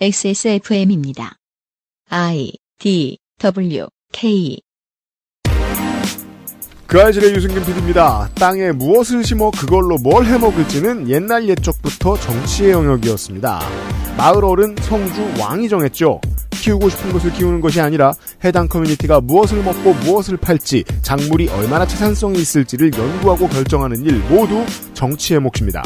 XSFM입니다. I D W K 그 아이실의 유승균 PD입니다. 땅에 무엇을 심어 그걸로 뭘 해먹을지는 옛날 옛적부터 정치의 영역이었습니다. 마을 어른 성주 왕이 정했죠. 키우고 싶은 것을 키우는 것이 아니라 해당 커뮤니티가 무엇을 먹고 무엇을 팔지, 작물이 얼마나 채산성이 있을지를 연구하고 결정하는 일 모두 정치의 몫입니다.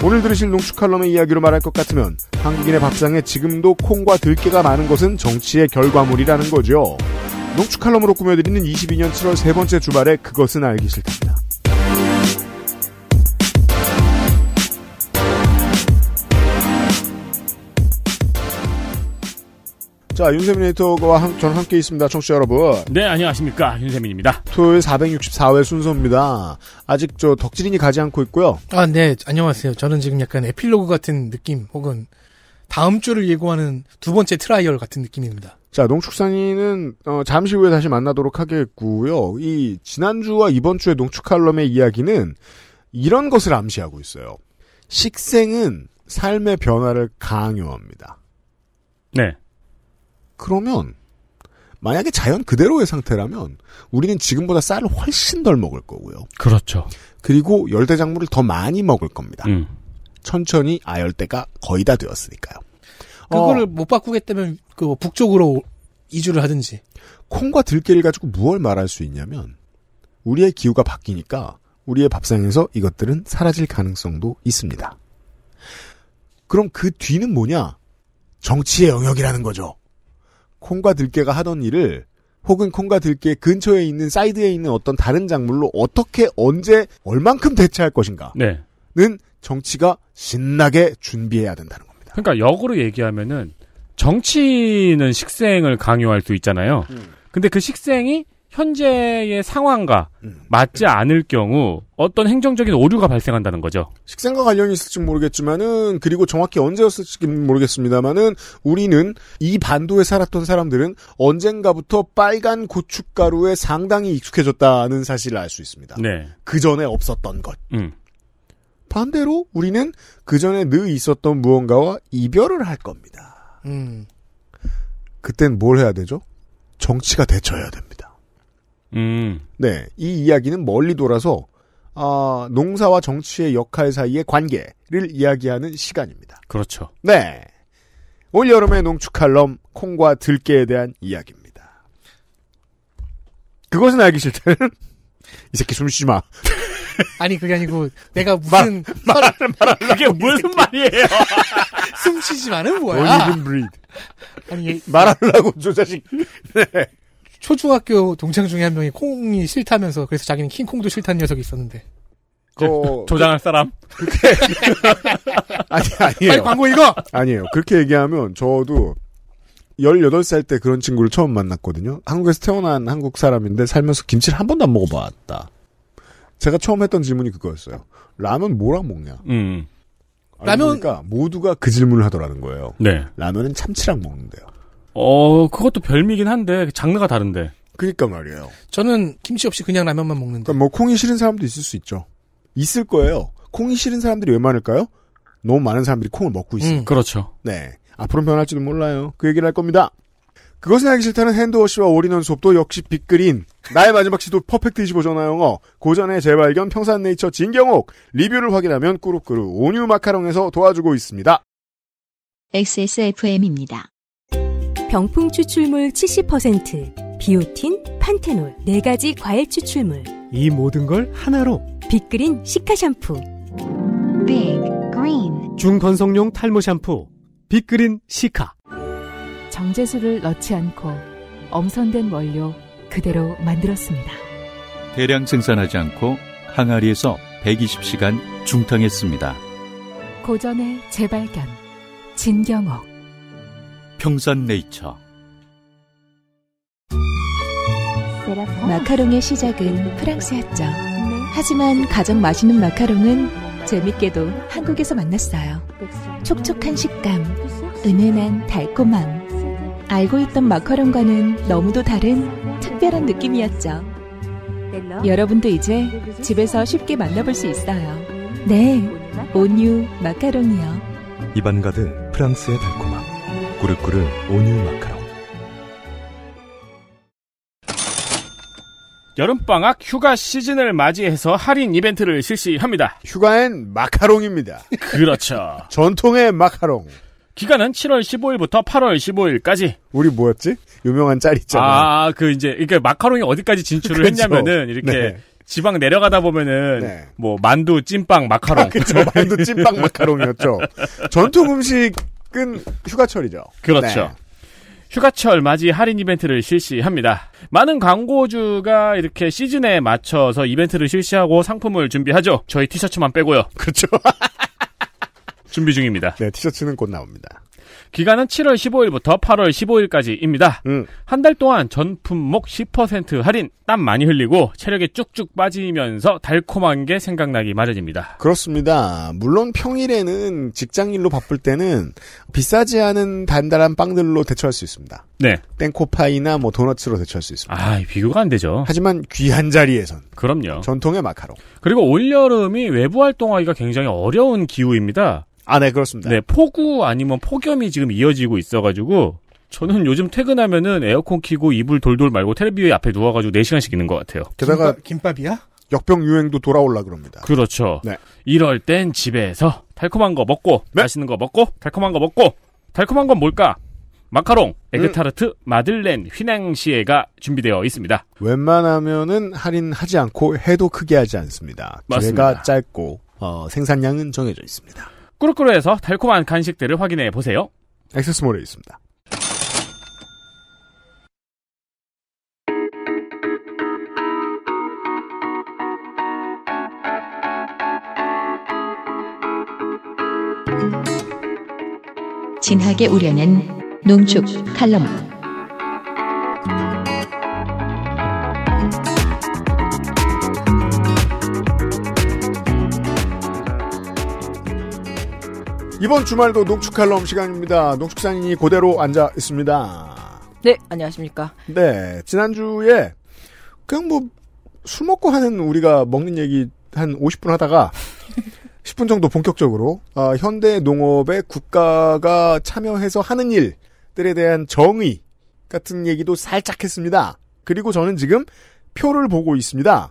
오늘 들으실 농축칼럼의 이야기로 말할 것 같으면 한국인의 밥상에 지금도 콩과 들깨가 많은 것은 정치의 결과물이라는 거죠. 농축칼럼으로 꾸며드리는 22년 7월 세 번째 주말에 그것은 알기 싫답니다. 자, 윤세민 에디터와 함, 저는 함께 있습니다. 청취자 여러분. 네, 안녕하십니까. 윤세민입니다. 토요일 464회 순서입니다. 아직 저 덕질인이 가지 않고 있고요. 아, 네. 안녕하세요. 저는 지금 약간 에필로그 같은 느낌 혹은 다음 주를 예고하는 두 번째 트라이얼 같은 느낌입니다. 자, 농축산인은 어, 잠시 후에 다시 만나도록 하겠고요. 이 지난주와 이번 주의 농축 칼럼의 이야기는 이런 것을 암시하고 있어요. 식생은 삶의 변화를 강요합니다. 네. 그러면 만약에 자연 그대로의 상태라면 우리는 지금보다 쌀을 훨씬 덜 먹을 거고요. 그렇죠. 그리고 열대작물을 더 많이 먹을 겁니다. 음. 천천히 아열대가 거의 다 되었으니까요. 그거를 어, 못 바꾸겠다면 그 뭐 북쪽으로 이주를 하든지. 콩과 들깨를 가지고 무얼 말할 수 있냐면 우리의 기후가 바뀌니까 우리의 밥상에서 이것들은 사라질 가능성도 있습니다. 그럼 그 뒤는 뭐냐? 정치의 영역이라는 거죠. 콩과 들깨가 하던 일을 혹은 콩과 들깨 근처에 있는 사이드에 있는 어떤 다른 작물로 어떻게 언제 얼만큼 대체할 것인가는 네. 정치가 신나게 준비해야 된다는 겁니다. 그러니까 역으로 얘기하면은 정치는 식생을 강요할 수 있잖아요. 음. 근데 그 식생이 현재의 상황과 음. 맞지 않을 경우 어떤 행정적인 오류가 발생한다는 거죠. 식생과 관련이 있을지 모르겠지만은 그리고 정확히 언제였을지 모르겠습니다만은 우리는 이 반도에 살았던 사람들은 언젠가부터 빨간 고춧가루에 상당히 익숙해졌다는 사실을 알 수 있습니다. 네. 그 전에 없었던 것. 음. 반대로 우리는 그 전에 늘 있었던 무언가와 이별을 할 겁니다. 음. 그땐 뭘 해야 되죠? 정치가 대처해야 됩니다. 음. 네, 이 이야기는 멀리 돌아서 아, 농사와 정치의 역할 사이의 관계를 이야기하는 시간입니다. 그렇죠. 네. 올 여름의 농축칼럼 콩과 들깨에 대한 이야기입니다. 그것은 알기 싫다는 이 새끼 숨 쉬지 마. 아니 그게 아니고 내가 무슨 말, 말, 말, 말 그게 무슨 말이에요? 숨 쉬지 마는 뭐야? 아니 말하려고 저 자식. 네. 초중학교 동창 중에 한 명이 콩이 싫다면서 그래서 자기는 킹콩도 싫다는 녀석이 있었는데. 그, 그 조장할 사람? 그렇게 아니 아니에요. 빨리 광고 이거. 아니에요. 그렇게 얘기하면 저도 18살 때 그런 친구를 처음 만났거든요. 한국에서 태어난 한국 사람인데 살면서 김치를 한 번도 안 먹어봤다. 제가 처음 했던 질문이 그거였어요. 라면 뭐랑 먹냐? 음. 라면 그러니까 모두가 그 질문을 하더라는 거예요. 네. 라면은 참치랑 먹는데요. 어, 그것도 별미긴 한데 장르가 다른데. 그니까 말이에요. 저는 김치 없이 그냥 라면만 먹는데. 그러니까 뭐 콩이 싫은 사람도 있을 수 있죠. 있을 거예요. 콩이 싫은 사람들이 왜 많을까요? 너무 많은 사람들이 콩을 먹고 있어요 음, 그렇죠. 네. 앞으로 변할지도 몰라요. 그 얘기를 할 겁니다. 그것은 하기 싫다는 핸드워시와 올인원 수업도 역시 빅그린. 나의 마지막 시도 퍼펙트 25전화 영어. 고전의 재발견 평산네이처 진경옥. 리뷰를 확인하면 꾸룩꾸룩 온유 마카롱에서 도와주고 있습니다. XSFM입니다. 병풍 추출물 70%, 비오틴, 판테놀, 네가지 과일 추출물. 이 모든 걸 하나로. 빅그린 시카 샴푸. 빅 그린. 중건성용 탈모 샴푸. 빅그린 시카. 정제수를 넣지 않고 엄선된 원료 그대로 만들었습니다. 대량 생산하지 않고 항아리에서 120시간 중탕했습니다. 고전의 재발견. 진경옥. 평산네이처 마카롱의 시작은 프랑스였죠. 하지만 가장 맛있는 마카롱은 재밌게도 한국에서 만났어요. 촉촉한 식감, 은은한 달콤함. 알고 있던 마카롱과는 너무도 다른 특별한 느낌이었죠. 여러분도 이제 집에서 쉽게 만나볼 수 있어요. 네, 온유 마카롱이요. 이반가드 프랑스의 달콤. 꾸르꾸르 온유 마카롱 여름방학 휴가 시즌을 맞이해서 할인 이벤트를 실시합니다. 휴가엔 마카롱입니다. 그렇죠. 전통의 마카롱. 기간은 7월 15일부터 8월 15일까지. 우리 뭐였지? 유명한 짤 있잖아. 아, 그 이제, 그러니까 마카롱이 어디까지 진출을 그렇죠. 했냐면은 이렇게 네. 지방 내려가다 보면은 네. 뭐 만두 찐빵 마카롱. 아, 그렇죠. 만두 찐빵 마카롱이었죠. 전통 음식 은 휴가철이죠. 그렇죠. 네. 휴가철 맞이 할인 이벤트를 실시합니다. 많은 광고주가 이렇게 시즌에 맞춰서 이벤트를 실시하고 상품을 준비하죠. 저희 티셔츠만 빼고요. 그렇죠. 준비 중입니다. 네, 티셔츠는 곧 나옵니다. 기간은 7월 15일부터 8월 15일까지입니다. 음. 한달 동안 전품목 10% 할인, 땀 많이 흘리고 체력이 쭉쭉 빠지면서 달콤한 게 생각나기 마련입니다. 그렇습니다. 물론 평일에는 직장일로 바쁠 때는 비싸지 않은 단단한 빵들로 대처할 수 있습니다. 네. 땡코파이나 뭐 도넛으로 대처할 수 있습니다. 아, 비교가 안 되죠. 하지만 귀한 자리에선. 그럼요. 전통의 마카롱. 그리고 올여름이 외부 활동하기가 굉장히 어려운 기후입니다. 아, 네, 그렇습니다. 네, 폭우 아니면 폭염이 지금 이어지고 있어가지고 저는 요즘 퇴근하면은 에어컨 키고 이불 돌돌 말고 텔레비에 앞에 누워가지고 4시간씩 있는 것 같아요. 게다가 김밥, 이야 역병 유행도 돌아올라 그럽니다. 그렇죠. 네. 이럴 땐 집에서 달콤한 거 먹고 네? 맛있는 거 먹고 달콤한 거 먹고 달콤한 건 뭘까? 마카롱, 에그타르트, 음. 마들렌, 휘낭시에가 준비되어 있습니다. 웬만하면은 할인하지 않고 해도 크게 하지 않습니다. 맞습니다. 기가 짧고 어, 생산량은 정해져 있습니다. 꾸루꾸루에서 달콤한 간식들을 확인해 보세요. 액세스몰에 있습니다. 진하게 우려낸 농축 칼럼 이번 주말도 농축칼럼 시간입니다. 농축산인이 그대로 앉아 있습니다. 네, 안녕하십니까. 네, 지난주에 그냥 뭐 술 먹고 하는 우리가 먹는 얘기 한 50분 하다가 10분 정도 본격적으로 어, 현대 농업에 국가가 참여해서 하는 일들에 대한 정의 같은 얘기도 살짝 했습니다. 그리고 저는 지금 표를 보고 있습니다.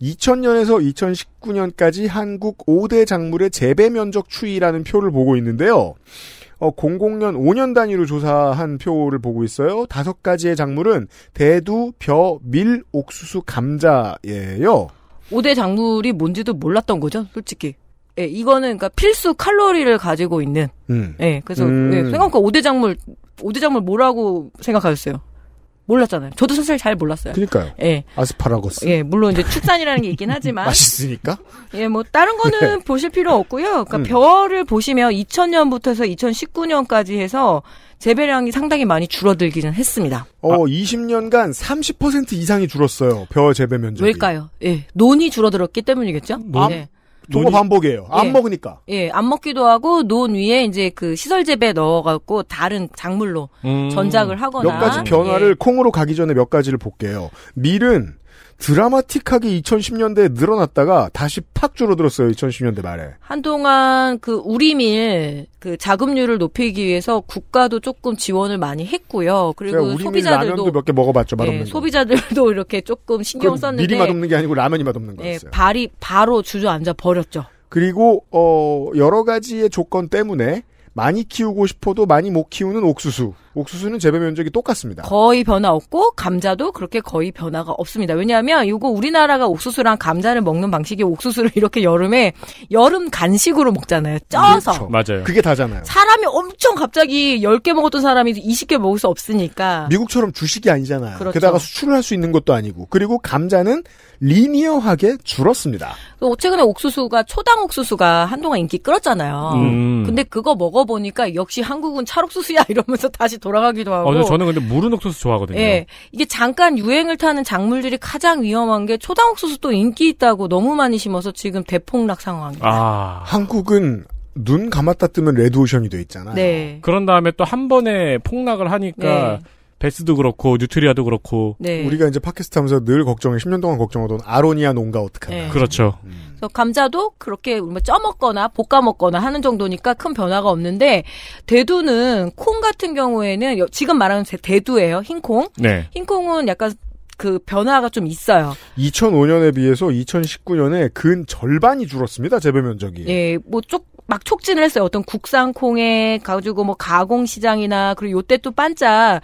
2000년에서 2019년까지 한국 5대 작물의 재배 면적 추이라는 표를 보고 있는데요. 어, 00년 5년 단위로 조사한 표를 보고 있어요. 다섯 가지의 작물은 대두, 벼, 밀, 옥수수, 감자예요. 5대 작물이 뭔지도 몰랐던 거죠, 솔직히. 예, 이거는 그니까 필수 칼로리를 가지고 있는. 음. 예, 그래서 예, 음. 예, 생각보다 5대 작물 5대 작물 뭐라고 생각하셨어요? 몰랐잖아요. 저도 사실 잘 몰랐어요. 그니까요. 예. 아스파라거스. 예, 물론 이제 축산이라는 게 있긴 하지만. 맛있으니까? 예, 뭐, 다른 거는 네. 보실 필요 없고요. 그러니까 음. 별을 보시면 2000년부터 해서 2019년까지 해서 재배량이 상당히 많이 줄어들기는 했습니다. 어, 아. 20년간 30% 이상이 줄었어요. 별 재배 면적이. 왜일까요? 예. 논이 줄어들었기 때문이겠죠? 논? 아, 네. 저거 논이... 반복이에요. 안 예. 먹으니까. 예, 안 먹기도 하고 논 위에 이제 그 시설 재배 넣어갖고 다른 작물로 음... 전작을 하거나 몇 가지 변화를 예. 콩으로 가기 전에 몇 가지를 볼게요. 밀은 드라마틱하게 2010년대에 늘어났다가 다시 팍 줄어들었어요. 2010년대 말에. 한동안 그 우리밀 그 자금률을 높이기 위해서 국가도 조금 지원을 많이 했고요. 그리고 소비자들도 몇 개 먹어봤죠. 맛없는 네, 소비자들도 이렇게 조금 신경 썼는데 미리 맛없는 게 아니고 라면이 맛없는 거였어요. 예, 네, 발이 바로 주저앉아 버렸죠. 그리고 어 여러 가지의 조건 때문에 많이 키우고 싶어도 많이 못 키우는 옥수수. 옥수수는 재배 면적이 똑같습니다. 거의 변화 없고 감자도 그렇게 거의 변화가 없습니다. 왜냐하면 이거 우리나라가 옥수수랑 감자를 먹는 방식이 옥수수를 이렇게 여름에 여름 간식으로 먹잖아요. 쪄서. 그렇죠. 맞아요. 그게 다잖아요. 사람이 엄청 갑자기 10개 먹었던 사람이 20개 먹을 수 없으니까. 미국처럼 주식이 아니잖아요. 그렇죠. 게다가 수출을 할 수 있는 것도 아니고. 그리고 감자는 리니어하게 줄었습니다. 그 최근에 옥수수가 초당 옥수수가 한동안 인기 끌었잖아요. 음. 근데 그거 먹어보니까 역시 한국은 찰옥수수야 이러면서 다시 돌아가기도 어, 하고. 어, 저는 근데 물은 옥수수 좋아하거든요. 예. 이게 잠깐 유행을 타는 작물들이 가장 위험한 게 초당 옥수수 또 인기 있다고 너무 많이 심어서 지금 대폭락 상황입니다. 아. 한국은 눈 감았다 뜨면 레드오션이 돼 있잖아요. 네. 그런 다음에 또 한 번에 폭락을 하니까 네. 베스도 그렇고 뉴트리아도 그렇고 네. 우리가 이제 팟캐스트 하면서 늘 걱정해 10년 동안 걱정하던 아로니아 농가 어떡하나 네. 그렇죠. 음. 그래서 감자도 그렇게 뭐 쪄먹거나 볶아먹거나 하는 정도니까 큰 변화가 없는데 대두는 콩 같은 경우에는 지금 말하는 대두예요. 흰콩. 네. 흰콩은 약간 그 변화가 좀 있어요. 2005년에 비해서 2019년에 근 절반이 줄었습니다. 재배 면적이. 예, 뭐쪽막 촉진을 했어요. 어떤 국산 콩에 가지고 뭐 가공 시장이나 그리고 요때 또 반짝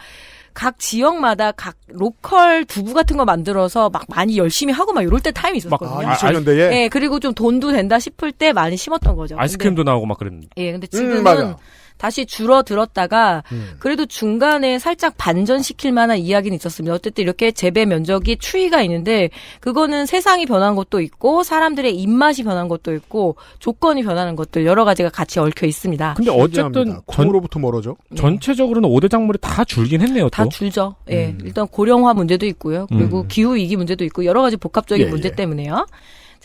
각 지역마다 각 로컬 두부 같은 거 만들어서 막 많이 열심히 하고 막 이럴 때 타임이 있었거든요. 막 아, 2000년대에. 예, 그리고 좀 돈도 된다 싶을 때 많이 심었던 거죠. 아이스크림도 근데, 나오고 막 그랬는데. 예, 근데 음, 지금은 음, 다시 줄어들었다가 음. 그래도 중간에 살짝 반전시킬 만한 이야기는 있었습니다. 어쨌든 이렇게 재배 면적이 추이가 있는데 그거는 세상이 변한 것도 있고 사람들의 입맛이 변한 것도 있고 조건이 변하는 것들 여러 가지가 같이 얽혀 있습니다. 근데 네, 어쨌든 전으로부터 멀어져. 네. 전체적으로는 5대 작물이 다 줄긴 했네요. 다 줄죠. 예. 음. 일단 고령화 문제도 있고요. 그리고 음. 기후 위기 문제도 있고 여러 가지 복합적인 예, 문제 예. 때문에요.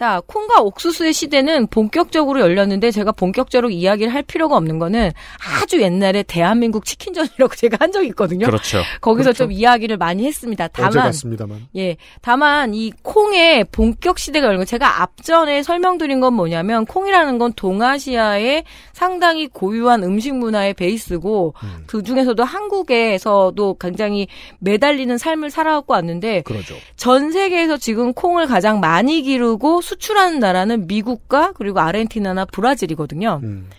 자, 콩과 옥수수의 시대는 본격적으로 열렸는데 제가 본격적으로 이야기를 할 필요가 없는 거는 아주 옛날에 대한민국 치킨전이라고 제가 한 적이 있거든요. 그렇죠. 거기서 그렇죠. 좀 이야기를 많이 했습니다. 다만 예. 다만 이 콩의 본격 시대가 열린 거 제가 앞전에 설명드린 건 뭐냐면 콩이라는 건 동아시아의 상당히 고유한 음식 문화의 베이스고 음. 그 중에서도 한국에서도 굉장히 매달리는 삶을 살아왔고 왔는데 그러죠. 전 세계에서 지금 콩을 가장 많이 기르고 수출하는 나라는 미국과 그리고 아르헨티나나 브라질이거든요. 음.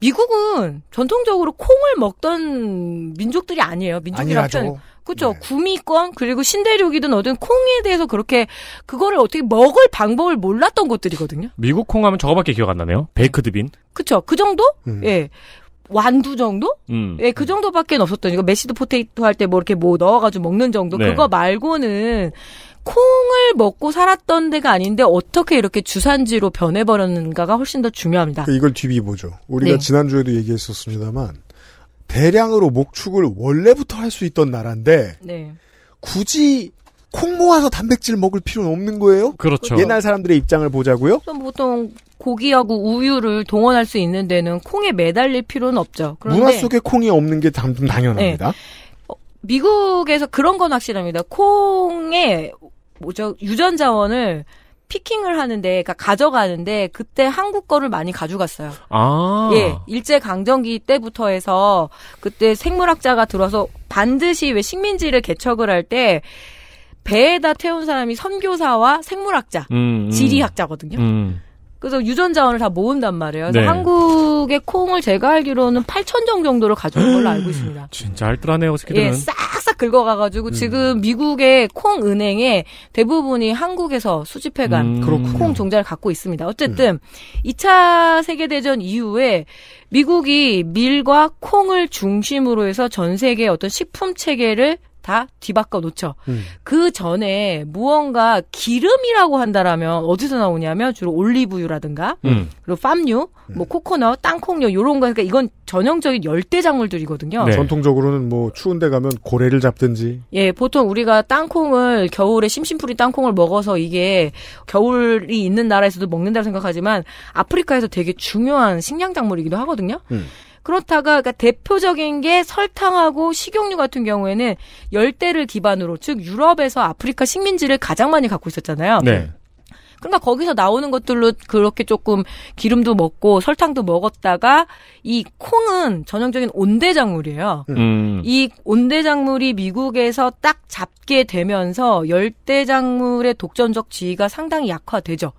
미국은 전통적으로 콩을 먹던 민족들이 아니에요. 민족이 라하는 그렇죠. 네. 구미권 그리고 신대륙이든 어든 콩에 대해서 그렇게 그거를 어떻게 먹을 방법을 몰랐던 것들이거든요. 미국 콩하면 저거밖에 기억 안 나네요. 베이크드 빈. 그렇죠. 그 정도? 음. 예. 완두 정도? 음. 예, 그 정도밖에 없었던 이거 메시드 포테이토 할 때 뭐 이렇게 뭐 넣어가지고 먹는 정도 네. 그거 말고는 콩을 먹고 살았던 데가 아닌데 어떻게 이렇게 주산지로 변해버렸는가가 훨씬 더 중요합니다. 그 이걸 뒤비보죠. 우리가 네. 지난주에도 얘기했었습니다만 대량으로 목축을 원래부터 할 수 있던 나라인데 네. 굳이 콩 모아서 단백질 먹을 필요는 없는 거예요? 그렇죠. 옛날 사람들의 입장을 보자고요? 보통 고기하고 우유를 동원할 수 있는 데는 콩에 매달릴 필요는 없죠. 문화 속에 콩이 없는 게 당연합니다. 네. 어, 미국에서 그런 건 확실합니다. 콩에 뭐죠 유전 자원을 피킹을 하는데, 그니까 가져가는데 그때 한국 거를 많이 가져갔어요. 아. 예, 일제 강점기 때부터 해서 그때 생물학자가 들어서 반드시 왜 식민지를 개척을 할 때 배에다 태운 사람이 선교사와 생물학자, 음, 음. 지리학자거든요. 음. 그래서 유전 자원을 다 모은단 말이에요. 그래서 네. 한국의 콩을 제가 알기로는 8천 종 정도를 가져온 걸로 알고 있습니다. 진짜 알뜰하네요, 새끼들은. 예, 싹싹 긁어가가지고 음. 지금 미국의 콩 은행에 대부분이 한국에서 수집해간 음. 콩 종자를 갖고 있습니다. 어쨌든 음. 2차 세계 대전 이후에 미국이 밀과 콩을 중심으로 해서 전 세계 어떤 식품 체계를 다 뒤바꿔 놓죠. 음. 그 전에 무언가 기름이라고 한다라면 어디서 나오냐면 주로 올리브유라든가 음. 그리고 팜유, 뭐 음. 코코넛, 땅콩류 요런 거니 그러니까 이건 전형적인 열대 작물들이거든요. 네. 네. 전통적으로는 뭐 추운데 가면 고래를 잡든지. 예, 보통 우리가 땅콩을 겨울에 심심풀이 땅콩을 먹어서 이게 겨울이 있는 나라에서도 먹는다고 생각하지만 아프리카에서 되게 중요한 식량 작물이기도 하거든요. 음. 그렇다가 그러니까 대표적인 게 설탕하고 식용유 같은 경우에는 열대를 기반으로 즉 유럽에서 아프리카 식민지를 가장 많이 갖고 있었잖아요. 네. 그러니까 거기서 나오는 것들로 그렇게 조금 기름도 먹고 설탕도 먹었다가 이 콩은 전형적인 온대작물이에요. 음. 음. 이 온대작물이 미국에서 딱 잡게 되면서 열대작물의 독점적 지위가 상당히 약화되죠.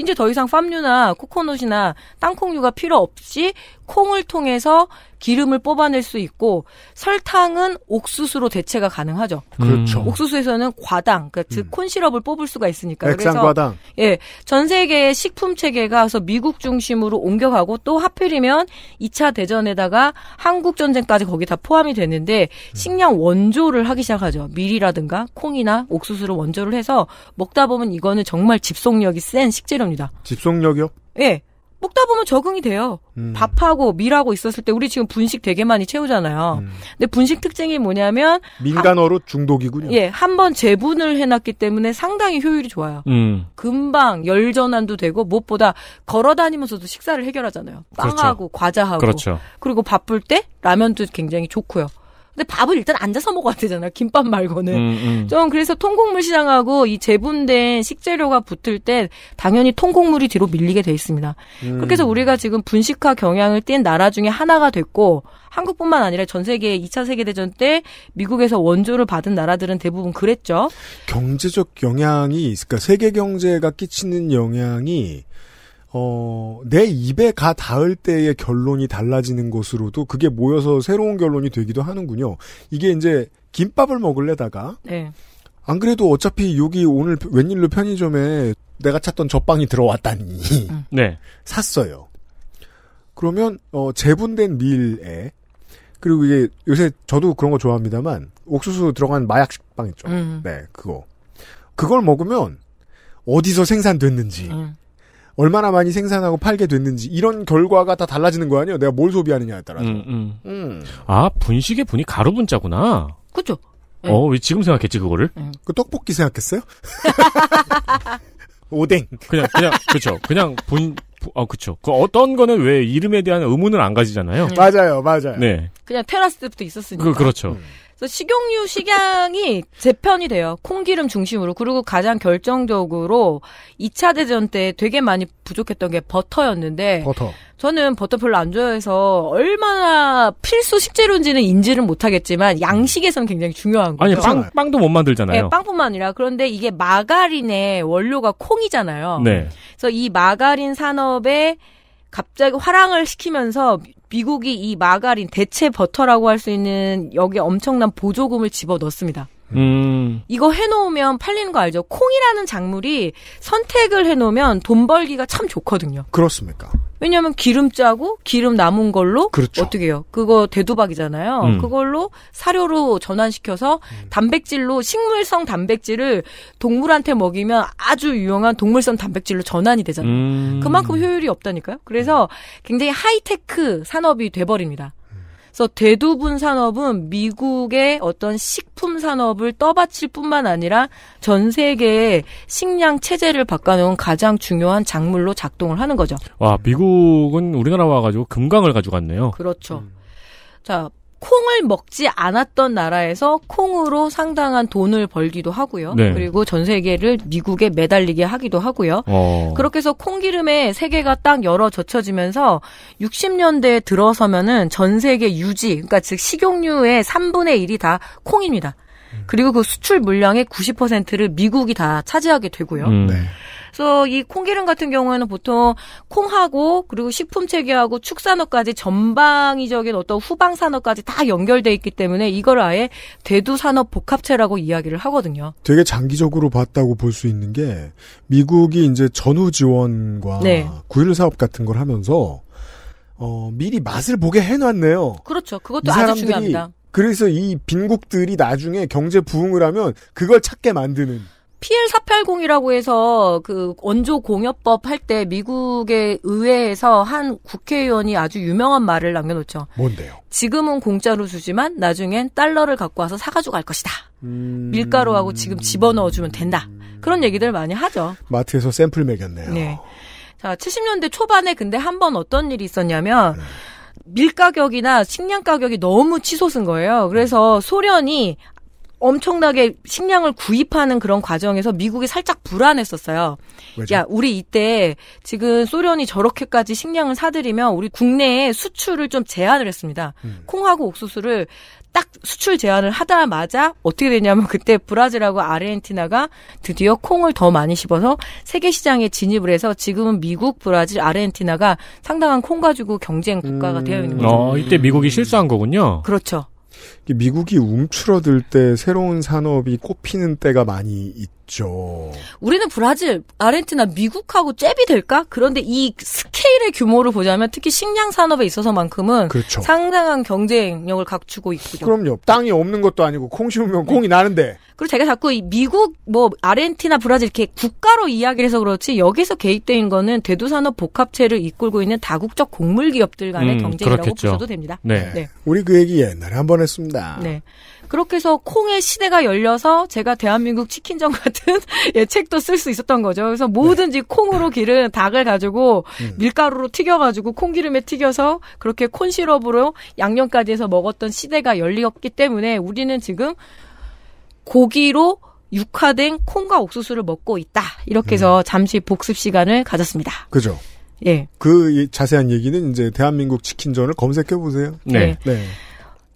이제 더 이상 팜유나 코코넛이나 땅콩류가 필요 없이 콩을 통해서 기름을 뽑아낼 수 있고 설탕은 옥수수로 대체가 가능하죠. 음. 그렇죠. 음. 옥수수에서는 과당, 그러니까 즉 음. 콘시럽을 뽑을 수가 있으니까. 액상과당. 그래서 예, 전 세계의 식품 체계가 서 미국 중심으로 옮겨가고 또 하필이면 2차 대전에다가 한국 전쟁까지 거기 다 포함이 되는데 식량 원조를 하기 시작하죠. 밀이라든가 콩이나 옥수수로 원조를 해서 먹다 보면 이거는 정말 집속력이 센 식재료입니다. 집속력이요? 예. 먹다 보면 적응이 돼요. 음. 밥하고 밀하고 있었을 때 우리 지금 분식 되게 많이 채우잖아요. 음. 근데 분식 특징이 뭐냐면 민간어로 한, 중독이군요. 예, 한번 재분을 해놨기 때문에 상당히 효율이 좋아요. 음. 금방 열 전환도 되고 무엇보다 걸어 다니면서도 식사를 해결하잖아요. 빵하고 그렇죠. 과자하고 그렇죠. 그리고 바쁠 때 라면도 굉장히 좋고요. 근데 밥을 일단 앉아서 먹어야 되잖아. 요 김밥 말고는. 음, 음. 좀 그래서 통곡물 시장하고 이 재분된 식재료가 붙을 때 당연히 통곡물이 뒤로 밀리게 돼 있습니다. 음. 그렇게 해서 우리가 지금 분식화 경향을 띈 나라 중에 하나가 됐고 한국뿐만 아니라 전 세계 2차 세계대전 때 미국에서 원조를 받은 나라들은 대부분 그랬죠. 경제적 영향이, 그러니까 세계 경제가 끼치는 영향이 어, 내 입에 가 닿을 때의 결론이 달라지는 것으로도 그게 모여서 새로운 결론이 되기도 하는군요. 이게 이제 김밥을 먹을래다가 네. 안 그래도 어차피 여기 오늘 웬일로 편의점에 내가 찾던 젖빵이 들어왔다니 음. 네. 샀어요. 그러면 어, 재분된 밀에 그리고 이게 요새 저도 그런 거 좋아합니다만 옥수수 들어간 마약 식빵 있죠. 음. 네, 그거 그걸 먹으면 어디서 생산됐는지 음. 얼마나 많이 생산하고 팔게 됐는지 이런 결과가 다 달라지는 거 아니에요? 내가 뭘 소비하느냐에 따라서. 음, 음. 음. 아 분식의 분이 가루 분자구나. 그죠. 어, 왜 지금 생각했지 그거를? 네. 그 떡볶이 생각했어요? 오뎅. 그냥 그냥 그렇죠. 그냥 분 어, 그쵸. 그 어떤 거는 왜 이름에 대한 의문을 안 가지잖아요. 음. 맞아요, 맞아요. 네. 그냥 테라스 때부터 있었으니까. 그, 그렇죠. 음. 그래서 식용유 식양이 재편이 돼요. 콩기름 중심으로. 그리고 가장 결정적으로 2차 대전 때 되게 많이 부족했던 게 버터였는데 버터. 저는 버터 별로 안 좋아해서 얼마나 필수 식재료인지는 인지를 못하겠지만 양식에선 굉장히 중요한 거죠. 아니 빵 빵도 못 만들잖아요. 네, 빵뿐만 아니라 그런데 이게 마가린의 원료가 콩이잖아요. 네. 그래서 이 마가린 산업에 갑자기 화랑을 시키면서 미국이 이 마가린 대체 버터라고 할 수 있는 여기 에 엄청난 보조금을 집어 넣습니다. 음. 이거 해놓으면 팔리는 거 알죠? 콩이라는 작물이 선택을 해놓으면 돈 벌기가 참 좋거든요. 그렇습니까? 왜냐하면 기름 짜고 기름 남은 걸로 그렇죠. 어떻게 해요? 그거 대두박이잖아요. 음. 그걸로 사료로 전환시켜서 음. 단백질로 식물성 단백질을 동물한테 먹이면 아주 유용한 동물성 단백질로 전환이 되잖아요. 음. 그만큼 효율이 없다니까요. 그래서 음. 굉장히 하이테크 산업이 돼버립니다. 그래서 대두분 산업은 미국의 어떤 식품 산업을 떠받칠 뿐만 아니라 전 세계의 식량 체제를 바꿔놓은 가장 중요한 작물로 작동을 하는 거죠. 와, 미국은 우리나라 와가지고 금강을 가져갔네요. 그렇죠. 음. 자, 콩을 먹지 않았던 나라에서 콩으로 상당한 돈을 벌기도 하고요. 네. 그리고 전 세계를 미국에 매달리게 하기도 하고요. 어. 그렇게 해서 콩기름의 세계가 딱 열어 젖혀지면서 60년대에 들어서면은 전 세계 유지, 그러니까 즉 식용유의 3분의 1이 다 콩입니다. 그리고 그 수출 물량의 90%를 미국이 다 차지하게 되고요. 음. 네. 그래서 이 콩기름 같은 경우에는 보통 콩하고 그리고 식품 체계하고 축산업까지 전방위적인 어떤 후방 산업까지 다 연결돼 있기 때문에 이걸 아예 대두 산업 복합체라고 이야기를 하거든요. 되게 장기적으로 봤다고 볼 수 있는 게 미국이 이제 전후 지원과 네. 구일 사업 같은 걸 하면서 어, 미리 맛을 보게 해놨네요. 그렇죠. 그것도 아주 중요합니다. 그래서 이 빈국들이 나중에 경제 부흥을 하면 그걸 찾게 만드는. PL480이라고 해서 그 원조 공여법 할 때 미국의 의회에서 한 국회의원이 아주 유명한 말을 남겨놓죠. 뭔데요? 지금은 공짜로 주지만 나중엔 달러를 갖고 와서 사가지고 갈 것이다. 음... 밀가루하고 지금 집어넣어주면 된다. 그런 얘기들 많이 하죠. 마트에서 샘플 매겼네요. 네. 자, 70년대 초반에 근데 한 번 어떤 일이 있었냐면, 음. 밀 가격이나 식량 가격이 너무 치솟은 거예요. 그래서 소련이 엄청나게 식량을 구입하는 그런 과정에서 미국이 살짝 불안했었어요. 왜죠? 야, 우리 이때 지금 소련이 저렇게까지 식량을 사들이면 우리 국내에 수출을 좀 제한을 했습니다. 음. 콩하고 옥수수를 딱 수출 제한을 하다마자 어떻게 되냐면 그때 브라질하고 아르헨티나가 드디어 콩을 더 많이 씹어서 세계 시장에 진입을 해서 지금은 미국, 브라질, 아르헨티나가 상당한 콩 가지고 경쟁 국가가 음. 되어 있는 거죠. 어, 이때 미국이 실수한 거군요. 그렇죠. 미국이 움츠러들 때 새로운 산업이 꽃피는 때가 많이 있죠 그죠 우리는 브라질, 아르헨티나, 미국하고 잽이 될까? 그런데 이 스케일의 규모를 보자면 특히 식량 산업에 있어서만큼은 그렇죠. 상당한 경쟁력을 갖추고 있고요. 그럼요. 땅이 없는 것도 아니고 콩 심으면 콩이 나는데. 그리고 제가 자꾸 이 미국, 뭐 아르헨티나, 브라질 이렇게 국가로 이야기를 해서 그렇지 여기서 개입된 거는 대두산업 복합체를 이끌고 있는 다국적 곡물 기업들 간의 음, 경쟁이라고 그렇겠죠. 보셔도 됩니다. 네. 네. 우리 그 얘기 옛날에 한 번 했습니다. 네. 그렇게 해서 콩의 시대가 열려서 제가 대한민국 치킨전 같은 예, 책도 쓸 수 있었던 거죠. 그래서 네. 뭐든지 네. 콩으로 기른 닭을 가지고 음. 밀가루로 튀겨가지고 콩기름에 튀겨서 그렇게 콘시럽으로 양념까지 해서 먹었던 시대가 열리었기 때문에 우리는 지금 고기로 육화된 콩과 옥수수를 먹고 있다. 이렇게 해서 음. 잠시 복습 시간을 가졌습니다. 그죠. 예. 그 자세한 얘기는 이제 대한민국 치킨전을 검색해 보세요. 네. 네. 네.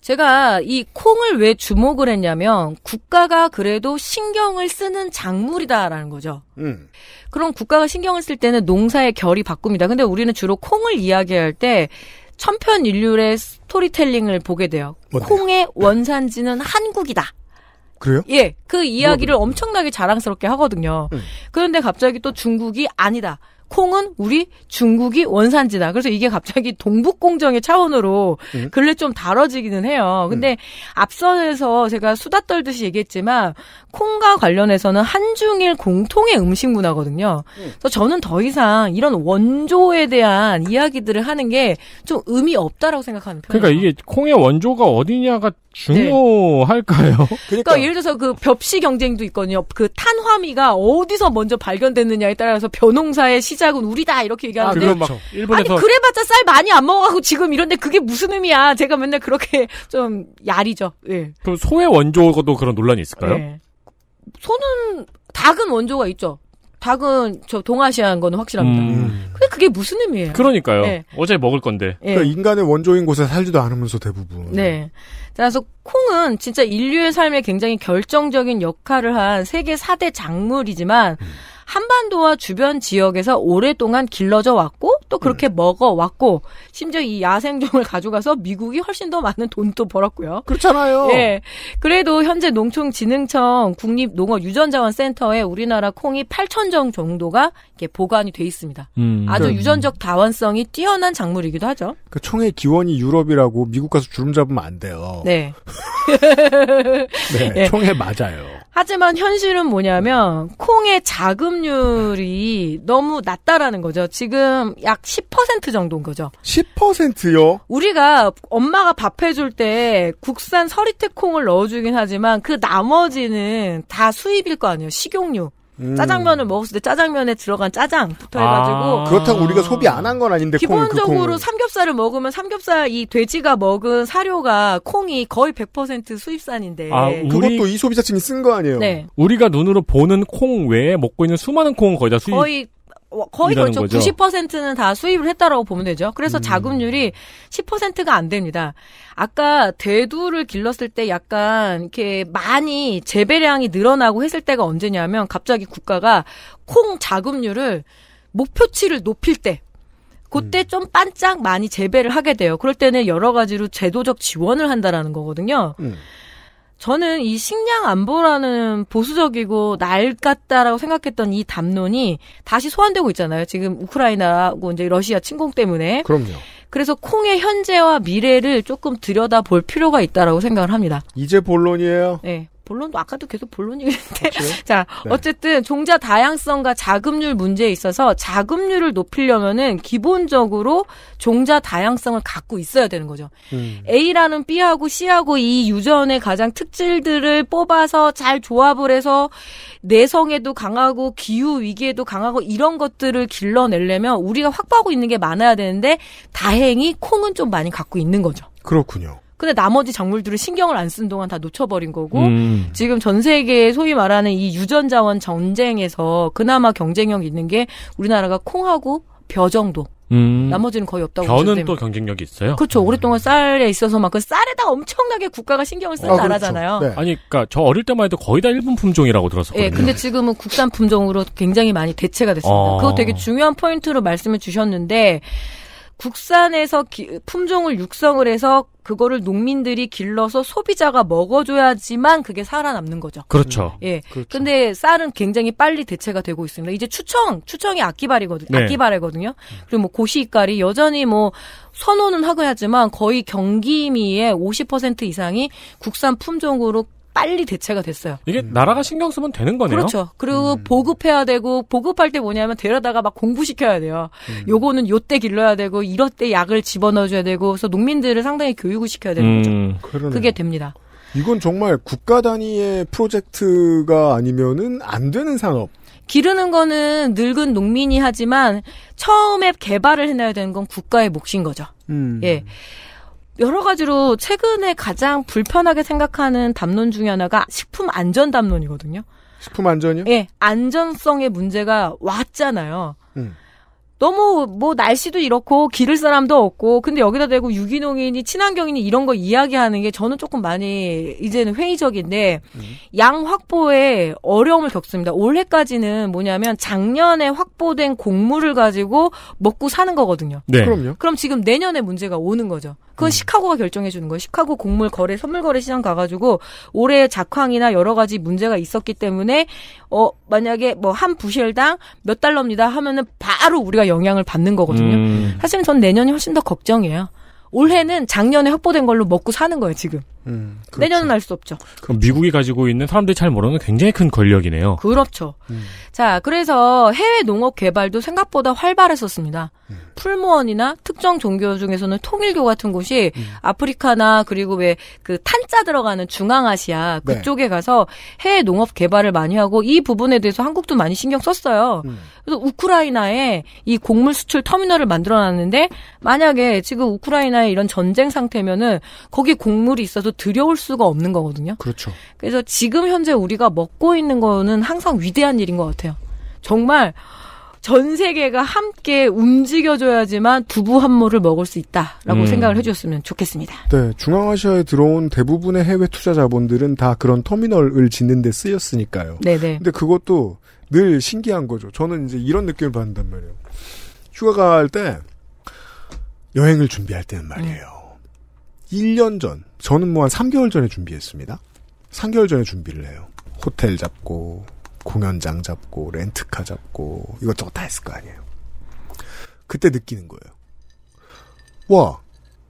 제가 이 콩을 왜 주목을 했냐면 국가가 그래도 신경을 쓰는 작물이다라는 거죠. 음. 그럼 국가가 신경을 쓸 때는 농사의 결이 바꿉니다. 근데 우리는 주로 콩을 이야기할 때 천편일률의 스토리텔링을 보게 돼요. 뭔데요? 콩의 원산지는 한국이다. 그래요? 예, 그 이야기를 엄청나게 자랑스럽게 하거든요. 음. 그런데 갑자기 또 중국이 아니다. 콩은 우리 중국이 원산지다. 그래서 이게 갑자기 동북공정의 차원으로 음. 근래 좀 다뤄지기는 해요. 근데 음. 앞선에서 제가 수다 떨듯이 얘기했지만 콩과 관련해서는 한중일 공통의 음식 문화거든요. 음. 그래서 저는 더 이상 이런 원조에 대한 이야기들을 하는 게 좀 의미 없다라고 생각하는 편이에요. 그러니까 이게 콩의 원조가 어디냐가 중호할까요? 네. 그러니까. 그러니까. 예를 들어서 그 벽시 경쟁도 있거든요. 그 탄화미가 어디서 먼저 발견됐느냐에 따라서 벼농사의 시작은 우리다 이렇게 얘기하는데 아, 그렇죠. 아니 그래봤자 쌀 많이 안 먹어가고 지금 이런데 그게 무슨 의미야? 제가 맨날 그렇게 좀 야리죠. 예. 그럼 소의 원조도 그런 논란이 있을까요? 예. 소는 닭은 원조가 있죠. 닭은 저 동아시아인 거는 확실합니다. 음. 근데 그게 무슨 의미예요? 그러니까요. 네. 어제 먹을 건데. 네. 그러니까 인간의 원조인 곳에 살지도 않으면서 대부분. 네. 자, 그래서 콩은 진짜 인류의 삶에 굉장히 결정적인 역할을 한 세계 4대 작물이지만 음. 한반도와 주변 지역에서 오랫동안 길러져 왔고 또 그렇게 음. 먹어 왔고 심지어 이 야생종을 가져가서 미국이 훨씬 더 많은 돈도 벌었고요. 그렇잖아요. 예. 그래도 현재 농촌진흥청 국립농어유전자원센터에 우리나라 콩이 8천 정 정도가 이렇게 보관이 돼 있습니다. 음, 아주 그래. 그러니까 유전적 다원성이 뛰어난 작물이기도 하죠. 그 총의 기원이 유럽이라고 미국 가서 주름 잡으면 안 돼요. 네. 네, 네. 예. 총에 맞아요. 하지만 현실은 뭐냐면 콩의 자금률이 너무 낮다라는 거죠. 지금 약 10% 정도인 거죠. 10%요? 우리가 엄마가 밥 해줄 때 국산 서리태 콩을 넣어주긴 하지만 그 나머지는 다 수입일 거 아니에요. 식용유. 음. 짜장면을 먹었을 때 짜장면에 들어간 짜장부터 해가지고 아. 그렇다고 우리가 소비 안 한 건 아닌데 그 기본적으로 그 삼겹살을 먹으면 삼겹살 이 돼지가 먹은 사료가 콩이 거의 100% 수입산인데 아, 우리... 그것도 이 소비자층이 쓴 거 아니에요? 네. 우리가 눈으로 보는 콩 외에 먹고 있는 수많은 콩은 거의 다 수입 거의 거의 그렇죠. 거죠. 90%는 다 수입을 했다라고 보면 되죠. 그래서 음. 자금률이 10%가 안 됩니다. 아까 대두를 길렀을 때 약간 이렇게 많이 재배량이 늘어나고 했을 때가 언제냐면 갑자기 국가가 콩 자금률을 목표치를 높일 때 그때 음. 좀 반짝 많이 재배를 하게 돼요. 그럴 때는 여러 가지로 제도적 지원을 한다라는 거거든요. 음. 저는 이 식량 안보라는 보수적이고 낡았다라고 생각했던 이 담론이 다시 소환되고 있잖아요. 지금 우크라이나하고 이제 러시아 침공 때문에. 그럼요. 그래서 콩의 현재와 미래를 조금 들여다 볼 필요가 있다라고 생각을 합니다. 이제 본론이에요. 네. 본론도 아까도 계속 본론 이기했는데자 그렇죠. 네. 어쨌든 종자 다양성과 자금률 문제에 있어서 자금률을 높이려면은 기본적으로 종자 다양성을 갖고 있어야 되는 거죠. 음. A라는 B하고 C하고 이 유전의 가장 특질들을 뽑아서 잘 조합을 해서 내성에도 강하고 기후 위기에도 강하고 이런 것들을 길러내려면 우리가 확보하고 있는 게 많아야 되는데 다행히 콩은 좀 많이 갖고 있는 거죠. 그렇군요. 근데 나머지 작물들을 신경을 안 쓴 동안 다 놓쳐버린 거고 음. 지금 전 세계 소위 말하는 이 유전자원 전쟁에서 그나마 경쟁력 있는 게 우리나라가 콩하고 벼 정도. 음. 나머지는 거의 없다고 벼는 또 경쟁력이 있어요. 그렇죠. 음. 오랫동안 쌀에 있어서막그 쌀에다 엄청나게 국가가 신경을 쓴 어, 나라잖아요. 그렇죠. 네. 아니, 그러니까 저 어릴 때만 해도 거의 다 일본 품종이라고 들었었거든요. 예, 네, 근데 지금은 국산 품종으로 굉장히 많이 대체가 됐습니다. 어. 그거 되게 중요한 포인트로 말씀을 주셨는데 국산에서 기, 품종을 육성을 해서 그거를 농민들이 길러서 소비자가 먹어줘야지만 그게 살아남는 거죠. 그렇죠. 음. 예. 그렇죠. 근데 쌀은 굉장히 빨리 대체가 되고 있습니다. 이제 추청, 추청이 악기발이거든요. 네. 악기발이거든요. 그리고 뭐 고시이깔이 여전히 뭐 선호는 하고 하지만 거의 경기미의 50% 이상이 국산 품종으로 빨리 대체가 됐어요. 이게 음. 나라가 신경 쓰면 되는 거네요. 그렇죠. 그리고 음. 보급해야 되고 보급할 때 뭐냐면 데려다가 막 공부시켜야 돼요. 음. 요거는 요 때 길러야 되고 이럴 때 약을 집어넣어 줘야 되고 그래서 농민들을 상당히 교육을 시켜야 되는 거죠. 음. 그러네 그게 됩니다. 이건 정말 국가 단위의 프로젝트가 아니면은 안 되는 산업. 기르는 거는 늙은 농민이 하지만 처음에 개발을 해놔야 되는 건 국가의 몫인 거죠. 음. 예. 여러 가지로 최근에 가장 불편하게 생각하는 담론 중에 하나가 식품 안전 담론이거든요. 식품 안전이요? 예, 안전성의 문제가 왔잖아요. 너무 뭐 날씨도 이렇고 기를 사람도 없고 근데 여기다 대고 유기농이니 친환경이니 이런 거 이야기하는 게 저는 조금 많이 이제는 회의적인데 음. 양 확보에 어려움을 겪습니다. 올해까지는 뭐냐면 작년에 확보된 곡물을 가지고 먹고 사는 거거든요. 네. 그럼요. 그럼 지금 내년에 문제가 오는 거죠. 그건 음. 시카고가 결정해 주는 거예요. 시카고 곡물 거래 선물 거래 시장 가가지고 올해 작황이나 여러 가지 문제가 있었기 때문에 어 만약에 뭐 한 부실당 몇 달러입니다 하면은 바로 우리가 우리가 영향을 받는 거거든요. 음. 사실은 전 내년이 훨씬 더 걱정이에요. 올해는 작년에 확보된 걸로 먹고 사는 거예요, 지금. 음, 그렇죠. 내년은 알 수 없죠. 그럼 미국이 가지고 있는 사람들이 잘 모르는 굉장히 큰 권력이네요. 그렇죠. 음. 자, 그래서 해외 농업 개발도 생각보다 활발했었습니다. 음. 풀무원이나 특정 종교 중에서는 통일교 같은 곳이 음. 아프리카나 그리고 왜 그 탄자 들어가는 중앙아시아 네. 그쪽에 네. 가서 해외 농업 개발을 많이 하고 이 부분에 대해서 한국도 많이 신경 썼어요. 음. 그래서 우크라이나에 이 곡물 수출 터미널을 만들어 놨는데 만약에 지금 우크라이나에 이런 전쟁 상태면은 거기 곡물이 있어서 들여올 수가 없는 거거든요. 그렇죠. 그래서 지금 현재 우리가 먹고 있는 거는 항상 위대한 일인 것 같아요. 정말 전 세계가 함께 움직여줘야지만 두부 한 모를 먹을 수 있다라고 음. 생각을 해주셨으면 좋겠습니다. 네, 중앙아시아에 들어온 대부분의 해외 투자 자본들은 다 그런 터미널을 짓는데 쓰였으니까요. 네네. 네. 근데 그것도 늘 신기한 거죠. 저는 이제 이런 느낌을 받는단 말이에요. 휴가 갈 때 여행을 준비할 때는 말이에요. 음. 1년 전, 저는 뭐 한 3개월 전에 준비했습니다. 3개월 전에 준비를 해요. 호텔 잡고, 공연장 잡고, 렌트카 잡고, 이것저것 다 했을 거 아니에요. 그때 느끼는 거예요. 와,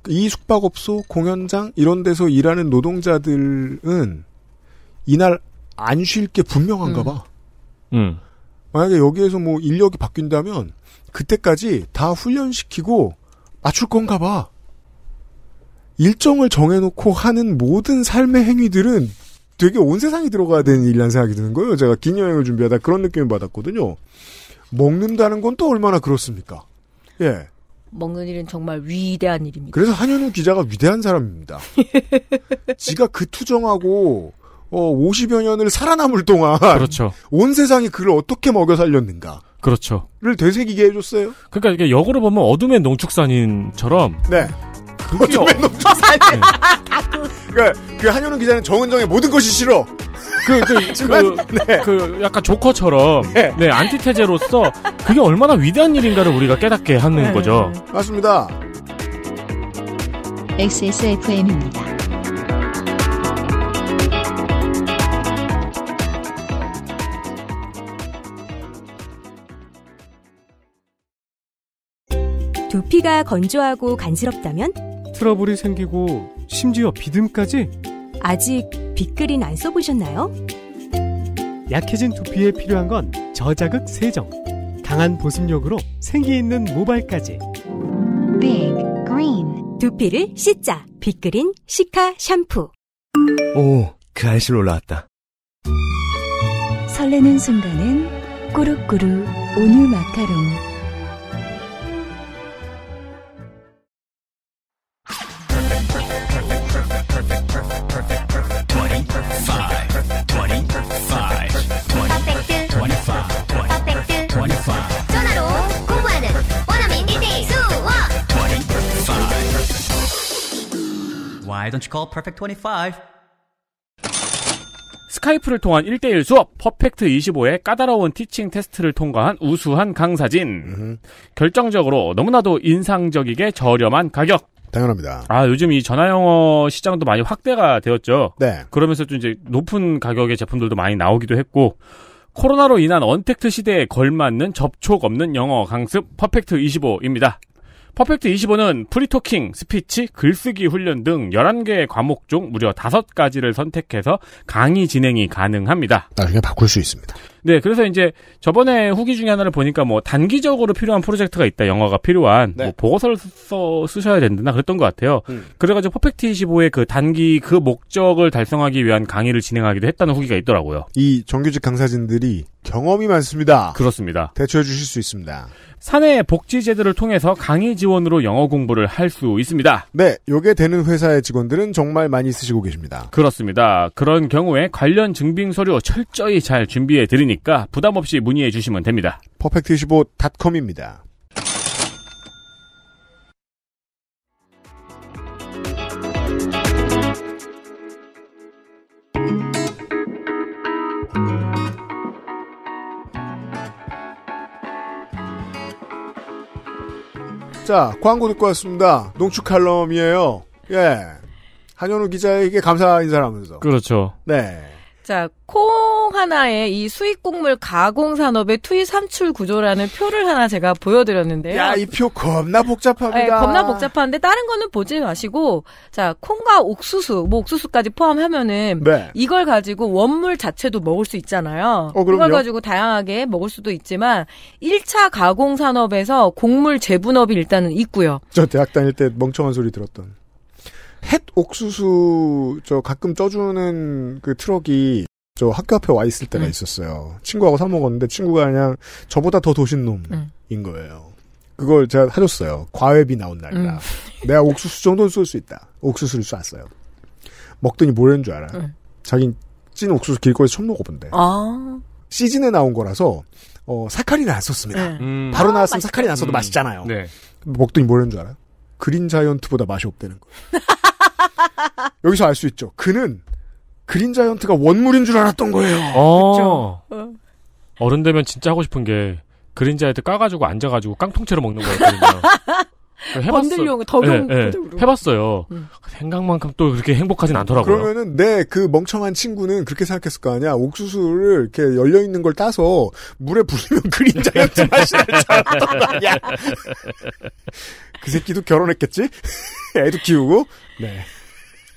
이 숙박업소, 공연장, 이런 데서 일하는 노동자들은 이날 안 쉴 게 분명한가 음. 봐. 음. 음. 만약에 여기에서 뭐 인력이 바뀐다면 그때까지 다 훈련시키고 맞출 건가 봐. 일정을 정해놓고 하는 모든 삶의 행위들은 되게 온 세상이 들어가야 되는 일이라는 생각이 드는 거예요. 제가 긴 여행을 준비하다 그런 느낌을 받았거든요. 먹는다는 건 또 얼마나 그렇습니까? 예. 먹는 일은 정말 위대한 일입니다. 그래서 한현우 기자가 위대한 사람입니다. 지가 그 투정하고 어 50여 년을 살아남을 동안 그렇죠. 온 세상이 그를 어떻게 먹여 살렸는가. 그렇죠.를 되새기게 해줬어요. 그러니까 이게 역으로 보면 어둠의 농축산인처럼 네. 그게 어... 다꾸. 그러니그한효는 기자는 정은정의 모든 것이 싫어. 그, 그, 그, 네. 그, 약간 조커처럼, 네. 네. 안티테제로서 그게 얼마나 위대한 일인가를 우리가 깨닫게 하는 네. 거죠. 맞습니다. XSFM입니다. 두피가 건조하고 간지럽다면? 트러블이 생기고 심지어 비듬까지? 아직 빅그린 안 써보셨나요? 약해진 두피에 필요한 건 저자극 세정. 강한 보습력으로 생기있는 모발까지. 빅 그린. 두피를 씻자. 빅그린 시카 샴푸. 오, 그 알실 올라왔다. 설레는 순간은 꾸룩꾸룩 온유 마카롱. Why don't you call Perfect 25? 스카이프를 통한 1대1 수업 퍼펙트 25의 까다로운 티칭 테스트를 통과한 우수한 강사진. 음. 결정적으로 너무나도 인상적이게 저렴한 가격. 당연합니다. 아, 요즘 이 전화영어 시장도 많이 확대가 되었죠. 네. 그러면서 좀 이제 높은 가격의 제품들도 많이 나오기도 했고, 코로나로 인한 언택트 시대에 걸맞는 접촉 없는 영어 강습 퍼펙트 25입니다. 퍼펙트 25는 프리토킹, 스피치, 글쓰기 훈련 등 11개의 과목 중 무려 5가지를 선택해서 강의 진행이 가능합니다. 나중에 바꿀 수 있습니다. 네, 그래서 이제 저번에 후기 중에 하나를 보니까 뭐 단기적으로 필요한 프로젝트가 있다, 영화가 필요한 네. 뭐 보고서를 써 쓰셔야 된다나 그랬던 것 같아요. 음. 그래가지고 퍼펙트 25의 그 단기 그 목적을 달성하기 위한 강의를 진행하기도 했다는 후기가 있더라고요. 이 정규직 강사진들이 경험이 많습니다. 그렇습니다. 대처해 주실 수 있습니다. 사내 복지제도를 통해서 강의 지원으로 영어 공부를 할 수 있습니다. 네, 요게 되는 회사의 직원들은 정말 많이 쓰시고 계십니다. 그렇습니다. 그런 경우에 관련 증빙 서류 철저히 잘 준비해 드리니 있으니까 부담 없이 문의해 주시면 됩니다. 퍼펙트25.com입니다. 자, 광고 듣고 왔습니다. 농축 칼럼이에요. 예. 한현우 기자에게 감사 인사를 하면서. 그렇죠. 네. 자, 콩 하나에 이수익곡물 가공 산업의 투입 산출 구조라는 표를 하나 제가 보여드렸는데요. 야, 이 표 겁나 복잡합니다. 네, 겁나 복잡한데 다른 거는 보지 마시고, 자, 콩과 옥수수, 뭐 옥수수까지 포함하면은 네. 이걸 가지고 원물 자체도 먹을 수 있잖아요. 어, 그걸 가지고 다양하게 먹을 수도 있지만 1차 가공 산업에서 곡물 재분업이 일단은 있고요. 저 대학 다닐 때 멍청한 소리 들었던. 햇 옥수수 저 가끔 쪄주는 그 트럭이 저 학교 앞에 와 있을 때가 응. 네. 있었어요. 친구하고 사 먹었는데 친구가 그냥 저보다 더 도신 놈인 응. 네. 거예요. 그걸 제가 사줬어요. 과외비 나온 날이라. 응. 음. 내가 옥수수 정도는 쏠 수 있다. 옥수수를 쐈어요. 먹더니 뭐라는 줄 알아? 응. 네. 자긴 찐 옥수수 길거리에서 처음 먹어본대. 아~ 시즌에 나온 거라서 어, 사카린 안 썼습니다. 음. 바로 아, 나왔으면 아, 사카린 안 써도 맛있잖아요. 네. 먹더니 뭐라는 줄 알아? 그린 자이언트보다 맛이 없다는 거 여기서 알 수 있죠. 그는 그린 자이언트가 원물인 줄 알았던 거예요. 아. 어. 그렇죠. 어른 되면 진짜 하고 싶은 게 그린 자이언트 까가지고 앉아가지고 깡통째로 먹는 거였거든요. 번들용 네, 덕용 네, 네. 해봤어요. 음. 생각만큼 또 그렇게 행복하진 않더라고요. 그러면은 내 그 멍청한 친구는 그렇게 생각했을 거 아니야. 옥수수를 이렇게 열려 있는 걸 따서 물에 불리면 그림자였지 맛이 날줄 알았던 거야그 새끼도 결혼했겠지? 애도 키우고. 네.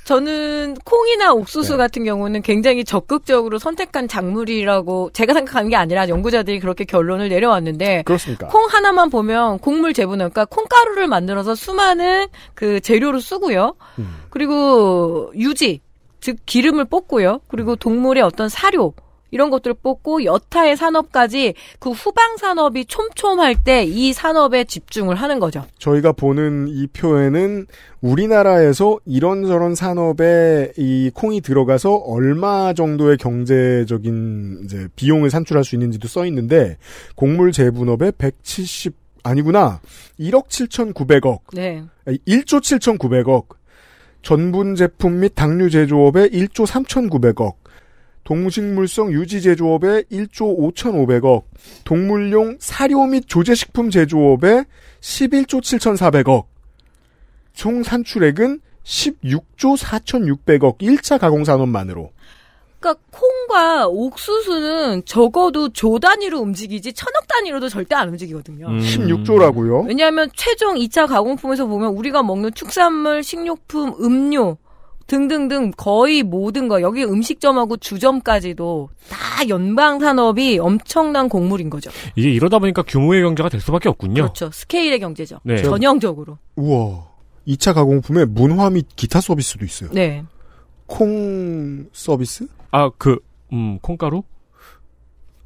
저는 콩이나 옥수수 네. 같은 경우는 굉장히 적극적으로 선택한 작물이라고 제가 생각하는 게 아니라 연구자들이 그렇게 결론을 내려왔는데 그렇습니까? 콩 하나만 보면 곡물 재분은 그러니까 콩가루를 만들어서 수많은 그 재료로 쓰고요. 음. 그리고 유지 즉 기름을 뽑고요. 그리고 음. 동물의 어떤 사료 이런 것들을 뽑고 여타의 산업까지 그 후방 산업이 촘촘할 때 이 산업에 집중을 하는 거죠. 저희가 보는 이 표에는 우리나라에서 이런저런 산업에 이 콩이 들어가서 얼마 정도의 경제적인 이제 비용을 산출할 수 있는지도 써 있는데 곡물 재분업에 170 아니구나. 1억 7,900억. 네. 1조 7,900억. 전분 제품 및 당류 제조업에 1조 3,900억. 동식물성 유지 제조업에 1조 5,500억, 동물용 사료 및 조제식품 제조업에 11조 7,400억, 총 산출액은 16조 4,600억 1차 가공산업만으로. 그러니까 콩과 옥수수는 적어도 조 단위로 움직이지 천억 단위로도 절대 안 움직이거든요. 음. 16조라고요? 왜냐하면 최종 2차 가공품에서 보면 우리가 먹는 축산물, 식료품, 음료 등등등 거의 모든 거 여기 음식점하고 주점까지도 다 연방 산업이 엄청난 곡물인 거죠. 이게 이러다 보니까 규모의 경제가 될 수밖에 없군요. 그렇죠. 스케일의 경제죠. 네. 그렇죠. 전형적으로. 우와. 2차 가공품에 문화 및 기타 서비스도 있어요. 네. 콩 서비스? 아, 그, 음, 콩가루?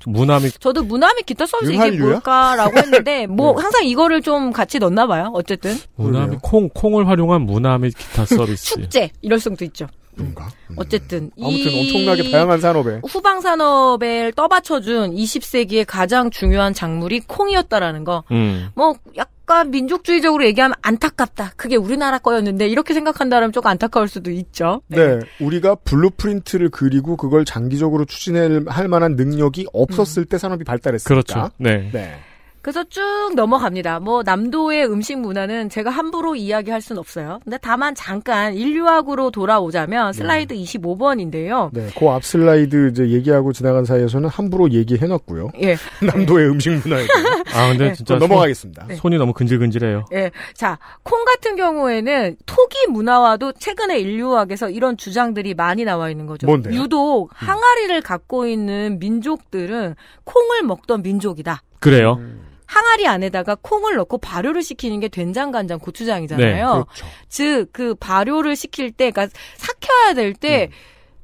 무남이 저도 무남이 기타 선수 이게 뭘까라고 했는데 뭐 네. 항상 이거를 좀 같이 넣나 봐요. 어쨌든 무남이 콩 콩을 활용한 무남이 기타 서비스 축제 이럴 수도 있죠. 그런가? 음. 어쨌든 아무튼 엄청나게 다양한 산업에 후방 산업에 떠받쳐준 20세기의 가장 중요한 작물이 콩이었다라는 거. 음. 뭐 약. 약간 민족주의적으로 얘기하면 안타깝다. 그게 우리나라 거였는데 이렇게 생각한다면 조금 안타까울 수도 있죠. 네. 네. 우리가 블루프린트를 그리고 그걸 장기적으로 추진할 만한 능력이 없었을 음. 때 산업이 발달했으니까. 그렇죠. 네. 네. 그래서 쭉 넘어갑니다. 뭐 남도의 음식 문화는 제가 함부로 이야기할 순 없어요. 근데 다만 잠깐 인류학으로 돌아오자면 네. 슬라이드 네. 25번인데요. 그 네, 그 앞 슬라이드 이제 얘기하고 지나간 사이에서는 함부로 얘기해놨고요. 예, 남도의 네. 음식 문화에. 아, 근데 예. 네. 진짜 넘어가겠습니다. 손, 손이 너무 근질근질해요. 예, 자, 콩 같은 경우에는 토기 문화와도 최근에 인류학에서 이런 주장들이 많이 나와 있는 거죠. 뭔데요? 유독 항아리를 갖고 있는 민족들은 콩을 먹던 민족이다. 그래요. 음. 항아리 안에다가 콩을 넣고 발효를 시키는 게 된장, 간장, 고추장이잖아요. 네, 그렇죠. 즉그 발효를 시킬 때, 그러니까 삭혀야 될때 음.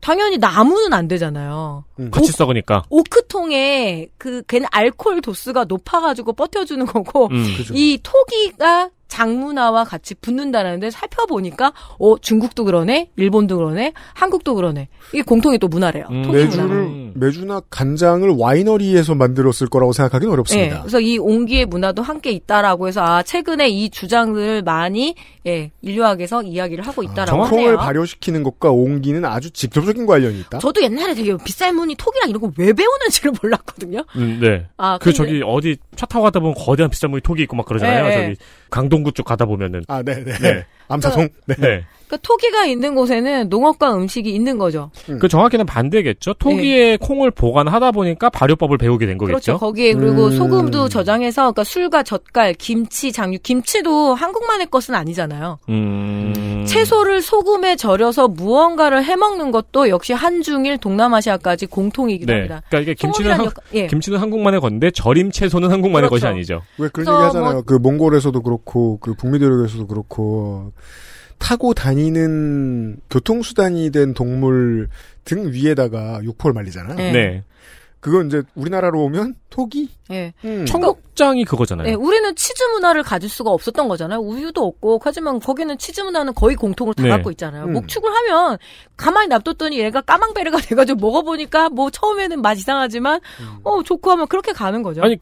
당연히 나무는 안 되잖아요. 음. 같이 썩으니까. 오크통에 그 걔는 알코올 도수가 높아가지고 버텨주는 거고 음, 그렇죠. 이 토기가 장문화와 같이 붙는다는데 살펴보니까 어 중국도 그러네 일본도 그러네 한국도 그러네 이게 공통의 또 문화래요 음. 매주를 음. 매주나 간장을 와이너리에서 만들었을 거라고 생각하기는 어렵습니다 네, 그래서 이옹기의 문화도 함께 있다라고 해서 아 최근에 이 주장을 많이 예 인류학에서 이야기를 하고 아, 있다라고 아, 정을 발효시키는 것과 온기는 아주 직접적인 관련이 있다 저도 옛날에 되게 비쌀 무늬 톡이랑 이런 거 왜 배우는지를 몰랐거든요 음, 네아그 저기 어디 차 타고 가다 보면 거대한 비쌀 무늬 톡이 있고 막 그러잖아요 네, 저기 강도 강동구 쪽 가다 보면은. 아, 네네. 네. 네. 네. 암사송. 그러니까, 네. 네. 그러니까 토기가 있는 곳에는 농업과 음식이 있는 거죠. 음. 그 정확히는 반대겠죠. 토기에 네. 콩을 보관하다 보니까 발효법을 배우게 된 거겠죠. 그렇죠. 거기에 그리고 음. 소금도 저장해서 그러니까 술과 젓갈, 김치, 장류, 김치도 한국만의 것은 아니잖아요. 음. 채소를 소금에 절여서 무언가를 해 먹는 것도 역시 한중일 동남아시아까지 공통이기도 네. 합니다. 그러니까 이게 김치는 한, 역... 예. 김치는 한국만의 건데 절임 채소는 한국만의 그렇죠. 것이 아니죠. 왜 그런 얘기 하잖아요. 뭐... 그 몽골에서도 그렇고 그 북미 대륙에서도 그렇고 타고 다니는 교통수단이 된 동물 등 위에다가 육포를 말리잖아요. 네. 네. 그건 이제 우리나라로 오면 토기? 예. 음. 청국장이 그거잖아요. 예, 우리는 치즈 문화를 가질 수가 없었던 거잖아요. 우유도 없고. 하지만 거기는 치즈 문화는 거의 공통을 다 네. 갖고 있잖아요. 음. 목축을 하면 가만히 놔뒀더니 얘가 까망베르가 돼가지고 먹어보니까 뭐 처음에는 맛 이상하지만 음. 어, 좋고 하면 그렇게 가는 거죠. 아니,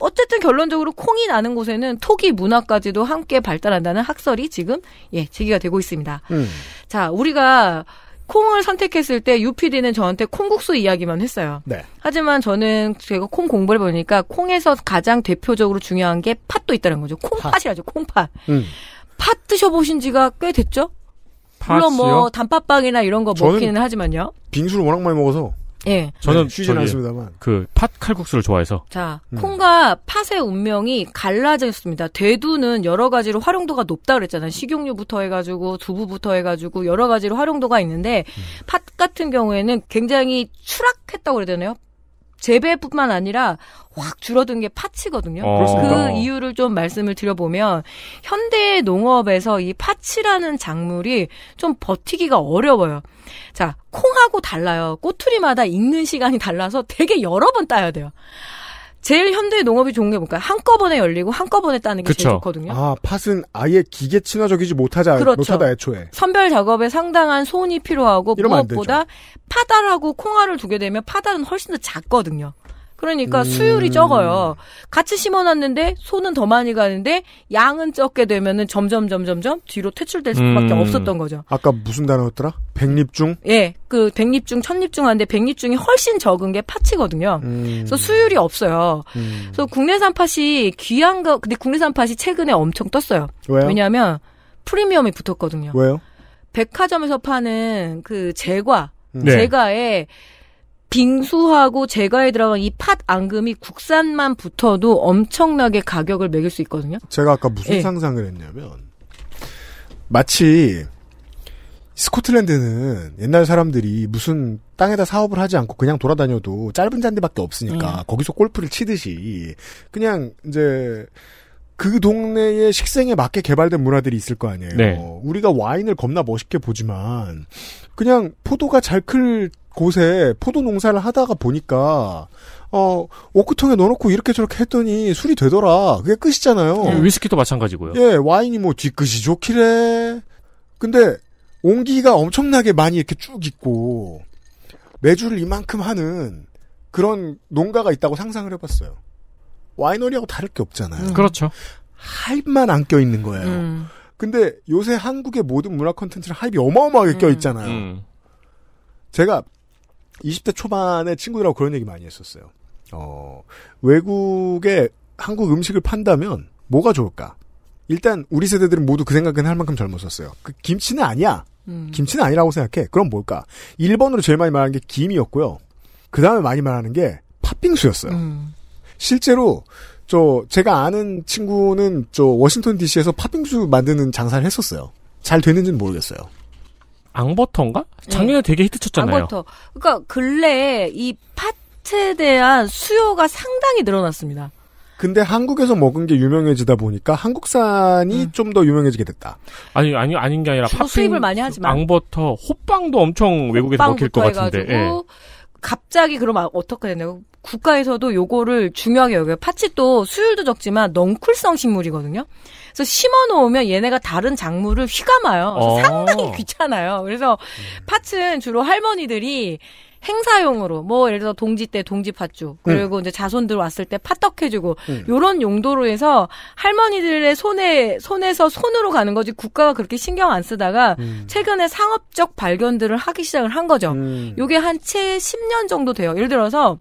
어쨌든 결론적으로 콩이 나는 곳에는 토기 문화까지도 함께 발달한다는 학설이 지금 예 제기가 되고 있습니다. 음. 자 우리가 콩을 선택했을 때 UPD는 저한테 콩국수 이야기만 했어요. 네. 하지만 저는 제가 콩 공부를 보니까 콩에서 가장 대표적으로 중요한 게 팥도 있다는 거죠. 콩팥이라죠. 콩팥. 음. 팥 드셔보신 지가 꽤 됐죠? 물론 뭐 팥이요? 뭐 단팥빵이나 이런 거 먹기는 하지만요. 빙수를 워낙 많이 먹어서 예. 저는 쉬진 네, 저 않습니다만. 그 팥 칼국수를 좋아해서. 자, 음. 콩과 팥의 운명이 갈라져 있습니다. 대두는 여러 가지로 활용도가 높다 그랬잖아요. 식용유부터 해가지고 두부부터 해가지고 여러 가지로 활용도가 있는데 음. 팥 같은 경우에는 굉장히 추락했다고 그래야 되나요? 재배뿐만 아니라 확 줄어든 게 파치거든요. 어. 그 이유를 좀 말씀을 드려보면 현대 농업에서 이 파치라는 작물이 좀 버티기가 어려워요. 자, 콩하고 달라요. 꼬투리마다 익는 시간이 달라서 되게 여러 번 따야 돼요. 제일 현대 농업이 좋은 게 뭘까요? 한꺼번에 열리고 한꺼번에 따는 게 그쵸. 제일 좋거든요. 아, 팥은 아예 기계 친화적이지 못하자, 그렇죠. 못하다 애초에. 선별 작업에 상당한 손이 필요하고 무엇보다 파달하고 콩알을 두게 되면 파달은 훨씬 더 작거든요. 그러니까 음. 수율이 적어요. 같이 심어놨는데 소는 더 많이 가는데 양은 적게 되면은 점점 점점 점 뒤로 퇴출될 수밖에 음. 없었던 거죠. 아까 무슨 단어였더라? 백립중? 예, 그 백립중, 천립중 한데 백립중이 훨씬 적은 게 팥이거든요. 음. 그래서 수율이 없어요. 음. 그래서 국내산 팥이 귀한 거, 근데 국내산 팥이 최근에 엄청 떴어요. 왜요? 왜냐하면 프리미엄이 붙었거든요. 왜요? 백화점에서 파는 그 제과, 음. 네. 제과에 빙수하고 제과에 들어간 이팥 앙금이 국산만 붙어도 엄청나게 가격을 매길 수 있거든요. 제가 아까 무슨 예. 상상을 했냐면 마치 스코틀랜드는 옛날 사람들이 무슨 땅에다 사업을 하지 않고 그냥 돌아다녀도 짧은 잔디밖에 없으니까 음. 거기서 골프를 치듯이 그냥 이제 그 동네의 식생에 맞게 개발된 문화들이 있을 거 아니에요. 네. 우리가 와인을 겁나 멋있게 보지만 그냥 포도가 잘클 곳에 포도 농사를 하다가 보니까 어 워크통에 넣어놓고 이렇게 저렇게 했더니 술이 되더라. 그게 끝이잖아요. 예, 위스키도 마찬가지고요. 예, 와인이 뭐 뒤끝이 좋길래. 근데 온기가 엄청나게 많이 이렇게 쭉 있고 매주를 이만큼 하는 그런 농가가 있다고 상상을 해봤어요. 와이너리하고 다를 게 없잖아요. 음. 그렇죠. 하입만 안 껴있는 거예요. 음. 근데 요새 한국의 모든 문화 컨텐츠는 하입이 어마어마하게 음. 껴있잖아요. 음. 제가 20대 초반에 친구들하고 그런 얘기 많이 했었어요. 어, 외국에 한국 음식을 판다면 뭐가 좋을까? 일단 우리 세대들은 모두 그 생각은 할 만큼 젊었었어요. 그 김치는 아니야. 음. 김치는 아니라고 생각해. 그럼 뭘까? 1번으로 제일 많이 말하는 게 김이었고요. 그 다음에 많이 말하는 게 팥빙수였어요. 음. 실제로 저 제가 아는 친구는 저 워싱턴 DC에서 팥빙수 만드는 장사를 했었어요. 잘 되는지는 모르겠어요. 앙버터인가? 예. 작년에 네. 되게 히트쳤잖아요. 앙버터. 그러니까 근래에 이 팥에 대한 수요가 상당히 늘어났습니다. 근데 한국에서 먹은 게 유명해지다 보니까 한국산이 음. 좀더 유명해지게 됐다. 아니 아니 아닌 게 아니라 팥 수입을 많이 하지만 앙버터, 호빵도 엄청 외국에서 먹힐 것 같은데. 예. 갑자기 그러면 아, 어떻게 되냐고 국가에서도 요거를 중요하게 여겨요. 파치 또 수율도 적지만 넝쿨성 식물이거든요. 그래서 심어 놓으면 얘네가 다른 작물을 휘감아요. 어. 상당히 귀찮아요. 그래서 음. 파츠는 주로 할머니들이 행사용으로 뭐 예를 들어 동지 때 동지 팥죽 음. 그리고 음. 이제 자손들 왔을 때팥떡해주고 음. 요런 용도로 해서 할머니들의 손에 손에서 손으로 가는 거지 국가가 그렇게 신경 안 쓰다가 음. 최근에 상업적 발견들을 하기 시작을 한 거죠. 요게 한 채 10년 정도 돼요. 예를 들어서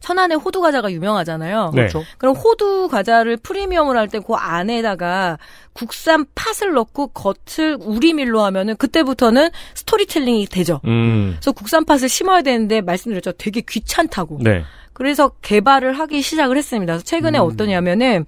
천안의 호두 과자가 유명하잖아요. 네. 그렇죠. 그럼 호두 과자를 프리미엄을 할때 그 안에다가 국산 팥을 넣고 겉을 우리밀로 하면은 그때부터는 스토리텔링이 되죠. 음. 그래서 국산 팥을 심어야 되는데 말씀드렸죠. 되게 귀찮다고. 네. 그래서 개발을 하기 시작을 했습니다. 그래서 최근에 음. 어떠냐면은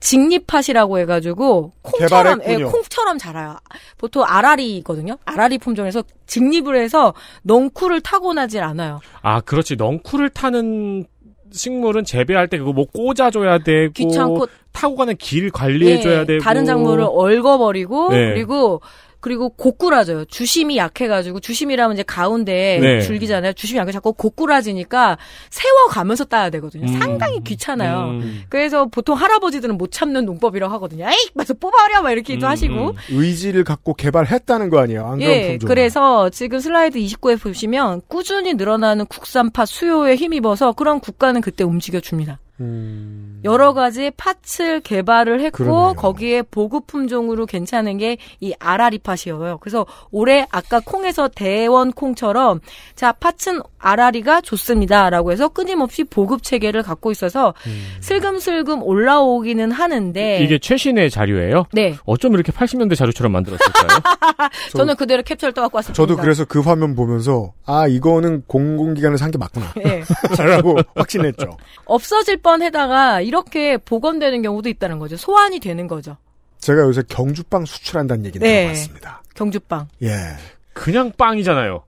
직립팥이라고 해가지고 콩처럼 예, 콩처럼 자라요. 보통 아라리거든요. 아라리 품종에서 직립을 해서 넝쿨을 타고나질 않아요. 아 그렇지 넝쿨을 타는 식물은 재배할 때 그거 뭐 꽂아줘야 되고 귀찮고 타고 가는 길 관리해줘야 예, 되고 다른 작물을 얽어버리고 네. 그리고 그리고 고꾸라져요. 주심이 약해가지고 주심이라면 이제 가운데 네. 줄기잖아요. 주심이 약해 자꾸 고꾸라지니까 세워가면서 따야 되거든요. 음. 상당히 귀찮아요. 음. 그래서 보통 할아버지들은 못 참는 농법이라고 하거든요. 에이, 맞아 뽑아오려 막 이렇게도 음. 하시고 음. 의지를 갖고 개발했다는 거 아니에요? 안 예, 그래서 지금 슬라이드 29에 보시면 꾸준히 늘어나는 국산파 수요에 힘입어서 그런 국가는 그때 움직여 줍니다. 음... 여러 가지 팥을 개발을 했고 그러네요. 거기에 보급 품종으로 괜찮은 게 이 아라리 팥이에요. 그래서 올해 아까 콩에서 대원 콩처럼 자 팥은 아라리가 좋습니다라고 해서 끊임없이 보급 체계를 갖고 있어서 음... 슬금슬금 올라오기는 하는데 이게 최신의 자료예요? 네. 어쩜 이렇게 80년대 자료처럼 만들었을까요? 저는 그대로 캡처를 떠갖고 왔습니다. 저도 그래서 그 화면 보면서 아 이거는 공공기관에서 한 게 맞구나라고 네. 확신했죠. 없어질 뻔. 건에다가 이렇게 복원되는 경우도 있다는 거죠. 소환이 되는 거죠. 제가 요새 경주빵 수출한다는 얘기 네. 들어봤습니다. 경주빵. 예. 그냥 빵이잖아요.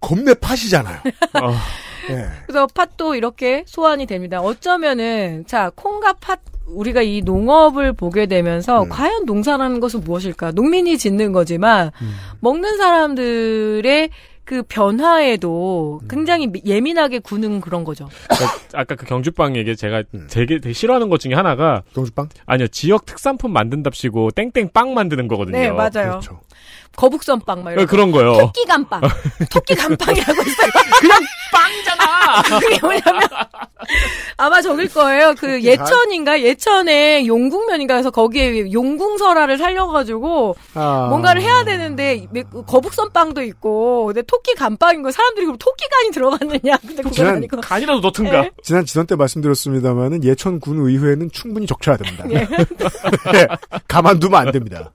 겁내 팥이잖아요. 어. 예. 그래서 팥도 이렇게 소환이 됩니다. 어쩌면은 자 콩과 팥 우리가 이 농업을 보게 되면서 음. 과연 농사라는 것은 무엇일까? 농민이 짓는 거지만 음. 먹는 사람들의 그 변화에도 음. 굉장히 예민하게 구는 그런 거죠. 그러니까 아까 그 경주빵 얘기 제가 음. 되게, 되게 싫어하는 것 중에 하나가 경주빵? 아니요 지역 특산품 만든답시고 땡땡빵 만드는 거거든요. 네 맞아요. 그렇죠. 거북선 빵, 막 이런. 네, 그런 거요. 토끼 감빵. 토끼 감빵이라고 있어요. 그냥 빵잖아! 아, 그게 뭐냐면, 아마 적을 거예요. 그 예천인가? 예천에 용궁면인가 해서 거기에 용궁설화를 살려가지고, 아... 뭔가를 해야 되는데, 거북선 빵도 있고, 근데 토끼 감빵인 거 사람들이 그럼 토끼 간이 들어갔느냐? 근데 그건 지난, 아니고. 간이라도 넣든가. 네. 지난 지선 때 말씀드렸습니다만은 예천군의회는 충분히 적혀야 됩니다. 예. 네. 가만두면 안 됩니다.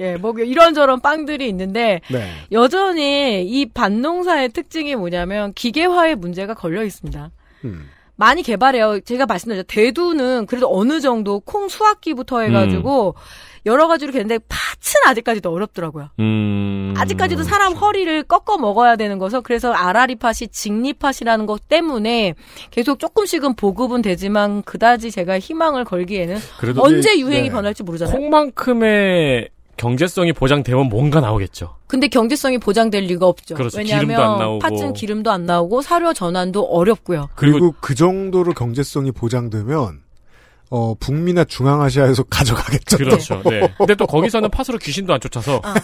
예, 뭐 이런저런 빵 특징들이 있는데 네. 여전히 이 반농사의 특징이 뭐냐면 기계화의 문제가 걸려 있습니다. 음. 많이 개발해요. 제가 말씀드렸죠. 대두는 그래도 어느 정도 콩 수확기부터 해가지고 음. 여러 가지로 했는데 팥은 아직까지도 어렵더라고요. 음... 아직까지도 그렇죠. 사람 허리를 꺾어 먹어야 되는 거서 그래서 아라리 팥이 직립 팥이라는 것 때문에 계속 조금씩은 보급은 되지만 그다지 제가 희망을 걸기에는 언제 유행이 네. 변할지 모르잖아요. 콩만큼의 경제성이 보장되면 뭔가 나오겠죠. 근데 경제성이 보장될 리가 없죠. 그렇죠. 왜냐하면 파츠 기름도 안 나오고 사료 전환도 어렵고요. 그리고, 그리고 그 정도로 경제성이 보장되면 어, 북미나 중앙아시아에서 가져가겠죠. 그렇죠. 또. 네. 근데 또 거기서는 팥으로 귀신도 안 쫓아서. 아,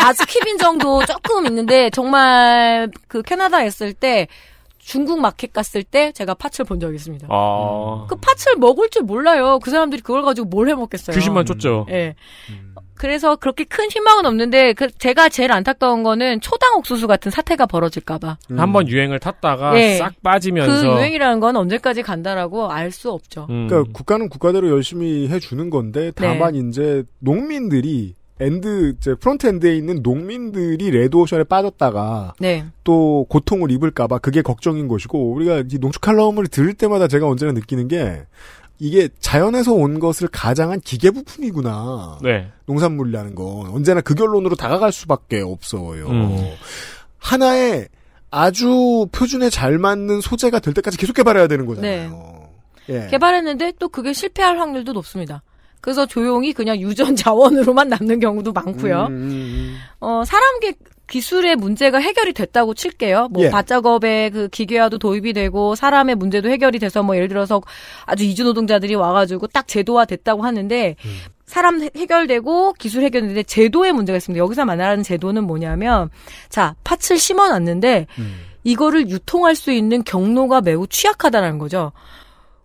아즈키빈 정도 조금 있는데, 정말 그 캐나다 에 있을 때, 중국 마켓 갔을 때 제가 팥을 본 적이 있습니다. 아. 그파츠 먹을 줄 몰라요. 그 사람들이 그걸 가지고 뭘 해 먹겠어요. 귀신만 쫓죠. 음. 예. 네. 음. 그래서 그렇게 큰 희망은 없는데 그 제가 제일 안타까운 거는 초당 옥수수 같은 사태가 벌어질까봐. 음. 한번 유행을 탔다가 네. 싹 빠지면서 그 유행이라는 건 언제까지 간다라고 알 수 없죠. 음. 그러니까 국가는 국가대로 열심히 해주는 건데 다만 네. 이제 농민들이 엔드 제 프론트 엔드에 있는 농민들이 레드오션에 빠졌다가 네. 또 고통을 입을까봐 그게 걱정인 것이고 우리가 이 농축 칼럼을 들을 때마다 제가 언제나 느끼는 게 이게 자연에서 온 것을 가장한 기계 부품이구나. 네. 농산물이라는 건 언제나 그 결론으로 다가갈 수밖에 없어요. 음. 하나의 아주 표준에 잘 맞는 소재가 될 때까지 계속 개발해야 되는 거잖아요. 네. 예. 개발했는데 또 그게 실패할 확률도 높습니다. 그래서 조용히 그냥 유전 자원으로만 남는 경우도 많고요. 음... 음, 음. 어, 사람 기, 기술의 문제가 해결이 됐다고 칠게요. 뭐 예. 밭작업에 그 기계화도 도입이 되고 사람의 문제도 해결이 돼서 뭐 예를 들어서 아주 이주 노동자들이 와가지고 딱 제도화 됐다고 하는데 음. 사람 해결되고 기술 해결되는데 제도의 문제가 있습니다. 여기서 만나는 제도는 뭐냐면 자 팥을 심어놨는데 음. 이거를 유통할 수 있는 경로가 매우 취약하다라는 거죠.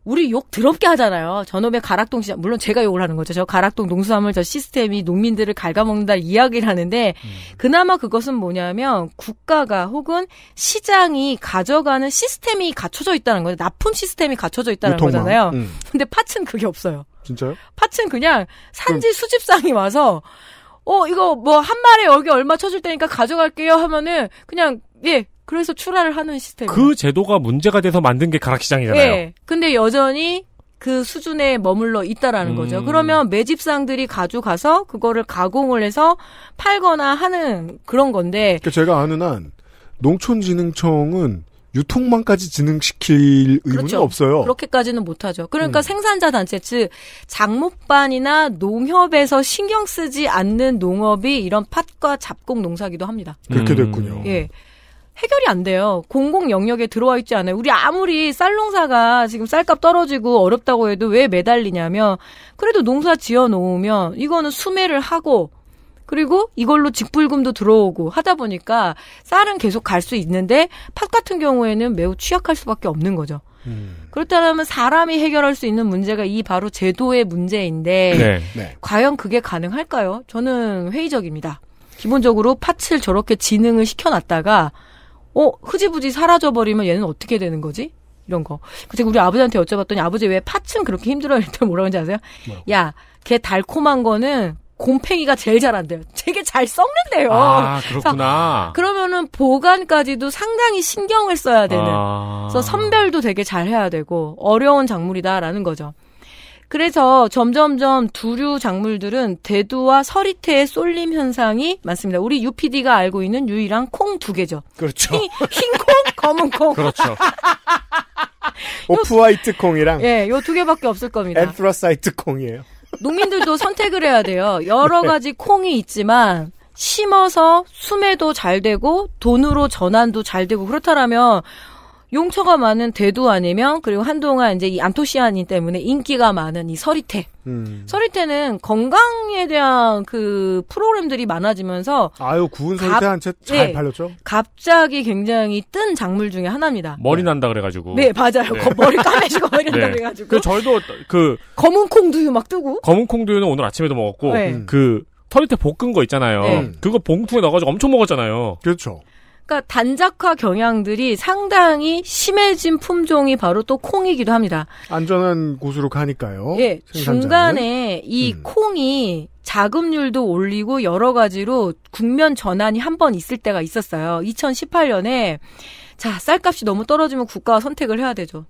우리 욕드럽게 하잖아요. 저놈의 가락동 시장 물론 제가 욕을 하는 거죠. 저 가락동 농수산물 저 시스템이 농민들을 갉아먹는다 이야기를 하는데 음. 그나마 그것은 뭐냐면 국가가 혹은 시장이 가져가는 시스템이 갖춰져 있다는 거죠. 납품 시스템이 갖춰져 있다는 유통망. 거잖아요. 음. 근데 팥은 그게 없어요. 진짜요? 팥은 그냥 산지 네. 수집상이 와서 어 이거 뭐 한 마리 여기 얼마 쳐줄 테니까 가져갈게요 하면은 그냥 예 그래서 출하를 하는 시스템. 이에요그 제도가 문제가 돼서 만든 게 가락시장이잖아요. 네. 근데 여전히 그 수준에 머물러 있다라는 음. 거죠. 그러면 매집상들이 가져가서 그거를 가공을 해서 팔거나 하는 그런 건데. 그러니까 제가 아는 한 농촌진흥청은 유통망까지 진흥시킬 의무는 그렇죠. 없어요. 그렇게까지는 못하죠. 그러니까 음. 생산자 단체, 즉 장목반이나 농협에서 신경 쓰지 않는 농업이 이런 팥과 잡곡 농사기도 합니다. 그렇게 음. 됐군요. 음. 예. 해결이 안 돼요. 공공 영역에 들어와 있지 않아요. 우리 아무리 쌀 농사가 지금 쌀값 떨어지고 어렵다고 해도 왜 매달리냐면 그래도 농사 지어 놓으면 이거는 수매를 하고 그리고 이걸로 직불금도 들어오고 하다 보니까 쌀은 계속 갈 수 있는데 팥 같은 경우에는 매우 취약할 수밖에 없는 거죠. 음. 그렇다면 사람이 해결할 수 있는 문제가 이 바로 제도의 문제인데 네, 네. 과연 그게 가능할까요? 저는 회의적입니다. 기본적으로 팥을 저렇게 진흥을 시켜놨다가 어, 흐지부지 사라져버리면 얘는 어떻게 되는 거지? 이런 거. 그래서 우리 아버지한테 여쭤봤더니 아버지 왜 팥은 그렇게 힘들어요? 이때 뭐라고 하는지 아세요? 뭐? 야, 걔 달콤한 거는 곰팽이가 제일 잘한대요. 되게 잘 썩는데요. 아, 그렇구나. 그러면은 보관까지도 상당히 신경을 써야 되는. 아. 그래서 선별도 되게 잘 해야 되고 어려운 작물이다라는 거죠. 그래서 점점점 두류 작물들은 대두와 서리태의 쏠림 현상이 많습니다. 우리 UPD가 알고 있는 유일한 콩 두 개죠. 그렇죠. 흰, 흰 콩, 검은 콩. 그렇죠. 오프 화이트 콩이랑 예, 요 두 개밖에 없을 겁니다. 엔트라사이트 콩이에요. 농민들도 선택을 해야 돼요. 여러 네. 가지 네. 콩이 있지만 심어서 수매도 잘 되고 돈으로 전환도 잘 되고 그렇다라면 용처가 많은 대두 아니면 그리고 한동안 이제 이 안토시아닌 때문에 인기가 많은 이 서리태. 음. 서리태는 건강에 대한 그 프로그램들이 많아지면서 아유 구운 서리태 한 채잘 네. 팔렸죠. 갑자기 굉장히 뜬 작물 중에 하나입니다. 머리 네. 난다 그래가지고. 네 맞아요. 네. 머리 까매지고 머리 난다 네. 그래가지고. 그 저희도 그 검은 콩두유 막 뜨고. 검은 콩두유는 오늘 아침에도 먹었고 네. 음. 그 서리태 볶은 거 있잖아요. 그거 봉투에 넣어가지고 엄청 먹었잖아요. 그렇죠. 그러니까 단작화 경향들이 상당히 심해진 품종이 바로 또 콩이기도 합니다. 안전한 곳으로 가니까요. 예, 중간에 이 음. 콩이 자금률도 올리고 여러 가지로 국면 전환이 한 번 있을 때가 있었어요. 2018년에 자 쌀값이 너무 떨어지면 국가가 선택을 해야 되죠.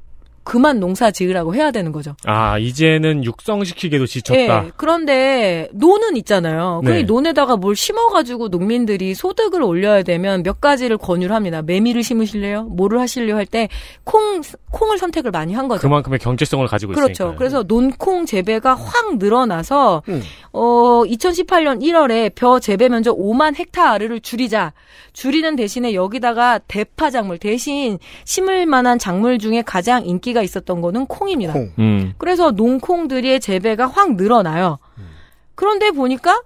그만 농사 지으라고 해야 되는 거죠. 아, 이제는 육성시키기도 지쳤다. 네, 그런데 논은 있잖아요. 네. 그 논에다가 뭘 심어가지고 농민들이 소득을 올려야 되면 몇 가지를 권유를 합니다. 메밀을 심으실래요? 뭐를 하실래요? 할때 콩, 콩을 선택을 많이 한 거죠. 그만큼의 경제성을 가지고 그렇죠. 있으니까. 그렇죠. 그래서 논콩 재배가 확 늘어나서 음. 어, 2018년 1월에 벼 재배 면적 5만 헥타르를 줄이자. 줄이는 대신에 여기다가 대파 작물 대신 심을 만한 작물 중에 가장 인기가 위기가 있었던 거는 콩입니다. 콩. 음. 그래서 농콩들의 재배가 확 늘어나요. 음. 그런데 보니까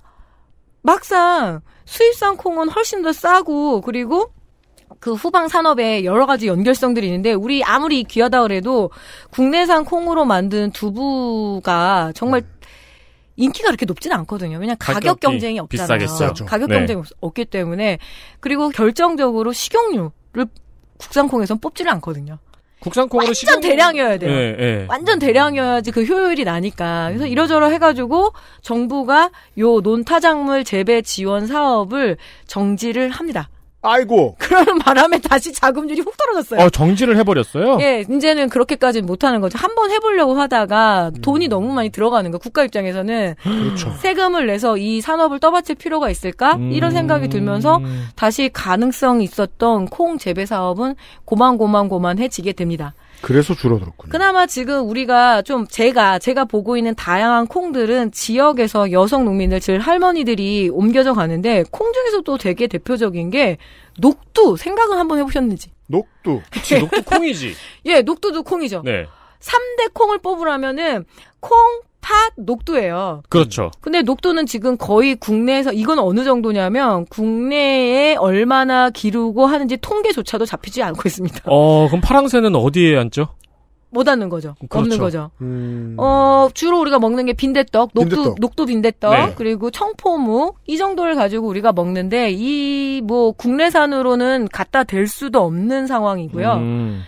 막상 수입산 콩은 훨씬 더 싸고 그리고 그 후방 산업에 여러 가지 연결성들이 있는데 우리 아무리 귀하다 그래도 국내산 콩으로 만든 두부가 정말 음. 인기가 그렇게 높지는 않거든요. 왜냐 가격 경쟁이 없잖아요. 비싸겠죠. 그렇죠. 가격 네. 경쟁이 없, 기 때문에 그리고 결정적으로 식용유를 국산 콩에선 뽑지를 않거든요. 국산 콩으로 완전 식용... 대량이어야 돼요. 예, 예. 완전 대량이어야지 그 효율이 나니까. 그래서 이러저러 해가지고 정부가 요 논타작물 재배 지원 사업을 정지를 합니다. 아이고. 그런 바람에 다시 자금률이 훅 떨어졌어요. 어, 정지를 해버렸어요? 예, 이제는 그렇게까지는 못하는 거죠. 한번 해보려고 하다가 음. 돈이 너무 많이 들어가는 거. 국가 입장에서는 그렇죠. 세금을 내서 이 산업을 떠받칠 필요가 있을까? 음. 이런 생각이 들면서 다시 가능성 이 있었던 콩 재배 사업은 고만고만고만해지게 됩니다. 그래서 줄어들었군요. 그나마 지금 우리가 좀 제가 제가 보고 있는 다양한 콩들은 지역에서 여성 농민들 즉 할머니들이 옮겨져 가는데 콩 중에서도 되게 대표적인 게 녹두 생각은 한번 해보셨는지. 녹두. 그치, 녹두 콩이지. 예, 녹두도 콩이죠. 네. 3대 콩을 뽑으라면은 콩, 팥, 녹두예요. 그렇죠. 근데 녹두는 지금 거의 국내에서 이건 어느 정도냐면 국내에 얼마나 기르고 하는지 통계조차도 잡히지 않고 있습니다. 어, 그럼 파랑새는 어디에 앉죠? 못앉는 거죠. 그렇죠. 없는 거죠. 음... 어, 주로 우리가 먹는 게 빈대떡, 녹두, 빈대떡. 녹두 빈대떡, 네. 그리고 청포무, 이 정도를 가지고 우리가 먹는데, 이, 뭐, 국내산으로는 갖다 댈 수도 없는 상황이고요. 음...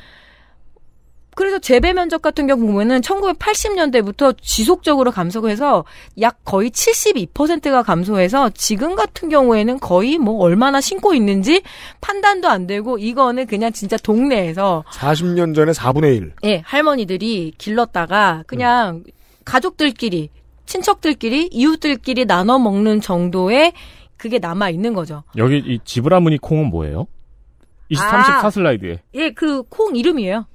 그래서 재배 면적 같은 경우 보면은 1980년대부터 지속적으로 감소해서 약 거의 72%가 감소해서 지금 같은 경우에는 거의 뭐 얼마나 심고 있는지 판단도 안 되고 이거는 그냥 진짜 동네에서 40년 전에 4분의 1. 예, 할머니들이 길렀다가 그냥 음. 가족들끼리 친척들끼리 이웃들끼리 나눠 먹는 정도의 그게 남아 있는 거죠. 여기 이 지브라무늬 콩은 뭐예요? 24, 아, 3 슬라이드에. 예, 그 콩 이름이에요.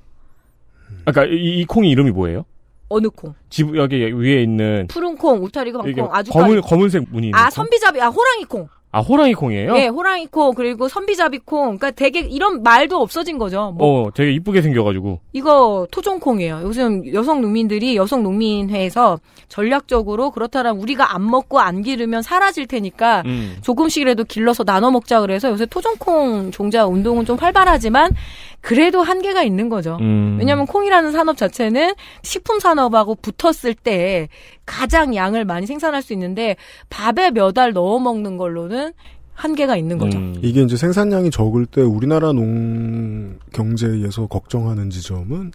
그러니까 이, 이 콩이 이름이 뭐예요? 어느 콩? 집 여기 위에 있는 푸른 콩, 울타리가 방콩, 아주 검은 검은색 무늬. 아 콩? 선비잡이, 아 호랑이 콩. 아 호랑이 콩이에요? 네, 호랑이 콩 그리고 선비잡이 콩. 그러니까 되게 이런 말도 없어진 거죠. 뭐. 어, 되게 이쁘게 생겨가지고. 이거 토종 콩이에요. 요즘 여성 농민들이 여성 농민회에서 전략적으로 그렇다면 우리가 안 먹고 안 기르면 사라질 테니까 음. 조금씩이라도 길러서 나눠 먹자 그래서 요새 토종 콩 종자 운동은 좀 활발하지만 그래도 한계가 있는 거죠. 음. 왜냐하면 콩이라는 산업 자체는 식품 산업하고 붙었을 때 가장 양을 많이 생산할 수 있는데 밥에 몇 알 넣어 먹는 걸로는 한계가 있는 거죠. 음. 이게 이제 생산량이 적을 때 우리나라 농 경제에서 걱정하는 지점은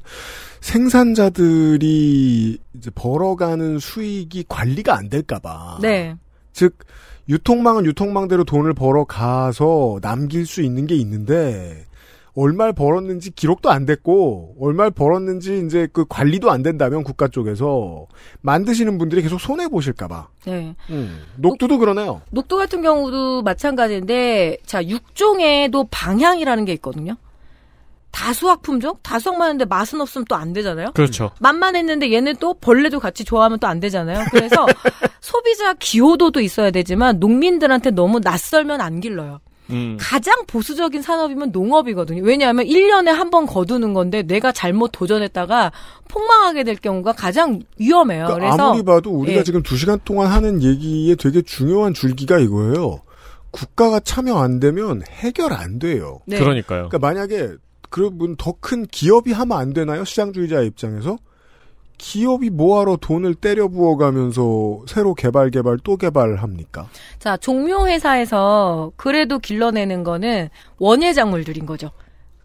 생산자들이 이제 벌어가는 수익이 관리가 안 될까봐. 네. 즉 유통망은 유통망대로 돈을 벌어 가서 남길 수 있는 게 있는데 얼마를 벌었는지 기록도 안 됐고 얼마를 벌었는지 이제 그 관리도 안 된다면 국가 쪽에서 만드시는 분들이 계속 손해 보실까 봐. 네. 음, 녹두도 그러네요. 녹두 같은 경우도 마찬가지인데 자 육종에도 방향이라는 게 있거든요. 다수학 품종? 다수학만 했는데 맛은 없으면 또 안 되잖아요? 그렇죠. 음. 맛만 했는데 얘네 또 벌레도 같이 좋아하면 또 안 되잖아요? 그래서 소비자 기호도도 있어야 되지만 농민들한테 너무 낯설면 안 길러요. 음. 가장 보수적인 산업이면 농업이거든요. 왜냐하면 1년에 한 번 거두는 건데 내가 잘못 도전했다가 폭망하게 될 경우가 가장 위험해요. 그러니까 그래서 아무리 봐도 우리가 예. 지금 2시간 동안 하는 얘기에 되게 중요한 줄기가 이거예요. 국가가 참여 안 되면 해결 안 돼요. 네. 그러니까요. 그러니까 만약에 그러면 더 큰 기업이 하면 안 되나요? 시장주의자 입장에서 기업이 뭐하러 돈을 때려 부어가면서 새로 개발 개발 또 개발합니까? 자, 종묘 회사에서 그래도 길러내는 거는 원예 작물들인 거죠.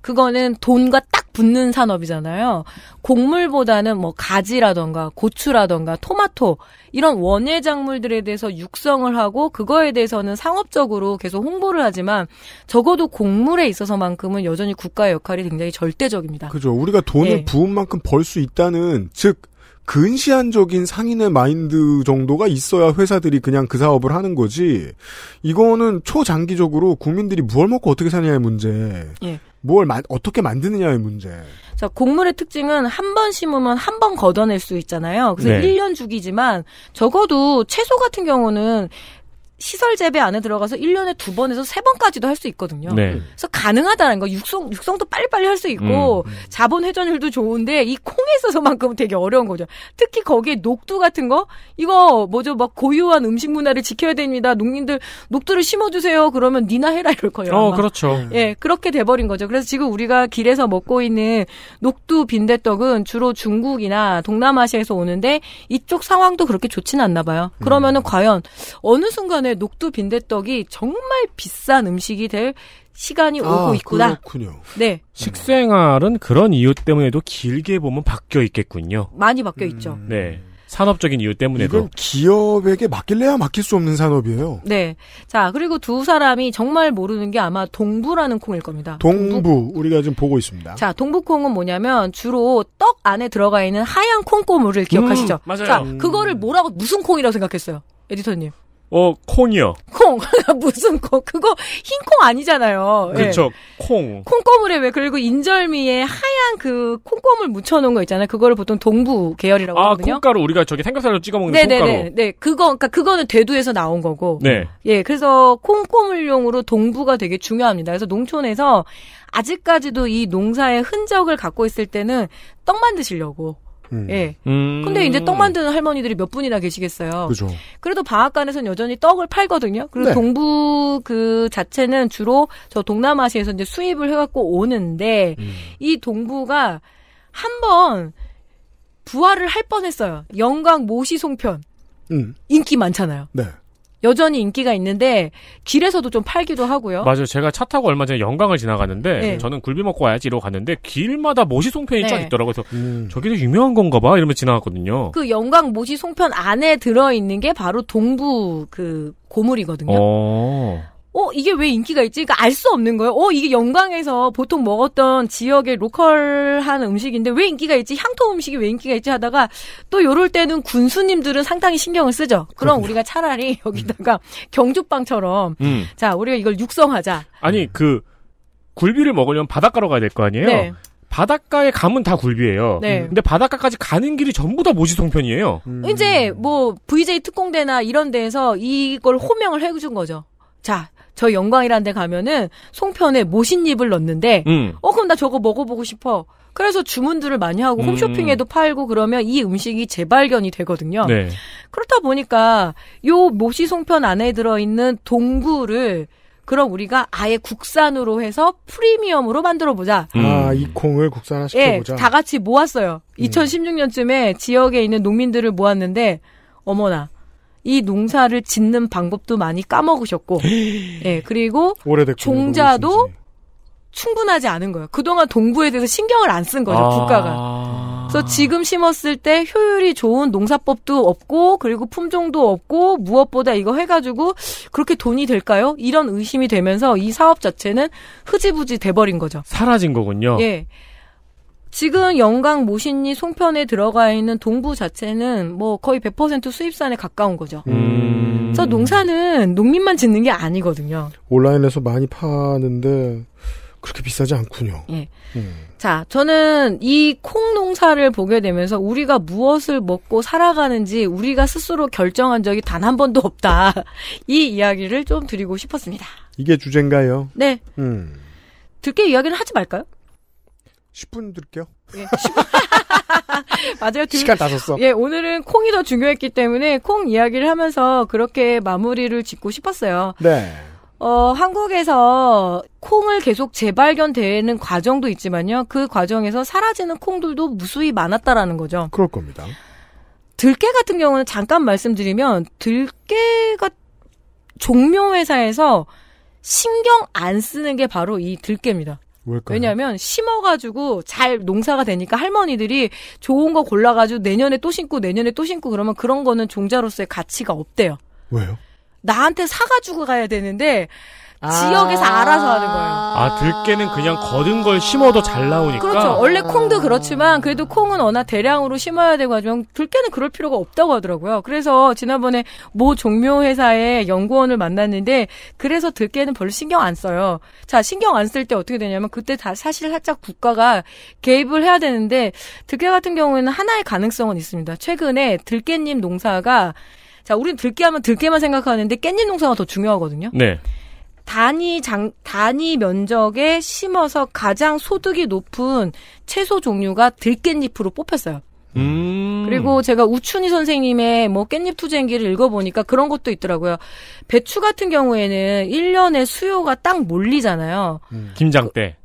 그거는 돈과 딱 붙는 산업이잖아요. 곡물보다는 뭐 가지라던가 고추라던가 토마토 이런 원예 작물들에 대해서 육성을 하고 그거에 대해서는 상업적으로 계속 홍보를 하지만 적어도 곡물에 있어서만큼은 여전히 국가의 역할이 굉장히 절대적입니다. 그죠. 우리가 돈을 예. 네. 부은 만큼 벌 수 있다는 즉 근시안적인 상인의 마인드 정도가 있어야 회사들이 그냥 그 사업을 하는 거지. 이거는 초장기적으로 국민들이 무얼 먹고 어떻게 사냐의 문제. 예. 뭘 마, 어떻게 만드느냐의 문제. 자, 곡물의 특징은 한 번 심으면 한 번 걷어낼 수 있잖아요. 그래서 네. 1년 주기지만 적어도 채소 같은 경우는 시설 재배 안에 들어가서 1년에 두 번에서 세 번까지도 할 수 있거든요. 네. 그래서 가능하다는 거. 육성 육성도 빨리빨리 할 수 있고 음. 자본 회전율도 좋은데 이 콩에 있어서만큼 되게 어려운 거죠. 특히 거기에 녹두 같은 거 이거 뭐죠? 막 고유한 음식 문화를 지켜야 됩니다. 농민들 녹두를 심어 주세요. 그러면 니나 해라 이럴 거예요. 어, 아마. 그렇죠. 예, 그렇게 돼 버린 거죠. 그래서 지금 우리가 길에서 먹고 있는 녹두 빈대떡은 주로 중국이나 동남아시아에서 오는데 이쪽 상황도 그렇게 좋지는 않나 봐요. 그러면은 음. 과연 어느 순간에 때문에 녹두 빈대떡이 정말 비싼 음식이 될 시간이 아, 오고 있구나. 그렇군요. 네. 식생활은 그런 이유 때문에도 길게 보면 바뀌어 있겠군요. 많이 바뀌어 음... 있죠. 네. 산업적인 이유 때문에도 이건 기업에게 맡길래야 맡길 수 없는 산업이에요. 네. 자 그리고 두 사람이 정말 모르는 게 아마 동부라는 콩일 겁니다. 동부, 동부. 우리가 지금 보고 있습니다. 자 동부콩은 뭐냐면 주로 떡 안에 들어가 있는 하얀 콩고물을 음, 기억하시죠? 음, 맞아요. 자 음. 그거를 뭐라고 무슨 콩이라고 생각했어요, 에디터님? 어, 콩이요. 콩. 무슨 콩? 그거 흰 콩 아니잖아요. 그렇죠. 예. 콩. 콩고물에 왜 그리고 인절미에 하얀 그 콩고물 묻혀 놓은 거 있잖아요. 그거를 보통 동부 계열이라고 아, 하거든요. 콩가루 우리가 저기 삼겹살로 찍어 먹는 네네네. 콩가루. 네, 네. 그거 그러니까 그거는 대두에서 나온 거고. 네. 예. 그래서 콩고물용으로 동부가 되게 중요합니다. 그래서 농촌에서 아직까지도 이 농사의 흔적을 갖고 있을 때는 떡 만드시려고 음. 예. 음. 근데 이제 떡 만드는 할머니들이 몇 분이나 계시겠어요. 그죠. 그래도 방앗간에선 여전히 떡을 팔거든요. 그리고 네. 동부 그 자체는 주로 저 동남아시아에서 이제 수입을 해갖고 오는데 음. 이 동부가 한 번 부활을 할 뻔했어요. 영광 모시송편. 음. 인기 많잖아요. 네. 여전히 인기가 있는데 길에서도 좀 팔기도 하고요. 맞아요. 제가 차 타고 얼마 전에 영광을 지나갔는데 네. 저는 굴비 먹고 와야지 이러고 갔는데 길마다 모시 송편이 네. 쫙 있더라고요. 그래서 음. 저기도 유명한 건가 봐 이러면서 지나갔거든요. 그 영광 모시 송편 안에 들어있는 게 바로 동부 그 고물이거든요. 어. 어, 이게 왜 인기가 있지? 그러니까 알수 없는 거예요. 어, 이게 영광에서 보통 먹었던 지역의 로컬한 음식인데 왜 인기가 있지? 향토 음식이 왜 인기가 있지? 하다가 또 요럴 때는 군수님들은 상당히 신경을 쓰죠. 그럼 그럼요. 우리가 차라리 여기다가 음. 경주빵처럼 음. 자, 우리가 이걸 육성하자. 아니, 그 굴비를 먹으려면 바닷가로 가야 될 거 아니에요? 네. 바닷가에 가면 다 굴비예요. 네. 근데 바닷가까지 가는 길이 전부 다모지 송편이에요. 음. 이제 뭐 VJ 특공대나 이런 데에서 이걸 호명을 해준 거죠. 자, 저 영광이라는 데 가면은 송편에 모신잎을 넣는데 음. 어 그럼 나 저거 먹어보고 싶어. 그래서 주문들을 많이 하고 홈쇼핑에도 음. 팔고 그러면 이 음식이 재발견이 되거든요. 네. 그렇다 보니까 요 모시 송편 안에 들어있는 동굴을 그럼 우리가 아예 국산으로 해서 프리미엄으로 만들어 보자. 음. 아이 콩을 국산화 예, 시켜보자. 예, 다 같이 모았어요. 2016년쯤에 음. 지역에 있는 농민들을 모았는데 어머나 이 농사를 짓는 방법도 많이 까먹으셨고, 예, 그리고 종자도 충분하지 않은 거예요. 그동안 동부에 대해서 신경을 안 쓴 거죠, 아... 국가가. 그래서 지금 심었을 때 효율이 좋은 농사법도 없고, 그리고 품종도 없고, 무엇보다 이거 해가지고, 그렇게 돈이 될까요? 이런 의심이 되면서 이 사업 자체는 흐지부지 돼버린 거죠. 사라진 거군요. 예. 지금 영광 모신이 송편에 들어가 있는 동부 자체는 뭐 거의 100% 수입산에 가까운 거죠. 음. 그래서 농사는 농민만 짓는 게 아니거든요. 온라인에서 많이 파는데 그렇게 비싸지 않군요. 예. 음. 자, 저는 이 콩 농사를 보게 되면서 우리가 무엇을 먹고 살아가는지 우리가 스스로 결정한 적이 단 한 번도 없다. 이 이야기를 좀 드리고 싶었습니다. 이게 주제인가요? 네. 음. 들깨 이야기는 하지 말까요? 10분 드릴게요. 예, 1 맞아요. 두, 시간 다 썼어. 예, 오늘은 콩이 더 중요했기 때문에 콩 이야기를 하면서 그렇게 마무리를 짓고 싶었어요. 네. 어, 한국에서 콩을 계속 재발견되는 과정도 있지만요. 그 과정에서 사라지는 콩들도 무수히 많았다라는 거죠. 그럴 겁니다. 들깨 같은 경우는 잠깐 말씀드리면 들깨가 종묘 회사에서 신경 안 쓰는 게 바로 이 들깨입니다. 뭘까요? 왜냐하면 심어가지고 잘 농사가 되니까 할머니들이 좋은 거 골라가지고 내년에 또 심고 내년에 또 심고 그러면 그런 거는 종자로서의 가치가 없대요. 왜요? 나한테 사가지고 가야 되는데 아~ 지역에서 알아서 하는 거예요. 아 들깨는 그냥 거둔 걸 심어도 잘 나오니까. 그렇죠. 원래 콩도 그렇지만 그래도 콩은 워낙 대량으로 심어야 되고 하지만 들깨는 그럴 필요가 없다고 하더라고요. 그래서 지난번에 모 종묘 회사의 연구원을 만났는데 그래서 들깨는 별로 신경 안 써요. 자 신경 안 쓸 때 어떻게 되냐면 그때 다 사실 살짝 국가가 개입을 해야 되는데 들깨 같은 경우에는 하나의 가능성은 있습니다. 최근에 들깨님 농사가 자, 우린 들깨 하면 들깨만 생각하는데 깻잎 농사가 더 중요하거든요. 네. 단위 장, 단위 면적에 심어서 가장 소득이 높은 채소 종류가 들깻잎으로 뽑혔어요. 음. 그리고 제가 우춘희 선생님의 뭐 깻잎 투쟁기를 읽어보니까 그런 것도 있더라고요. 배추 같은 경우에는 1년에 수요가 딱 몰리잖아요. 음. 김장 때.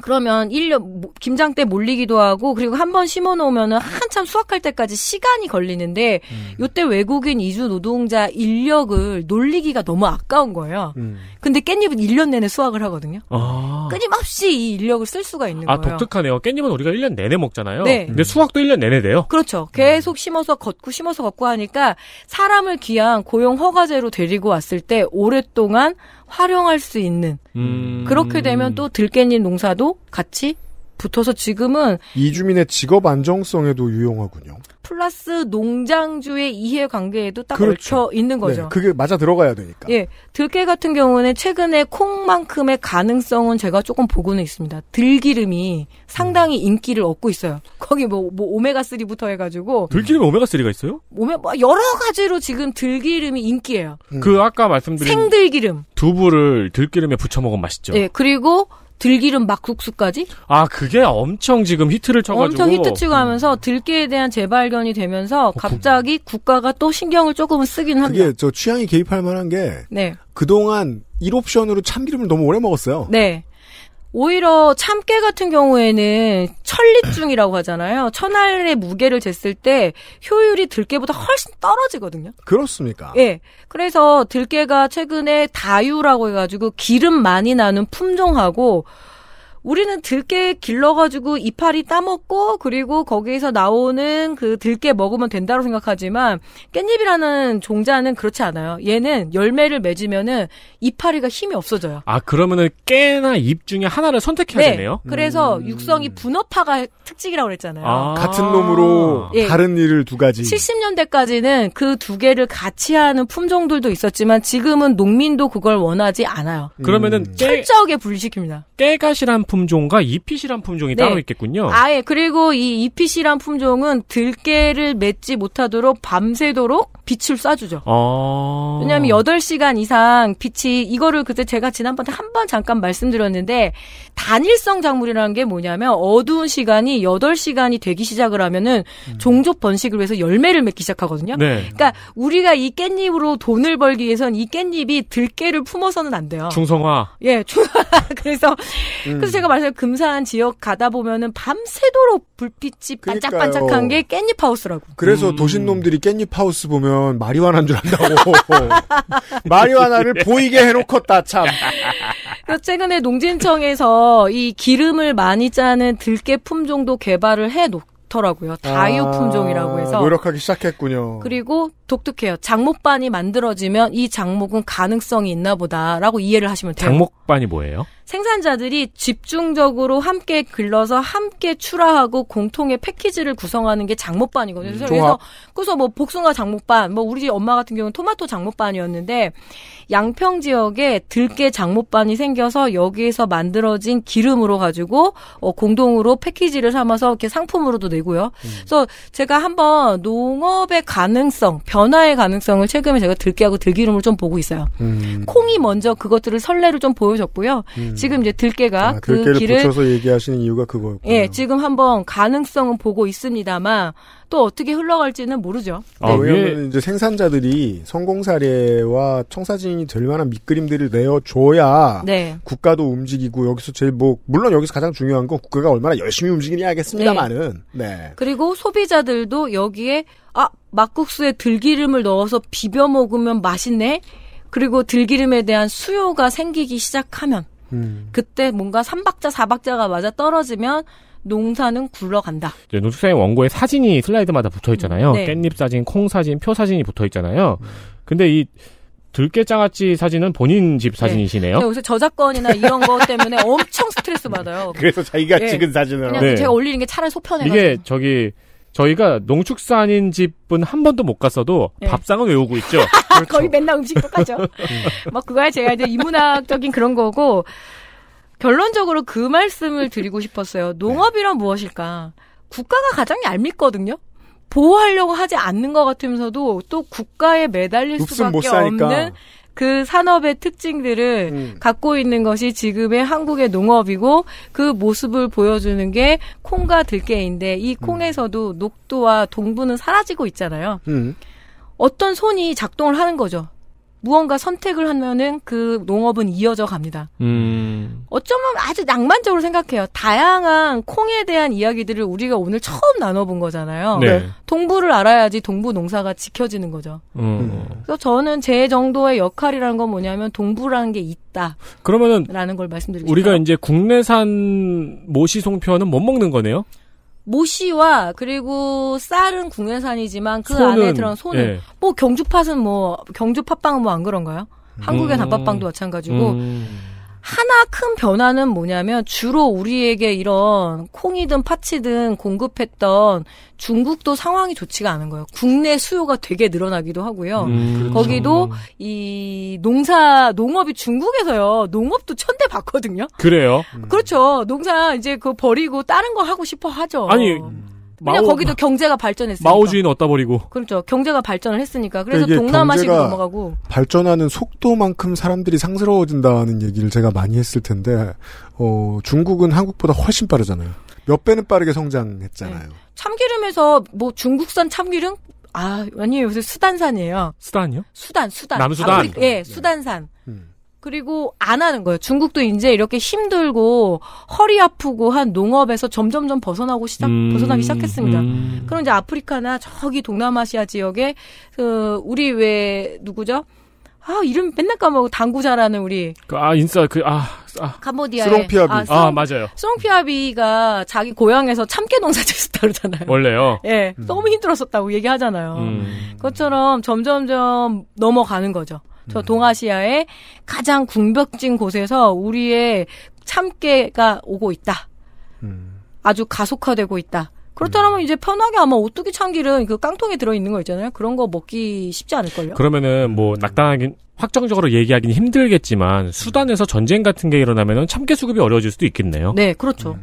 그러면 1년 김장 때 몰리기도 하고 그리고 한 번 심어 놓으면은 한참 수확할 때까지 시간이 걸리는데 음. 이때 외국인 이주 노동자 인력을 놀리기가 너무 아까운 거예요. 음. 근데 깻잎은 1년 내내 수확을 하거든요. 아. 끊임없이 이 인력을 쓸 수가 있는 아, 거예요. 아, 독특하네요. 깻잎은 우리가 1년 내내 먹잖아요. 네. 근데 수확도 1년 내내 돼요. 그렇죠. 음. 계속 심어서 걷고 심어서 걷고 하니까 사람을 귀한 고용 허가제로 데리고 왔을 때 오랫동안 활용할 수 있는 음. 그렇게 되면 또 들깻잎 농사도 같이 붙어서 지금은 이주민의 직업 안정성에도 유용하군요. 플러스 농장주의 이해관계에도 딱 그렇죠. 얽혀 있는 네, 거죠. 네, 그게 맞아 들어가야 되니까. 예, 들깨 같은 경우는 최근에 콩만큼의 가능성은 제가 조금 보고는 있습니다. 들기름이 상당히 음. 인기를 얻고 있어요. 거기 뭐, 뭐 오메가3부터 해가지고. 들기름에 오메가3가 있어요? 오메, 뭐 여러 가지로 지금 들기름이 인기예요. 음. 그 아까 말씀드린. 생들기름. 두부를 들기름에 부쳐 먹으면 맛있죠. 예, 그리고 들기름 막국수까지? 아, 그게 엄청 지금 히트를 쳐가지고. 엄청 히트 치고 하면서 음. 들깨에 대한 재발견이 되면서 어, 갑자기 국가가 또 신경을 조금은 쓰긴 합니다. 그게 저 취향이 개입할 만한 게. 네. 그동안 1옵션으로 참기름을 너무 오래 먹었어요. 네. 오히려 참깨 같은 경우에는 천리중이라고 하잖아요. 천알의 무게를 쟀을 때 효율이 들깨보다 훨씬 떨어지거든요. 그렇습니까? 예. 그래서 들깨가 최근에 다유라고 해가지고 기름 많이 나는 품종하고 우리는 들깨 길러가지고 이파리 따먹고 그리고 거기에서 나오는 그 들깨 먹으면 된다고 생각하지만 깻잎이라는 종자는 그렇지 않아요. 얘는 열매를 맺으면은 이파리가 힘이 없어져요. 아 그러면은 깨나 잎 중에 하나를 선택해야 네. 되네요. 그래서 음... 육성이 분업화가 특징이라고 그랬잖아요. 아~ 같은 놈으로 예. 다른 일을 두 가지. 70년대까지는 그 두 개를 같이 하는 품종들도 있었지만 지금은 농민도 그걸 원하지 않아요. 음... 그러면은 철저하게 분리시킵니다. 깨가시란 품종과 잎핏이란 품종이 네. 따로 있겠군요. 아예 그리고 이 잎핏이란 품종은 들깨를 맺지 못하도록 밤새도록 빛을 쏴주죠. 아... 왜냐하면 8시간 이상 빛이 이거를 그때 제가 지난번에 한번 잠깐 말씀드렸는데 단일성 작물이라는 게 뭐냐면 어두운 시간이 8시간이 되기 시작을 하면은 음. 종족 번식을 위해서 열매를 맺기 시작하거든요. 네. 그러니까 우리가 이 깻잎으로 돈을 벌기 위해선 이 깻잎이 들깨를 품어서는 안 돼요. 중성화. 예, 중... 그래서 음. 그래서 제가 말씀 금산 지역 가다 보면은 밤새도록 불빛이 반짝반짝한 게 깻잎 하우스라고. 그래서 음. 도신 놈들이 깻잎 하우스 보면 마리화나인 줄 안다고. 마리화나를 보이게 해놓고다 참. 최근에 농진청에서 이 기름을 많이 짜는 들깨 품종도 개발을 해놓. 더라고요 다이오 아, 품종이라고 해서 노력하기 시작했군요. 그리고 독특해요. 장목반이 만들어지면 이 장목은 가능성이 있나 보다라고 이해를 하시면 돼요. 장목반이 뭐예요? 생산자들이 집중적으로 함께 길러서 함께 출하하고 공통의 패키지를 구성하는 게 장목반이거든요. 음, 그래서, 그래서, 그래서 뭐 복숭아 장목반, 뭐 우리 엄마 같은 경우는 토마토 장목반이었는데 양평 지역에 들깨 장목반이 생겨서 여기에서 만들어진 기름으로 가지고 어, 공동으로 패키지를 삼아서 이렇게 상품으로도 내고요. 음. 그래서 제가 한번 농업의 가능성, 변화의 가능성을 최근에 제가 들깨하고 들기름을 좀 보고 있어요. 음. 콩이 먼저 그것들을 선례를 좀 보여줬고요. 음. 지금 이제 들깨가 아, 그 들깨를 길을 붙여서 얘기하시는 이유가 그거였군요. 예, 지금 한번 가능성은 보고 있습니다만 또 어떻게 흘러갈지는 모르죠. 아, 네, 왜냐면 이제 생산자들이 성공 사례와 청사진이 될 만한 밑그림들을 내어줘야 네. 국가도 움직이고 여기서 제일 뭐 물론 여기서 가장 중요한 건 국가가 얼마나 열심히 움직이냐 하겠습니다만은 네. 네. 그리고 소비자들도 여기에 아 막국수에 들기름을 넣어서 비벼 먹으면 맛있네. 그리고 들기름에 대한 수요가 생기기 시작하면 음. 그때 뭔가 3박자, 4박자가 맞아 떨어지면 농사는 굴러간다. 이제 농축산의 원고에 사진이 슬라이드마다 붙어 있잖아요. 음, 네. 깻잎 사진, 콩 사진, 표 사진이 붙어 있잖아요. 음. 근데 이 들깨장아찌 사진은 본인 집 네. 사진이시네요. 네, 요새 저작권이나 이런 거 때문에 엄청 스트레스 받아요. 그래서 자기가 네. 찍은 사진을. 그냥 네. 제가 올리는 게 차라리 소편해가 이게 저기 저희가 농축산인 집은 한 번도 못 갔어도 네. 예. 밥상은 외우고 있죠. 그렇죠. 거의 맨날 음식 똑같죠. 막 음. 뭐 그거야 제가 이제 이문학적인 그런 거고 결론적으로 그 말씀을 드리고 싶었어요. 네. 농업이란 무엇일까? 국가가 가장 얄밉거든요. 보호하려고 하지 않는 것 같으면서도 또 국가에 매달릴 수밖에 없는 그 산업의 특징들을 음. 갖고 있는 것이 지금의 한국의 농업이고 그 모습을 보여주는 게 콩과 들깨인데 이 음. 콩에서도 녹두와동분은 사라지고 있잖아요. 음. 어떤 손이 작동을 하는 거죠. 무언가 선택을 하면은 그 농업은 이어져 갑니다. 음. 어쩌면 아주 낭만적으로 생각해요. 다양한 콩에 대한 이야기들을 우리가 오늘 처음 나눠본 거잖아요. 네. 동부를 알아야지 동부 농사가 지켜지는 거죠. 음. 그래서 저는 제 정도의 역할이라는 건 뭐냐면 동부라는 게 있다. 그러면은 라는 걸 말씀드리고 우리가 이제 국내산 모시 송편은 못 먹는 거네요. 모시와 그리고 쌀은 궁예산이지만그 소는, 안에 들어온 소는 예. 뭐 경주 팥은 뭐 경주 팥빵은 뭐 안 그런가요? 한국의 음. 단팥빵도 마찬가지고 음. 하나 큰 변화는 뭐냐면 주로 우리에게 이런 콩이든 파치든 공급했던 중국도 상황이 좋지가 않은 거예요. 국내 수요가 되게 늘어나기도 하고요. 음, 그렇죠. 거기도 그렇죠. 이 농사 농업이 중국에서요. 농업도 천대 받거든요. 그래요? 음. 그렇죠. 농사 이제 그 버리고 다른 거 하고 싶어 하죠. 아니 마오, 거기도 경제가 발전했으니까. 마오주의는 얻다 버리고. 그렇죠. 경제가 발전을 했으니까. 그래서 그러니까 동남아식으로 넘어가고. 발전하는 속도만큼 사람들이 상스러워진다는 얘기를 제가 많이 했을 텐데 어, 중국은 한국보다 훨씬 빠르잖아요. 몇 배는 빠르게 성장했잖아요. 네. 참기름에서 뭐 중국산 참기름 아, 아니요 요새 수단산이에요. 수단이요? 수단, 수단. 남수단. 아프 예, 네. 수단산. 음. 그리고 안 하는 거예요. 중국도 이제 이렇게 힘들고 허리 아프고 한 농업에서 점점점 벗어나고 시작 음, 벗어나기 시작했습니다. 음. 그럼 이제 아프리카나 저기 동남아시아 지역에 그 우리 왜 누구죠? 아 이름 맨날 까먹고당구잘하는 우리 그, 아 인싸 그아 아, 캄보디아 스롱피아비 아, 아, 아, 아 맞아요 스롱피아비가 자기 고향에서 참깨 농사 짓었다 그러잖아요 원래요 예 네, 음. 너무 힘들었었다고 얘기하잖아요 음. 그것처럼 점점점 넘어가는 거죠 저 동아시아의 가장 궁벽진 곳에서 우리의 참깨가 오고 있다. 음. 아주 가속화되고 있다. 그렇다면 음. 이제 편하게 아마 오뚜기 참기름 그 깡통에 들어있는 거 있잖아요. 그런 거 먹기 쉽지 않을걸요? 그러면은 뭐 음. 낙당하긴, 확정적으로 얘기하기는 힘들겠지만 수단에서 전쟁 같은 게 일어나면은 참깨 수급이 어려워질 수도 있겠네요. 네, 그렇죠.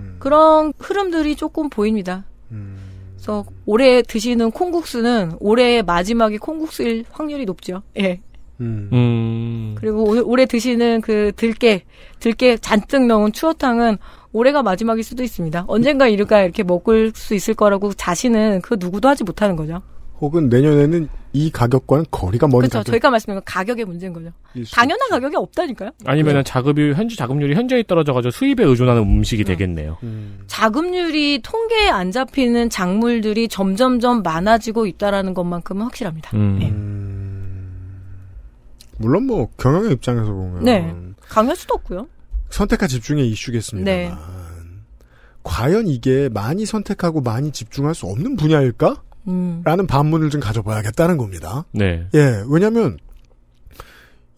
음. 그런 흐름들이 조금 보입니다. 음. 그래서 올해 드시는 콩국수는 올해의 마지막이 콩국수일 확률이 높죠. 예. 음. 음. 그리고 올, 올해 드시는 그 들깨, 들깨 잔뜩 넣은 추어탕은 올해가 마지막일 수도 있습니다. 언젠가 이럴까 이렇게 먹을 수 있을 거라고 자신은 그 누구도 하지 못하는 거죠. 혹은 내년에는 이 가격과는 거리가 먼 그렇죠. 가격. 저희가 말씀드린 건 가격의 문제인 거죠. 당연한 가격이 없다니까요. 아니면 네. 자급이 현지 자금률이 현저히 떨어져가지고 수입에 의존하는 음식이 음. 되겠네요. 음. 자금률이 통계에 안 잡히는 작물들이 점점점 많아지고 있다라는 것만큼은 확실합니다. 음. 네. 음. 물론 뭐 경영의 입장에서 보면 네. 강할 수도 없고요. 선택과 집중의 이슈겠습니다. 네. 과연 이게 많이 선택하고 많이 집중할 수 없는 분야일까? 음. 라는 반문을 좀 가져봐야겠다는 겁니다. 네. 예, 왜냐면,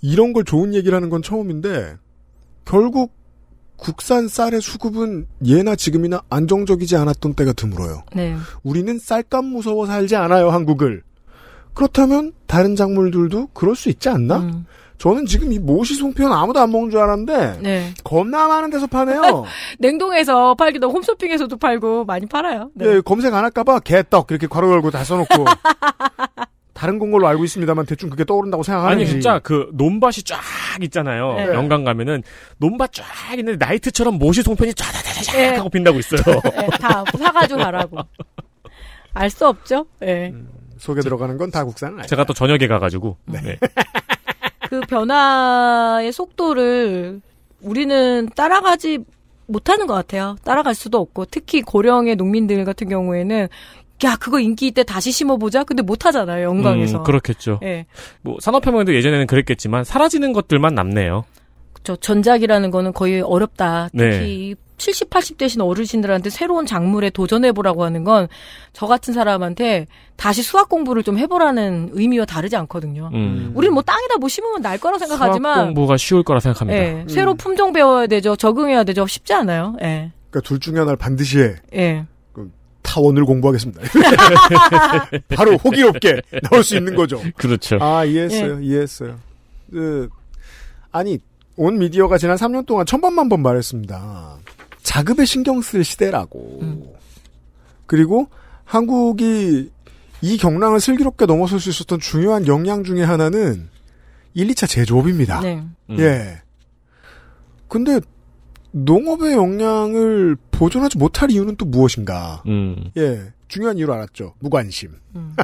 이런 걸 좋은 얘기라는건 처음인데, 결국, 국산 쌀의 수급은 예나 지금이나 안정적이지 않았던 때가 드물어요. 네. 우리는 쌀값 무서워 살지 않아요, 한국을. 그렇다면, 다른 작물들도 그럴 수 있지 않나? 음. 저는 지금 이 모시 송편 아무도 안 먹는 줄 알았는데 네. 겁나 많은 데서 파네요. 냉동에서 팔기도 홈쇼핑에서도 팔고 많이 팔아요. 네. 예, 검색 안 할까봐 개떡 이렇게 괄호 열고 다 써놓고 다른 건 걸로 알고 있습니다만 대충 그게 떠오른다고 생각하는지. 아니 진짜 그 논밭이 쫙 있잖아요. 네. 네. 영광 가면은 논밭 쫙 있는데 나이트처럼 모시 송편이 쫙쫙쫙 네. 하고 빈다고 있어요. 네, 다 사가지고 가라고. 알 수 없죠. 네. 음, 속에 들어가는 건 다 국산. 제가 또 저녁에 가가지고. 네. 그 변화의 속도를 우리는 따라가지 못하는 것 같아요. 따라갈 수도 없고 특히 고령의 농민들 같은 경우에는 야 그거 인기 있대 다시 심어보자. 근데 못하잖아요 영광에서. 음, 그렇겠죠. 예. 뭐 산업혁명도 예전에는 그랬겠지만 사라지는 것들만 남네요. 그 전작이라는 거는 거의 어렵다. 네. 특히 네. 70, 80 되신 어르신들한테 새로운 작물에 도전해보라고 하는 건 저 같은 사람한테 다시 수학 공부를 좀 해보라는 의미와 다르지 않거든요. 음. 우리는 뭐 땅에다 뭐 심으면 날 거라 생각하지만 수학 공부가 쉬울 거라 생각합니다. 예, 음. 새로 품종 배워야 되죠. 적응해야 되죠. 쉽지 않아요. 예. 그러니까 둘 중에 하나를 반드시 해. 예. 타원을 공부하겠습니다. 바로 호기롭게 나올 수 있는 거죠. 그렇죠. 아 이해했어요. 예. 이해했어요. 그, 아니 온 미디어가 지난 3년 동안 천번만 번 말했습니다. 자급에 신경 쓸 시대라고. 음. 그리고 한국이 이 경랑을 슬기롭게 넘어설 수 있었던 중요한 역량 중의 하나는 1, 2차 제조업입니다. 네. 음. 예. 근데 농업의 역량을 보존하지 못할 이유는 또 무엇인가? 음. 예. 중요한 이유를 알았죠. 무관심. 음.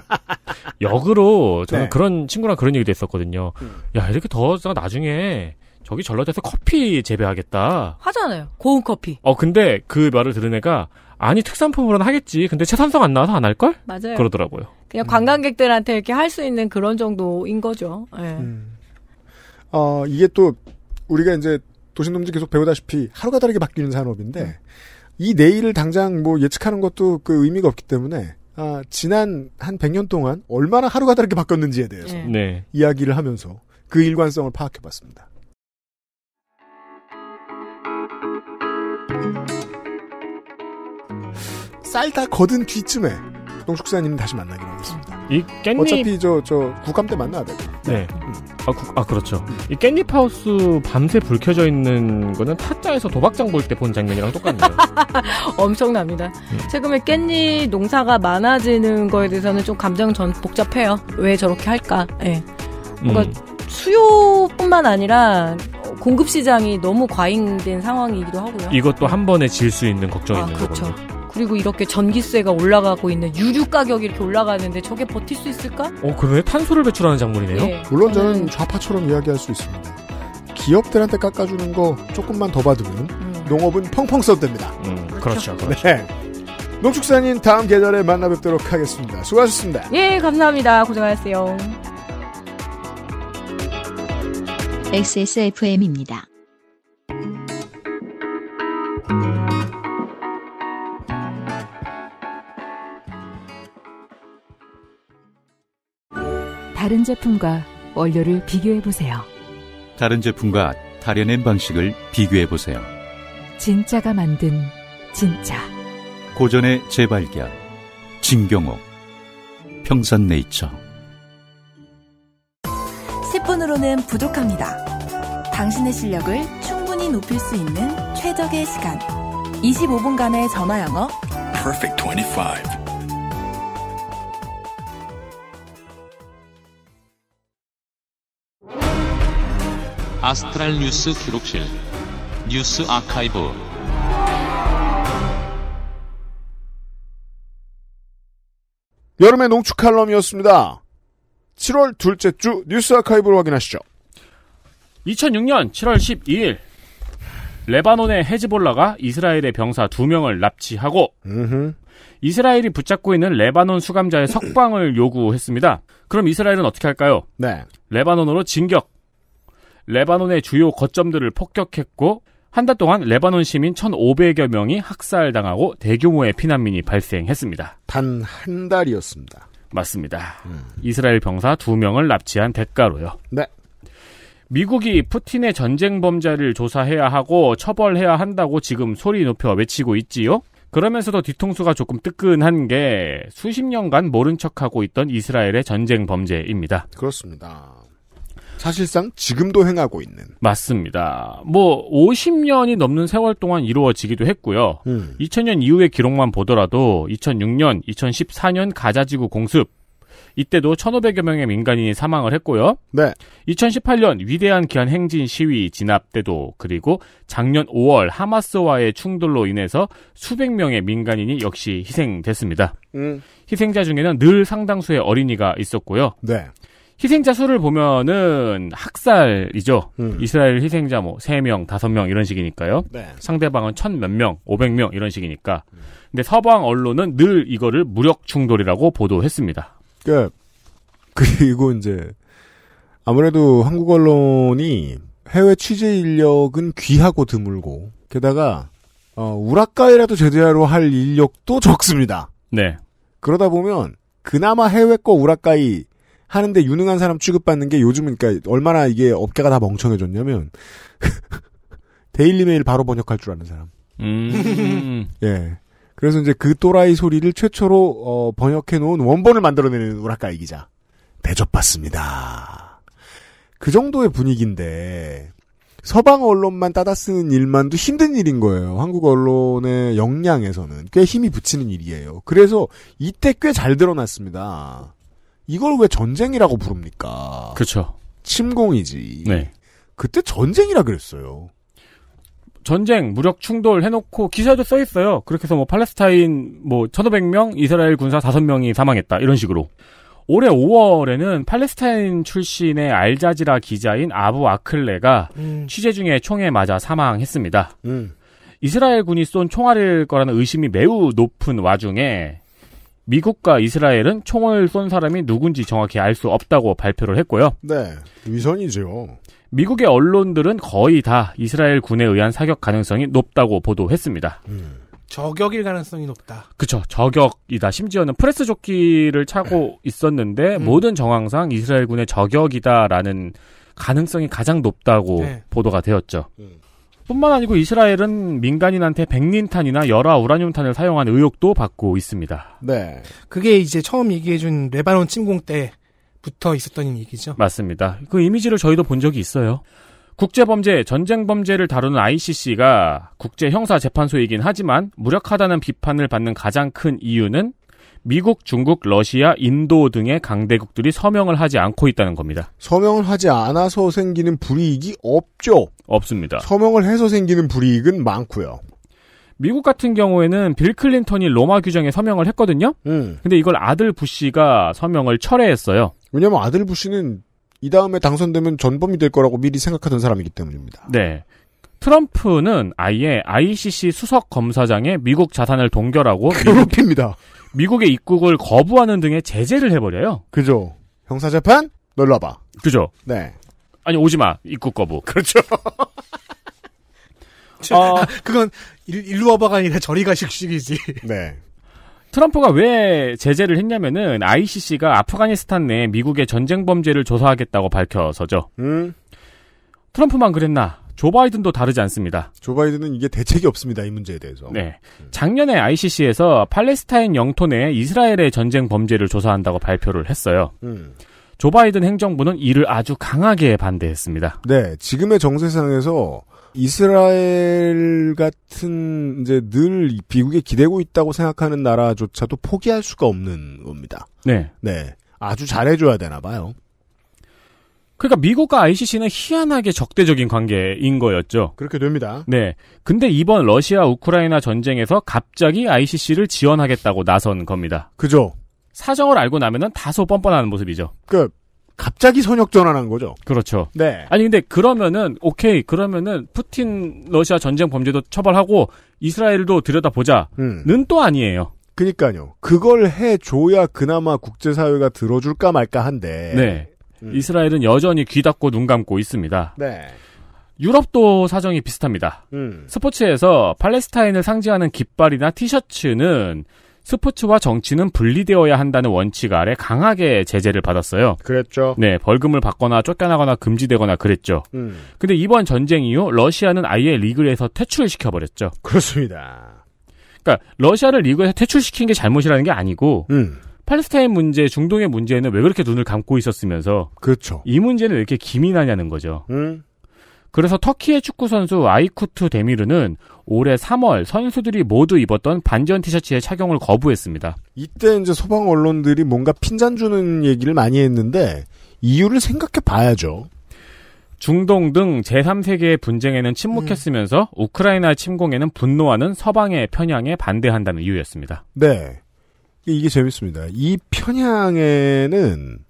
역으로 저는 네. 그런 친구랑 그런 얘기도 했었거든요. 음. 야, 이렇게 더워 나중에 저기 전라도에서 커피 재배하겠다. 하잖아요. 고운 커피. 어, 근데 그 말을 들은 애가 아니 특산품으로는 하겠지. 근데 채산성 안 나와서 안할 걸? 맞아요. 그러더라고요. 그냥 음. 관광객들한테 이렇게 할 수 있는 그런 정도인 거죠. 예. 음. 어, 이게 또 우리가 이제 도시놈지 계속 배우다시피 하루가 다르게 바뀌는 산업인데 음. 이 내일을 당장 뭐 예측하는 것도 그 의미가 없기 때문에 아, 지난 한 100년 동안 얼마나 하루가 다르게 바뀌었는지에 대해서 네. 네. 이야기를 하면서 그 일관성을 파악해 봤습니다. 쌀다 거둔 뒤쯤에 농축사님 다시 만나기로 했습니다이 깻잎 어차피 저저 국감 때 만나야 되고. 네. 음. 아, 구, 아 그렇죠. 음. 이 깻잎 하우스 밤새 불 켜져 있는 거는 타짜에서 도박장 볼 때 본 장면이랑 똑같네요. 엄청납니다. 음. 최근에 깻잎 농사가 많아지는 거에 대해서는 좀 감정 전 복잡해요. 왜 저렇게 할까? 예. 네. 뭔가 음. 수요뿐만 아니라 공급 시장이 너무 과잉된 상황이기도 하고요. 이것도 한 번에 질 수 있는 걱정이 아, 있는 그렇죠. 거군요. 그리고 이렇게 전기세가 올라가고 있는 유류 가격이 이렇게 올라가는데 저게 버틸 수 있을까? 어, 그러네. 탄소를 배출하는 작물이네요. 예. 물론 저는 좌파처럼 이야기할 수 있습니다. 기업들한테 깎아주는 거 조금만 더 받으면 음. 농업은 펑펑 써도 됩니다. 음, 그렇죠, 그렇죠. 그렇죠. 네. 농축산인 다음 계절에 만나 뵙도록 하겠습니다. 수고하셨습니다. 예, 감사합니다. 고생하셨어요. XSFM입니다. 다른 제품과 원료를 비교해 보세요. 다른 제품과 다려낸 방식을 비교해 보세요. 진짜가 만든 진짜. 고전의 재발견. 진경옥. 평산네이처. 10분으로는 부족합니다. 당신의 실력을 충분히 높일 수 있는 최적의 시간. 25분간의 전화 영어. Perfect 25. 아스트랄 뉴스 기록실 뉴스 아카이브 여름의 농축 칼럼이었습니다. 7월 둘째 주 뉴스 아카이브를 확인하시죠. 2006년 7월 12일 레바논의 헤즈볼라가 이스라엘의 병사 두명을 납치하고 음흠. 이스라엘이 붙잡고 있는 레바논 수감자의 석방을 요구했습니다. 그럼 이스라엘은 어떻게 할까요? 네. 레바논으로 진격 레바논의 주요 거점들을 폭격했고 한 달 동안 레바논 시민 1,500여 명이 학살당하고 대규모의 피난민이 발생했습니다. 단 한 달이었습니다. 맞습니다. 음. 이스라엘 병사 2명을 납치한 대가로요. 네. 미국이 푸틴의 전쟁 범죄를 조사해야 하고 처벌해야 한다고 지금 소리 높여 외치고 있지요? 그러면서도 뒤통수가 조금 뜨끈한 게 수십 년간 모른 척하고 있던 이스라엘의 전쟁 범죄입니다. 그렇습니다. 사실상 지금도 행하고 있는. 맞습니다. 뭐 50년이 넘는 세월 동안 이루어지기도 했고요. 음. 2000년 이후의 기록만 보더라도 2006년, 2014년 가자지구 공습 이때도 1,500여 명의 민간인이 사망을 했고요. 네. 2018년 위대한 기한 행진 시위 진압 때도 그리고 작년 5월 하마스와의 충돌로 인해서 수백 명의 민간인이 역시 희생됐습니다. 음. 희생자 중에는 늘 상당수의 어린이가 있었고요. 네. 희생자 수를 보면은 학살이죠. 음. 이스라엘 희생자 뭐 3명, 5명 이런 식이니까요. 네. 상대방은 1 0 0 0몇 명, 500명 이런 식이니까. 음. 근데 서방 언론은 늘 이거를 무력 충돌이라고 보도했습니다. 그 그리고 이제 아무래도 한국 언론이 해외 취재 인력은 귀하고 드물고 게다가 어, 우라카이라도 제대로 할 인력도 적습니다. 네. 그러다 보면 그나마 해외 거 우라카이 하는데 유능한 사람 취급받는 게 요즘은 그러니까 얼마나 이게 업계가 다 멍청해졌냐면 데일리메일 바로 번역할 줄 아는 사람. 음. 예. 그래서 이제 그 또라이 소리를 최초로 어, 번역해 놓은 원본을 만들어내는 우라카이 기자 대접받습니다. 그 정도의 분위기인데 서방 언론만 따다쓰는 일만도 힘든 일인 거예요. 한국 언론의 역량에서는 꽤 힘이 붙이는 일이에요. 그래서 이때 꽤 잘 드러났습니다. 이걸 왜 전쟁이라고 부릅니까? 그렇죠. 침공이지. 네. 그때 전쟁이라 그랬어요. 전쟁, 무력 충돌 해놓고 기사도 써 있어요. 그렇게 해서 뭐 팔레스타인 뭐 1,500명, 이스라엘 군사 5명이 사망했다. 이런 식으로. 올해 5월에는 팔레스타인 출신의 알자지라 기자인 아부 아클레가 음. 취재 중에 총에 맞아 사망했습니다. 음. 이스라엘 군이 쏜 총알일 거라는 의심이 매우 높은 와중에 미국과 이스라엘은 총을 쏜 사람이 누군지 정확히 알 수 없다고 발표를 했고요. 네. 위선이죠. 미국의 언론들은 거의 다 이스라엘 군에 의한 사격 가능성이 높다고 보도했습니다. 음. 저격일 가능성이 높다. 그쵸. 저격이다. 심지어는 프레스 조끼를 차고 네. 있었는데 음. 모든 정황상 이스라엘 군의 저격이다라는 가능성이 가장 높다고 네. 보도가 되었죠. 음. 뿐만 아니고 이스라엘은 민간인한테 백린탄이나 열화 우라늄탄을 사용한 의혹도 받고 있습니다. 네. 그게 이제 처음 얘기해준 레바논 침공 때부터 있었던 얘기죠. 맞습니다. 그 이미지를 저희도 본 적이 있어요. 국제범죄, 전쟁범죄를 다루는 ICC가 국제형사재판소이긴 하지만 무력하다는 비판을 받는 가장 큰 이유는 미국, 중국, 러시아, 인도 등의 강대국들이 서명을 하지 않고 있다는 겁니다. 서명을 하지 않아서 생기는 불이익이 없죠. 없습니다. 서명을 해서 생기는 불이익은 많고요. 미국 같은 경우에는 빌 클린턴이 로마 규정에 서명을 했거든요. 음. 근데 이걸 아들 부시가 서명을 철회했어요. 왜냐면 아들 부시는 이 다음에 당선되면 전범이 될 거라고 미리 생각하던 사람이기 때문입니다. 네. 트럼프는 아예 ICC 수석 검사장의 미국 자산을 동결하고 괴롭힙니다. 미국의 입국을 거부하는 등의 제재를 해버려요. 그죠. 형사재판? 놀러 봐. 그죠. 네. 아니 오지 마 입국 거부. 그렇죠. 아, 어, 그건 일, 로 와봐가 아니라 저리 가식식이지. 네. 트럼프가 왜 제재를 했냐면은 ICC가 아프가니스탄 내 미국의 전쟁 범죄를 조사하겠다고 밝혀서죠. 음. 트럼프만 그랬나? 조 바이든도 다르지 않습니다. 조 바이든은 이게 대책이 없습니다. 이 문제에 대해서. 네. 음. 작년에 ICC에서 팔레스타인 영토 내 이스라엘의 전쟁 범죄를 조사한다고 발표를 했어요. 음. 조 바이든 행정부는 이를 아주 강하게 반대했습니다. 네. 지금의 정세상에서 이스라엘 같은 이제 늘 미국에 기대고 있다고 생각하는 나라조차도 포기할 수가 없는 겁니다. 네. 네. 아주 잘해줘야 되나 봐요. 그러니까 미국과 ICC는 희한하게 적대적인 관계인 거였죠. 그렇게 됩니다. 네. 근데 이번 러시아 우크라이나 전쟁에서 갑자기 ICC를 지원하겠다고 나선 겁니다. 그죠. 사정을 알고 나면은 다소 뻔뻔한 모습이죠. 그 갑자기 선역 전환한 거죠. 그렇죠. 네. 아니 근데 그러면은 오케이 그러면은 푸틴 러시아 전쟁 범죄도 처벌하고 이스라엘도 들여다보자는 음. 또 아니에요. 그니까요. 그걸 해줘야 그나마 국제사회가 들어줄까 말까 한데. 네. 음. 이스라엘은 여전히 귀 닫고 눈 감고 있습니다. 네. 유럽도 사정이 비슷합니다. 음. 스포츠에서 팔레스타인을 상징하는 깃발이나 티셔츠는 스포츠와 정치는 분리되어야 한다는 원칙 아래 강하게 제재를 받았어요. 그랬죠. 네, 벌금을 받거나 쫓겨나거나 금지되거나 그랬죠. 음. 근데 이번 전쟁 이후 러시아는 아예 리그에서 퇴출시켜 버렸죠. 그렇습니다. 그러니까 러시아를 리그에서 퇴출시킨 게 잘못이라는 게 아니고 음. 팔레스타인 문제, 중동의 문제는 왜 그렇게 눈을 감고 있었으면서 그렇죠. 이 문제는 왜 이렇게 기민하냐는 거죠. 음. 그래서 터키의 축구 선수 아이쿠트 데미르는 올해 3월 선수들이 모두 입었던 반전 티셔츠의 착용을 거부했습니다. 이때 이제 소방 언론들이 뭔가 핀잔 주는 얘기를 많이 했는데 이유를 생각해 봐야죠. 중동 등 제3세계의 분쟁에는 침묵했으면서 음. 우크라이나 침공에는 분노하는 서방의 편향에 반대한다는 이유였습니다. 네. 이게 재밌습니다. 이 편향에는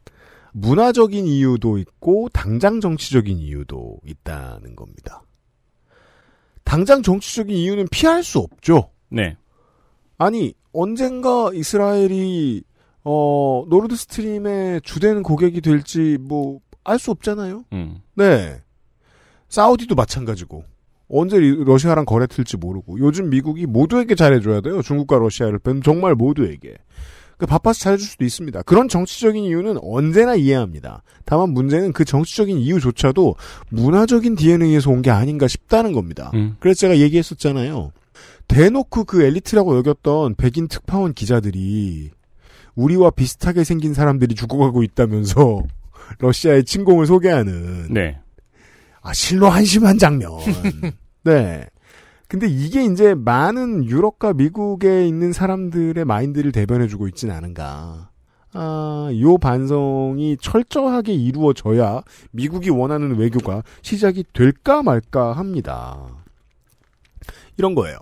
문화적인 이유도 있고 당장 정치적인 이유도 있다는 겁니다. 당장 정치적인 이유는 피할 수 없죠. 네. 아니 언젠가 이스라엘이 어 노르드 스트림의 주된 고객이 될지 뭐 알 수 없잖아요. 음. 네. 사우디도 마찬가지고. 언제 러시아랑 거래 틀지 모르고 요즘 미국이 모두에게 잘해줘야 돼요. 중국과 러시아를 뺀 정말 모두에게. 그 바빠서 잘해줄 수도 있습니다. 그런 정치적인 이유는 언제나 이해합니다. 다만 문제는 그 정치적인 이유조차도 문화적인 DNA에서 온 게 아닌가 싶다는 겁니다. 음. 그래서 제가 얘기했었잖아요. 대놓고 그 엘리트라고 여겼던 백인 특파원 기자들이 우리와 비슷하게 생긴 사람들이 죽어가고 있다면서 러시아의 침공을 소개하는 네. 아, 실로 한심한 장면. 네. 근데 이게 이제 많은 유럽과 미국에 있는 사람들의 마인드를 대변해주고 있지는 않은가. 아, 요 반성이 철저하게 이루어져야 미국이 원하는 외교가 시작이 될까 말까 합니다. 이런 거예요.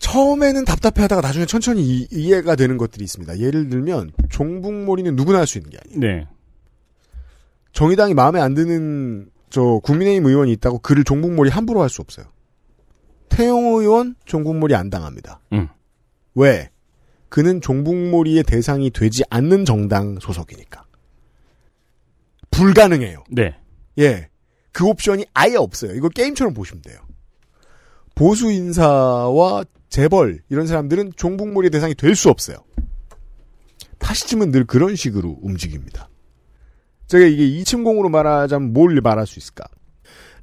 처음에는 답답해하다가 나중에 천천히 이, 이해가 되는 것들이 있습니다. 예를 들면 종북몰이는 누구나 할 수 있는 게 아니에요. 네. 정의당이 마음에 안 드는 저 국민의힘 의원이 있다고 그를 종북몰이 함부로 할 수 없어요. 태용 의원 종북몰이 안 당합니다. 음. 왜? 그는 종북몰이의 대상이 되지 않는 정당 소속이니까. 불가능해요. 네. 예. 그 옵션이 아예 없어요. 이거 게임처럼 보시면 돼요. 보수 인사와 재벌 이런 사람들은 종북몰이 대상이 될 수 없어요. 다시쯤은늘 그런 식으로 움직입니다. 제가 이게 이침공으로 말하자면 뭘 말할 수 있을까?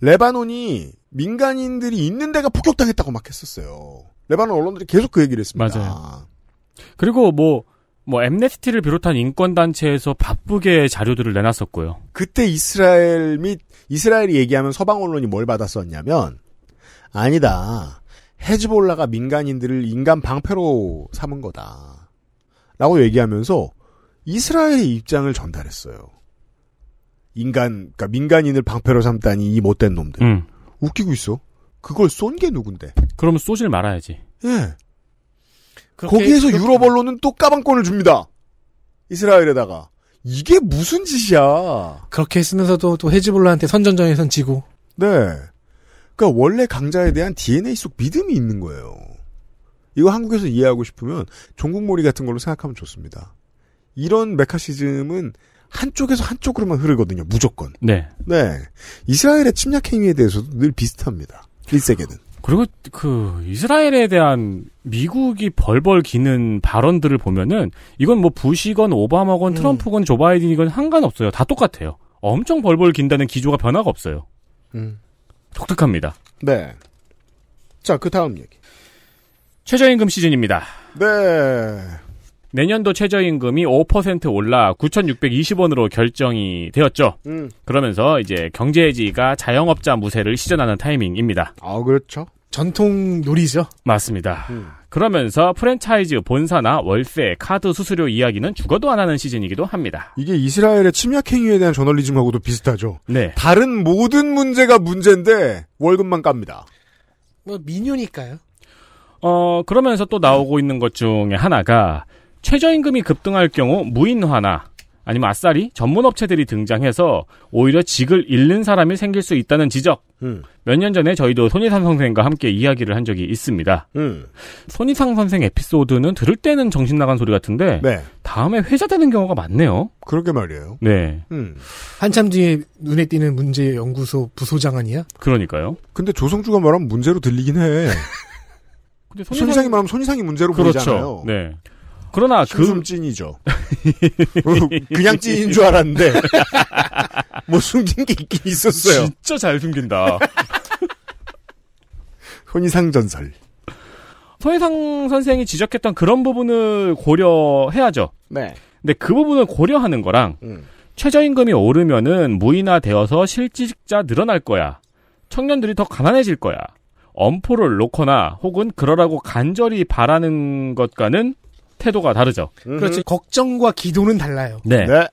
레바논이 민간인들이 있는 데가 폭격당했다고 막 했었어요. 레바논 언론들이 계속 그 얘기를 했습니다. 맞아요. 그리고 뭐, 뭐, 엠네스티를 비롯한 인권단체에서 바쁘게 자료들을 내놨었고요. 그때 이스라엘 및, 이스라엘이 얘기하면 서방 언론이 뭘 받았었냐면, 아니다. 헤즈볼라가 민간인들을 인간 방패로 삼은 거다. 라고 얘기하면서 이스라엘의 입장을 전달했어요. 인간, 그러니까 민간인을 방패로 삼다니 이 못된 놈들. 음. 웃기고 있어. 그걸 쏜 게 누군데? 그럼 러 쏘질 말아야지. 예. 그렇게, 거기에서 유럽 언론은 또 까방권을 줍니다. 이스라엘에다가 이게 무슨 짓이야? 그렇게 쓰면서도 또 헤즈볼라한테 선전전에선 지고. 네. 그러니까 원래 강자에 대한 DNA 속 믿음이 있는 거예요. 이거 한국에서 이해하고 싶으면 종국몰이 같은 걸로 생각하면 좋습니다. 이런 메카시즘은 한쪽에서 한쪽으로만 흐르거든요. 무조건. 네. 네. 이스라엘의 침략 행위에 대해서도 늘 비슷합니다. 1세계는. 그리고 그 이스라엘에 대한 미국이 벌벌 기는 발언들을 보면은 이건 뭐 부시건 오바마건 음. 트럼프건 음. 조 바이든이건 상관없어요. 다 똑같아요. 엄청 벌벌 긴다는 기조가 변화가 없어요. 음. 독특합니다. 네. 자, 그 다음 얘기. 최저임금 시즌입니다. 네. 내년도 최저임금이 5% 올라 9,620원으로 결정이 되었죠. 음. 그러면서 이제 경제지가 자영업자 무세를 시전하는 타이밍입니다. 아, 그렇죠. 전통 놀이죠. 맞습니다. 음. 그러면서 프랜차이즈 본사나 월세, 카드 수수료 이야기는 죽어도 안 하는 시즌이기도 합니다. 이게 이스라엘의 침략 행위에 대한 저널리즘하고도 비슷하죠. 네. 다른 모든 문제가 문제인데 월급만 깝니다. 뭐 민유니까요. 어, 그러면서 또 나오고 있는 것 중에 하나가 최저임금이 급등할 경우 무인화나 아니면 아싸리 전문업체들이 등장해서 오히려 직을 잃는 사람이 생길 수 있다는 지적. 음. 몇년 전에 저희도 손희상 선생과 함께 이야기를 한 적이 있습니다. 음. 손희상 선생 에피소드는 들을 때는 정신 나간 소리 같은데 네. 다음에 회자되는 경우가 많네요. 그러게 말이에요. 네. 음. 한참 뒤에 눈에 띄는 문제 연구소 부소장 아니야? 그러니까요. 근데 조성주가 말하면 문제로 들리긴 해. 근데 손희상... 손이상이 말하면 손희상이 문제로 그렇죠. 보이잖아요. 네. 그러나 그숨 찐이죠. 어, 그냥 찐인 줄 알았는데 뭐 숨긴 게 있긴 있었어요. 진짜 잘 숨긴다. 손이상 전설. 손이상 선생이 지적했던 그런 부분을 고려해야죠. 네. 근데 그 부분을 고려하는 거랑 음. 최저임금이 오르면은 무인화되어서 실직자 늘어날 거야. 청년들이 더 가난해질 거야. 엄포를 놓거나 혹은 그러라고 간절히 바라는 것과는 태도가 다르죠. 그렇지. 걱정과 기도는 달라요. 네. 네.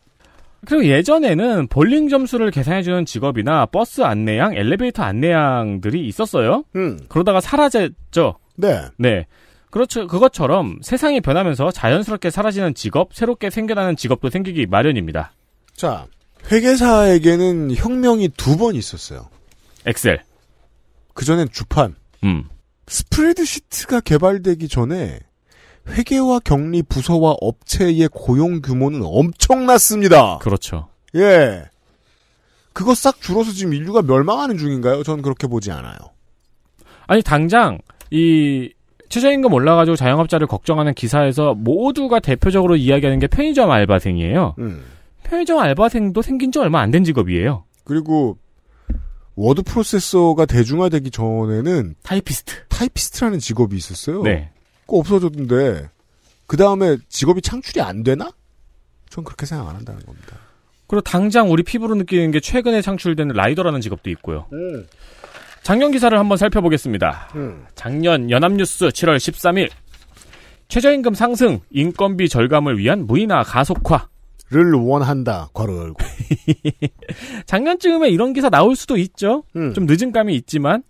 그리고 예전에는 볼링 점수를 계산해주는 직업이나 버스 안내양, 엘리베이터 안내양들이 있었어요. 음. 그러다가 사라졌죠. 네. 네. 그렇죠. 그것처럼 세상이 변하면서 자연스럽게 사라지는 직업, 새롭게 생겨나는 직업도 생기기 마련입니다. 자, 회계사에게는 혁명이 두 번 있었어요. 엑셀. 그전엔 주판. 음. 스프레드시트가 개발되기 전에 회계와 격리 부서와 업체의 고용 규모는 엄청났습니다. 그렇죠. 예. 그거 싹 줄어서 지금 인류가 멸망하는 중인가요? 저는 그렇게 보지 않아요. 아니 당장 이 최저임금 올라가지고 자영업자를 걱정하는 기사에서 모두가 대표적으로 이야기하는 게 편의점 알바생이에요. 음. 편의점 알바생도 생긴 지 얼마 안 된 직업이에요. 그리고 워드 프로세서가 대중화되기 전에는 타이피스트. 타이피스트라는 직업이 있었어요. 네. 꼭 없어졌는데 그 다음에 직업이 창출이 안 되나? 전 그렇게 생각 안 한다는 겁니다. 그리고 당장 우리 피부로 느끼는 게 최근에 창출된 라이더라는 직업도 있고요. 음. 작년 기사를 한번 살펴보겠습니다. 음. 작년 연합뉴스 7월 13일 최저임금 상승, 인건비 절감을 위한 무인화 가속화. 를 원한다. 괄호 열고. 작년쯤에 이런 기사 나올 수도 있죠. 음. 좀 늦은 감이 있지만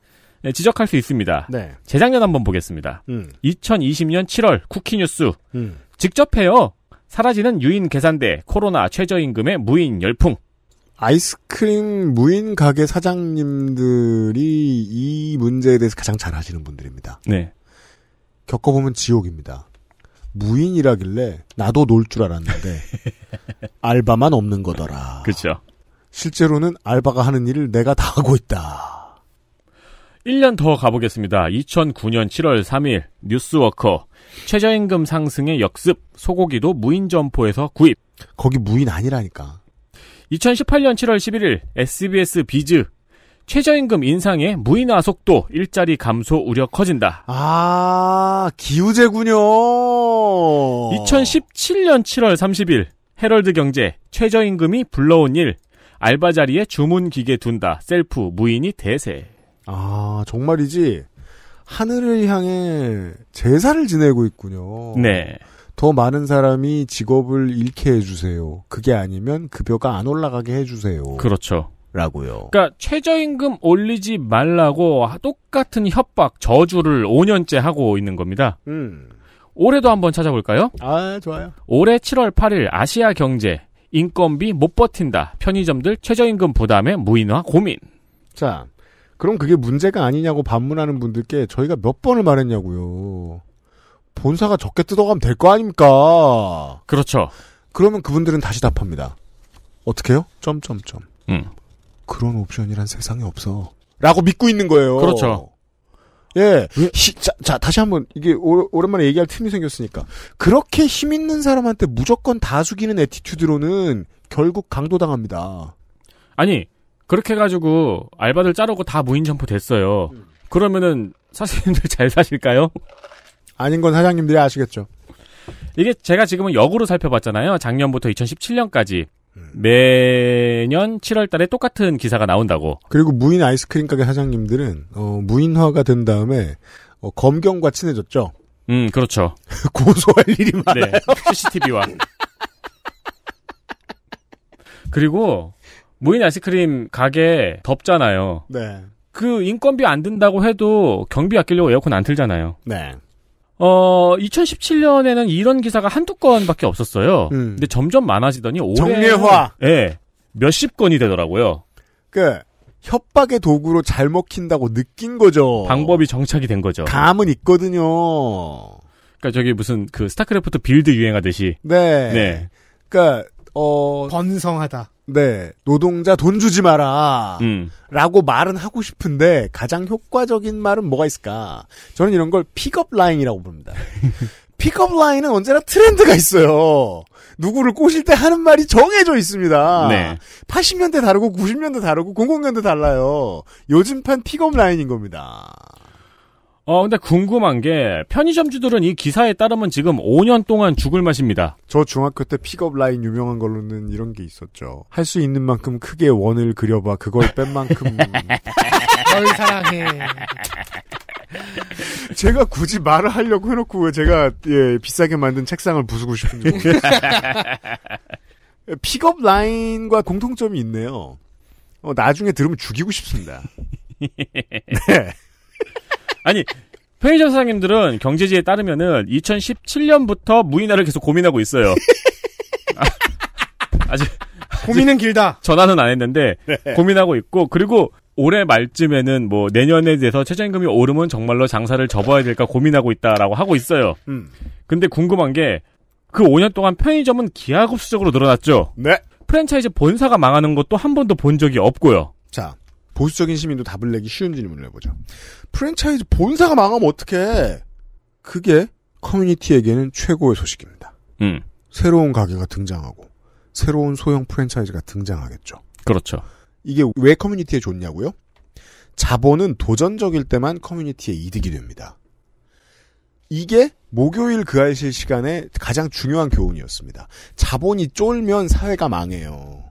네, 지적할 수 있습니다. 네. 재작년 한번 보겠습니다. 음. 2020년 7월 쿠키뉴스. 음. 직접 해요. 사라지는 유인 계산대, 코로나 최저임금의 무인 열풍. 아이스크림 무인 가게 사장님들이 이 문제에 대해서 가장 잘 아시는 분들입니다. 네. 겪어보면 지옥입니다. 무인이라길래 나도 놀 줄 알았는데 알바만 없는 거더라. 그렇죠. 실제로는 알바가 하는 일을 내가 다 하고 있다. 1년 더 가보겠습니다. 2009년 7월 3일 뉴스워커 최저임금 상승의 역습 소고기도 무인 점포에서 구입. 거기 무인 아니라니까. 2018년 7월 11일 SBS 비즈 최저임금 인상에 무인화 속도 일자리 감소 우려 커진다. 아 기우제군요. 2017년 7월 30일 헤럴드 경제 최저임금이 불러온 일 알바 자리에 주문 기계 둔다 셀프 무인이 대세. 아, 정말이지. 하늘을 향해 제사를 지내고 있군요. 네. 더 많은 사람이 직업을 잃게 해주세요. 그게 아니면 급여가 안 올라가게 해주세요. 그렇죠. 라고요. 그러니까 최저임금 올리지 말라고 똑같은 협박, 저주를 5년째 하고 있는 겁니다. 음. 올해도 한번 찾아볼까요? 아, 좋아요. 올해 7월 8일 아시아 경제 인건비 못 버틴다. 편의점들 최저임금 부담에 무인화 고민. 자, 그럼 그게 문제가 아니냐고 반문하는 분들께 저희가 몇 번을 말했냐고요. 본사가 적게 뜯어가면 될 거 아닙니까? 그렇죠. 그러면 그분들은 다시 답합니다. 어떻게요? 점점점. 음. 그런 옵션이란 세상에 없어. 라고 믿고 있는 거예요. 그렇죠. 예. 시, 자, 자, 다시 한번 이게 오, 랜만에 얘기할 틈이 생겼으니까 그렇게 힘 있는 사람한테 무조건 다 죽이는 에티튜드로는 결국 강도당합니다. 아니 그렇게 해가지고 알바들 자르고 다 무인 점포 됐어요. 음. 그러면은 사장님들 잘 사실까요? 아닌 건 사장님들이 아시겠죠. 이게 제가 지금은 역으로 살펴봤잖아요. 작년부터 2017년까지 매년 7월 달에 똑같은 기사가 나온다고. 그리고 무인 아이스크림 가게 사장님들은 어, 무인화가 된 다음에 어, 검경과 친해졌죠. 음, 그렇죠. 고소할 일이 네, 많아요. 네, CCTV와. 그리고 무인 아이스크림 가게 덥잖아요. 네. 그 인건비 안 든다고 해도 경비 아끼려고 에어컨 안 틀잖아요. 네. 어, 2017년에는 이런 기사가 한두 건밖에 없었어요. 음. 근데 점점 많아지더니 올해 정례화. 예. 네, 몇십 건이 되더라고요. 그 협박의 도구로 잘 먹힌다고 느낀 거죠. 방법이 정착이 된 거죠. 감은 있거든요. 그러니까 저기 무슨 그 스타크래프트 빌드 유행하듯이. 네. 네. 그러니까 어 번성하다. 네, 노동자 돈 주지 마라. 음. 라고 말은 하고 싶은데 가장 효과적인 말은 뭐가 있을까? 저는 이런 걸 픽업 라인이라고 부릅니다. 픽업 라인은 언제나 트렌드가 있어요. 누구를 꼬실 때 하는 말이 정해져 있습니다. 네. 80년대 다르고 90년대 다르고 00년대 달라요. 요즘판 픽업 라인인 겁니다. 어, 근데 궁금한 게 편의점주들은 이 기사에 따르면 지금 5년 동안 죽을 맛입니다. 저 중학교 때 픽업 라인 유명한 걸로는 이런 게 있었죠. 할 수 있는 만큼 크게 원을 그려봐. 그걸 뺀 만큼. 널 사랑해. 제가 굳이 말을 하려고 해놓고 왜 제가 예, 비싸게 만든 책상을 부수고 싶은지 픽업 라인과 공통점이 있네요. 어, 나중에 들으면 죽이고 싶습니다. 네. 아니 편의점 사장님들은 경제지에 따르면은 2017년부터 무인화를 계속 고민하고 있어요. 아, 직 고민은 길다. 전화는 안 했는데 네. 고민하고 있고 그리고 올해 말쯤에는 뭐 내년에 대해서 최저임금이 오르면 정말로 장사를 접어야 될까 고민하고 있다라고 하고 있어요. 음. 근데 궁금한 게 그 5년 동안 편의점은 기하급수적으로 늘어났죠. 네. 프랜차이즈 본사가 망하는 것도 한 번도 본 적이 없고요. 자, 보수적인 시민도 답을 내기 쉬운 질문을 해보죠. 프랜차이즈 본사가 망하면 어떡해? 그게 커뮤니티에게는 최고의 소식입니다. 음. 새로운 가게가 등장하고 새로운 소형 프랜차이즈가 등장하겠죠. 그렇죠. 이게 왜 커뮤니티에 좋냐고요? 자본은 도전적일 때만 커뮤니티에 이득이 됩니다. 이게 목요일 그 알실 시간에 가장 중요한 교훈이었습니다. 자본이 쫄면 사회가 망해요.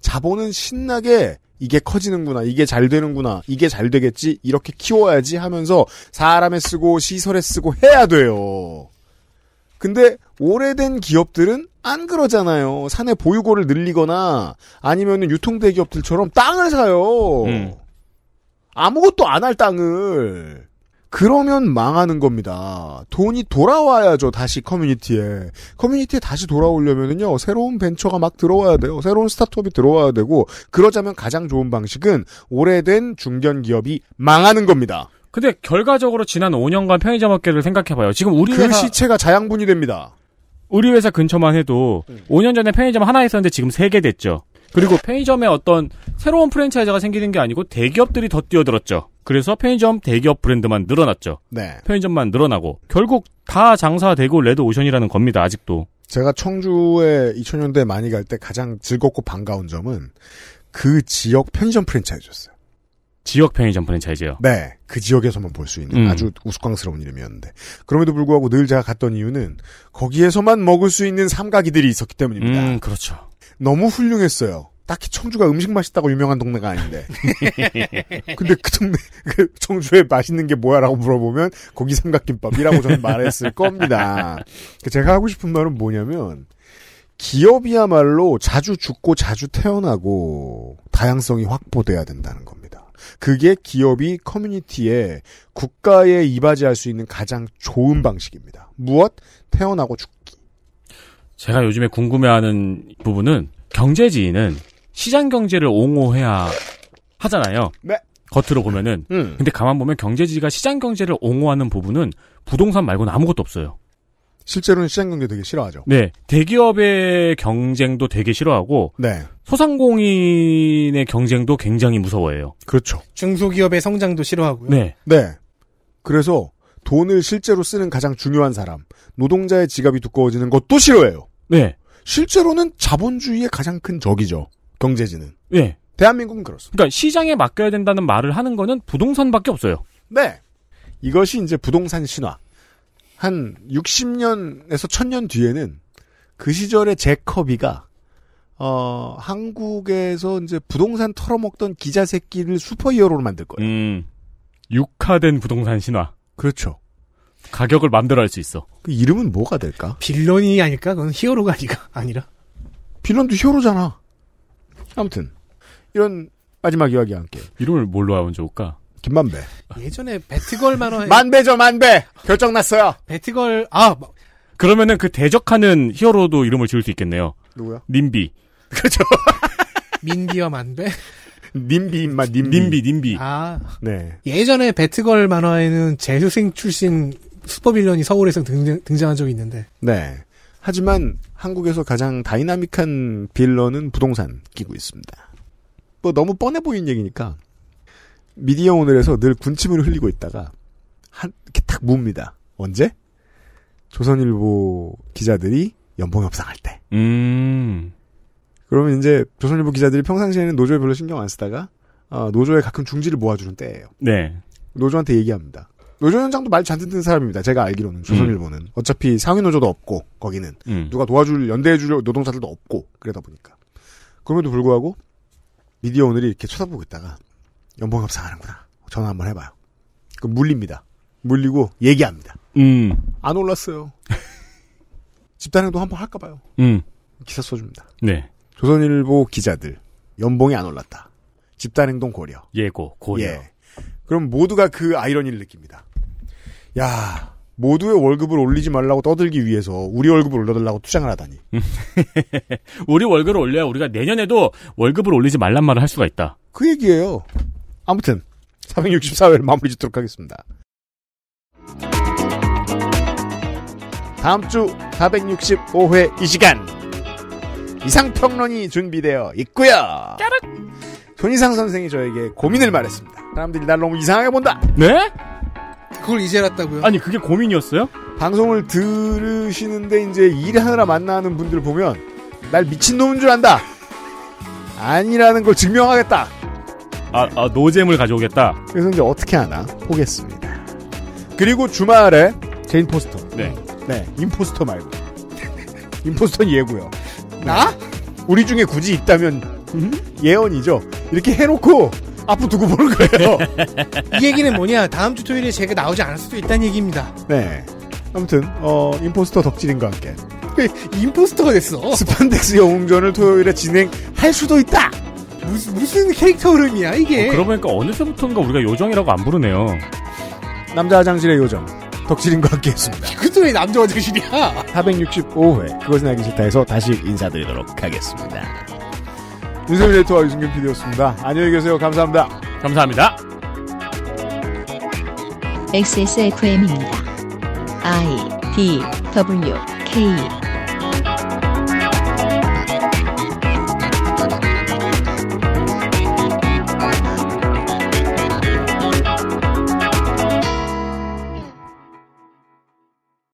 자본은 신나게 이게 커지는구나, 이게 잘 되는구나, 이게 잘 되겠지, 이렇게 키워야지 하면서 사람에 쓰고 시설에 쓰고 해야 돼요. 근데 오래된 기업들은 안 그러잖아요. 산에 보유고를 늘리거나 아니면 유통대기업들처럼 땅을 사요. 음. 아무것도 안 할 땅을. 그러면 망하는 겁니다. 돈이 돌아와야죠. 다시 커뮤니티에. 커뮤니티에 다시 돌아오려면요. 새로운 벤처가 막 들어와야 돼요. 새로운 스타트업이 들어와야 되고 그러자면 가장 좋은 방식은 오래된 중견 기업이 망하는 겁니다. 근데 결과적으로 지난 5년간 편의점 업계를 생각해봐요. 지금 우리 그 회사... 시체가 자양분이 됩니다. 우리 회사 근처만 해도 5년 음. 전에 편의점 하나 있었는데 지금 3개 됐죠. 그리고 네. 편의점에 어떤 새로운 프랜차이즈가 생기는 게 아니고 대기업들이 더 뛰어들었죠. 그래서 편의점 대기업 브랜드만 늘어났죠. 네. 편의점만 늘어나고 결국 다 장사되고 레드 오션이라는 겁니다. 아직도. 제가 청주에 2000년대 많이 갈 때 가장 즐겁고 반가운 점은 그 지역 편의점 프랜차이즈였어요. 지역 편의점 프랜차이즈요? 네. 그 지역에서만 볼 수 있는 음. 아주 우스꽝스러운 이름이었는데. 그럼에도 불구하고 늘 제가 갔던 이유는 거기에서만 먹을 수 있는 삼각이들이 있었기 때문입니다. 음, 그렇죠. 너무 훌륭했어요. 딱히 청주가 음식 맛있다고 유명한 동네가 아닌데. 근데 그 동네, 그 청주에 맛있는 게 뭐야라고 물어보면 고기 삼각김밥이라고 저는 말했을 겁니다. 그 제가 하고 싶은 말은 뭐냐면, 기업이야말로 자주 죽고 자주 태어나고 다양성이 확보돼야 된다는 겁니다. 그게 기업이 커뮤니티에 국가에 이바지할 수 있는 가장 좋은 방식입니다. 무엇? 태어나고 죽기. 제가 요즘에 궁금해하는 부분은 경제지인은 시장 경제를 옹호해야 하잖아요. 네. 겉으로 보면은. 음. 근데 가만 보면 경제지가 시장 경제를 옹호하는 부분은 부동산 말고는 아무것도 없어요. 실제로는 시장 경제 되게 싫어하죠. 네. 대기업의 경쟁도 되게 싫어하고 네. 소상공인의 경쟁도 굉장히 무서워해요. 그렇죠. 중소기업의 성장도 싫어하고요. 네. 네. 그래서 돈을 실제로 쓰는 가장 중요한 사람, 노동자의 지갑이 두꺼워지는 것도 싫어해요. 네. 실제로는 자본주의의 가장 큰 적이죠. 경제지는. 예. 대한민국은 그렇습니다. 그러니까 시장에 맡겨야 된다는 말을 하는 거는 부동산밖에 없어요. 네. 이것이 이제 부동산 신화. 한 60년에서 1000년 뒤에는 그 시절의 제커비가 어, 한국에서 이제 부동산 털어먹던 기자 새끼를 슈퍼히어로로 만들 거예요. 음, 육화된 부동산 신화. 그렇죠. 가격을 만들어 할 수 있어. 그 이름은 뭐가 될까? 빌런이 아닐까? 그건 히어로가 아니가, 아니라. 빌런도 히어로잖아. 아무튼 이런 마지막 이야기와 함께 이름을 뭘로 하면 좋을까? 김만배. 예전에 배트걸 만화 만배죠 만배 결정 났어요. 배트걸 아 그러면은 그 대적하는 히어로도 이름을 지을 수 있겠네요. 누구야? 님비. 그죠. 렇 민비와 만배. 님비 인마 님비. 님비 님비. 아 네. 예전에 배트걸 만화에는 재수생 출신 슈퍼빌런이 서울에서 등장, 등장한 적이 있는데. 네. 하지만 한국에서 가장 다이나믹한 빌런은 부동산 끼고 있습니다. 뭐 너무 뻔해 보이는 얘기니까 미디어 오늘에서 늘 군침을 흘리고 있다가 한 이렇게 탁 뭡니다. 언제? 조선일보 기자들이 연봉 협상할 때. 음. 그러면 이제 조선일보 기자들이 평상시에는 노조에 별로 신경 안 쓰다가 어, 노조에 가끔 중지를 모아주는 때예요. 네. 노조한테 얘기합니다. 노조 현장도 말 잘 듣는 사람입니다. 제가 알기로는 조선일보는 음. 어차피 상위 노조도 없고 거기는 음. 누가 도와줄 연대해줄 노동자들도 없고 그러다 보니까 그럼에도 불구하고 미디어 오늘이 이렇게 쳐다보고 있다가 연봉 협상하는구나 전화 한번 해봐요. 그 물립니다. 물리고 얘기합니다. 음. 안 올랐어요. 집단행동 한번 할까 봐요. 음. 기사 써줍니다. 네. 조선일보 기자들 연봉이 안 올랐다. 집단행동 고려. 예고 고려. 예. 그럼 모두가 그 아이러니를 느낍니다. 야, 모두의 월급을 올리지 말라고 떠들기 위해서 우리 월급을 올려달라고 투쟁을 하다니. 음. 우리 월급을 올려야 우리가 내년에도 월급을 올리지 말란 말을 할 수가 있다. 그 얘기예요. 아무튼 464회를 마무리 짓도록 하겠습니다. 다음 주 465회 이 시간 이상평론이 준비되어 있고요. 까락. 손이상 선생이 저에게 고민을 말했습니다. 사람들이 날 너무 이상하게 본다. 네? 그걸 이제 알았다고요? 아니 그게 고민이었어요? 방송을 들으시는데 이제 일하느라 만나는 분들 을 보면 날 미친놈인 줄 안다. 아니라는 걸 증명하겠다. 아, 아 노잼을 가져오겠다. 그래서 이제 어떻게 하나 보겠습니다. 그리고 주말에 제인포스터 네. 네. 임포스터 말고. 임포스터는 예고요. 나? 네. 우리 중에 굳이 있다면 예언이죠. 이렇게 해놓고 앞으로 두고 보는 거예요. 이 얘기는 뭐냐 다음 주 토요일에 제가 나오지 않을 수도 있다는 얘기입니다. 네. 아무튼 어 임포스터 덕질인과 함께 임포스터가 됐어. 스판덱스 영웅전을 토요일에 진행할 수도 있다. 무슨 무슨 캐릭터 흐름이야 이게? 어, 그러고 보니까 어느 때부터인가 우리가 요정이라고 안 부르네요. 남자 화장실의 요정 덕질인과 함께했습니다. 그들에 남자 화장실이야. 465회 그것은 알기 싫다에서 다시 인사드리도록 하겠습니다. 윤세민 에디터와 유승균 PD였습니다. 안녕히 계세요. 감사합니다. 감사합니다. XSFM입니다. I D W K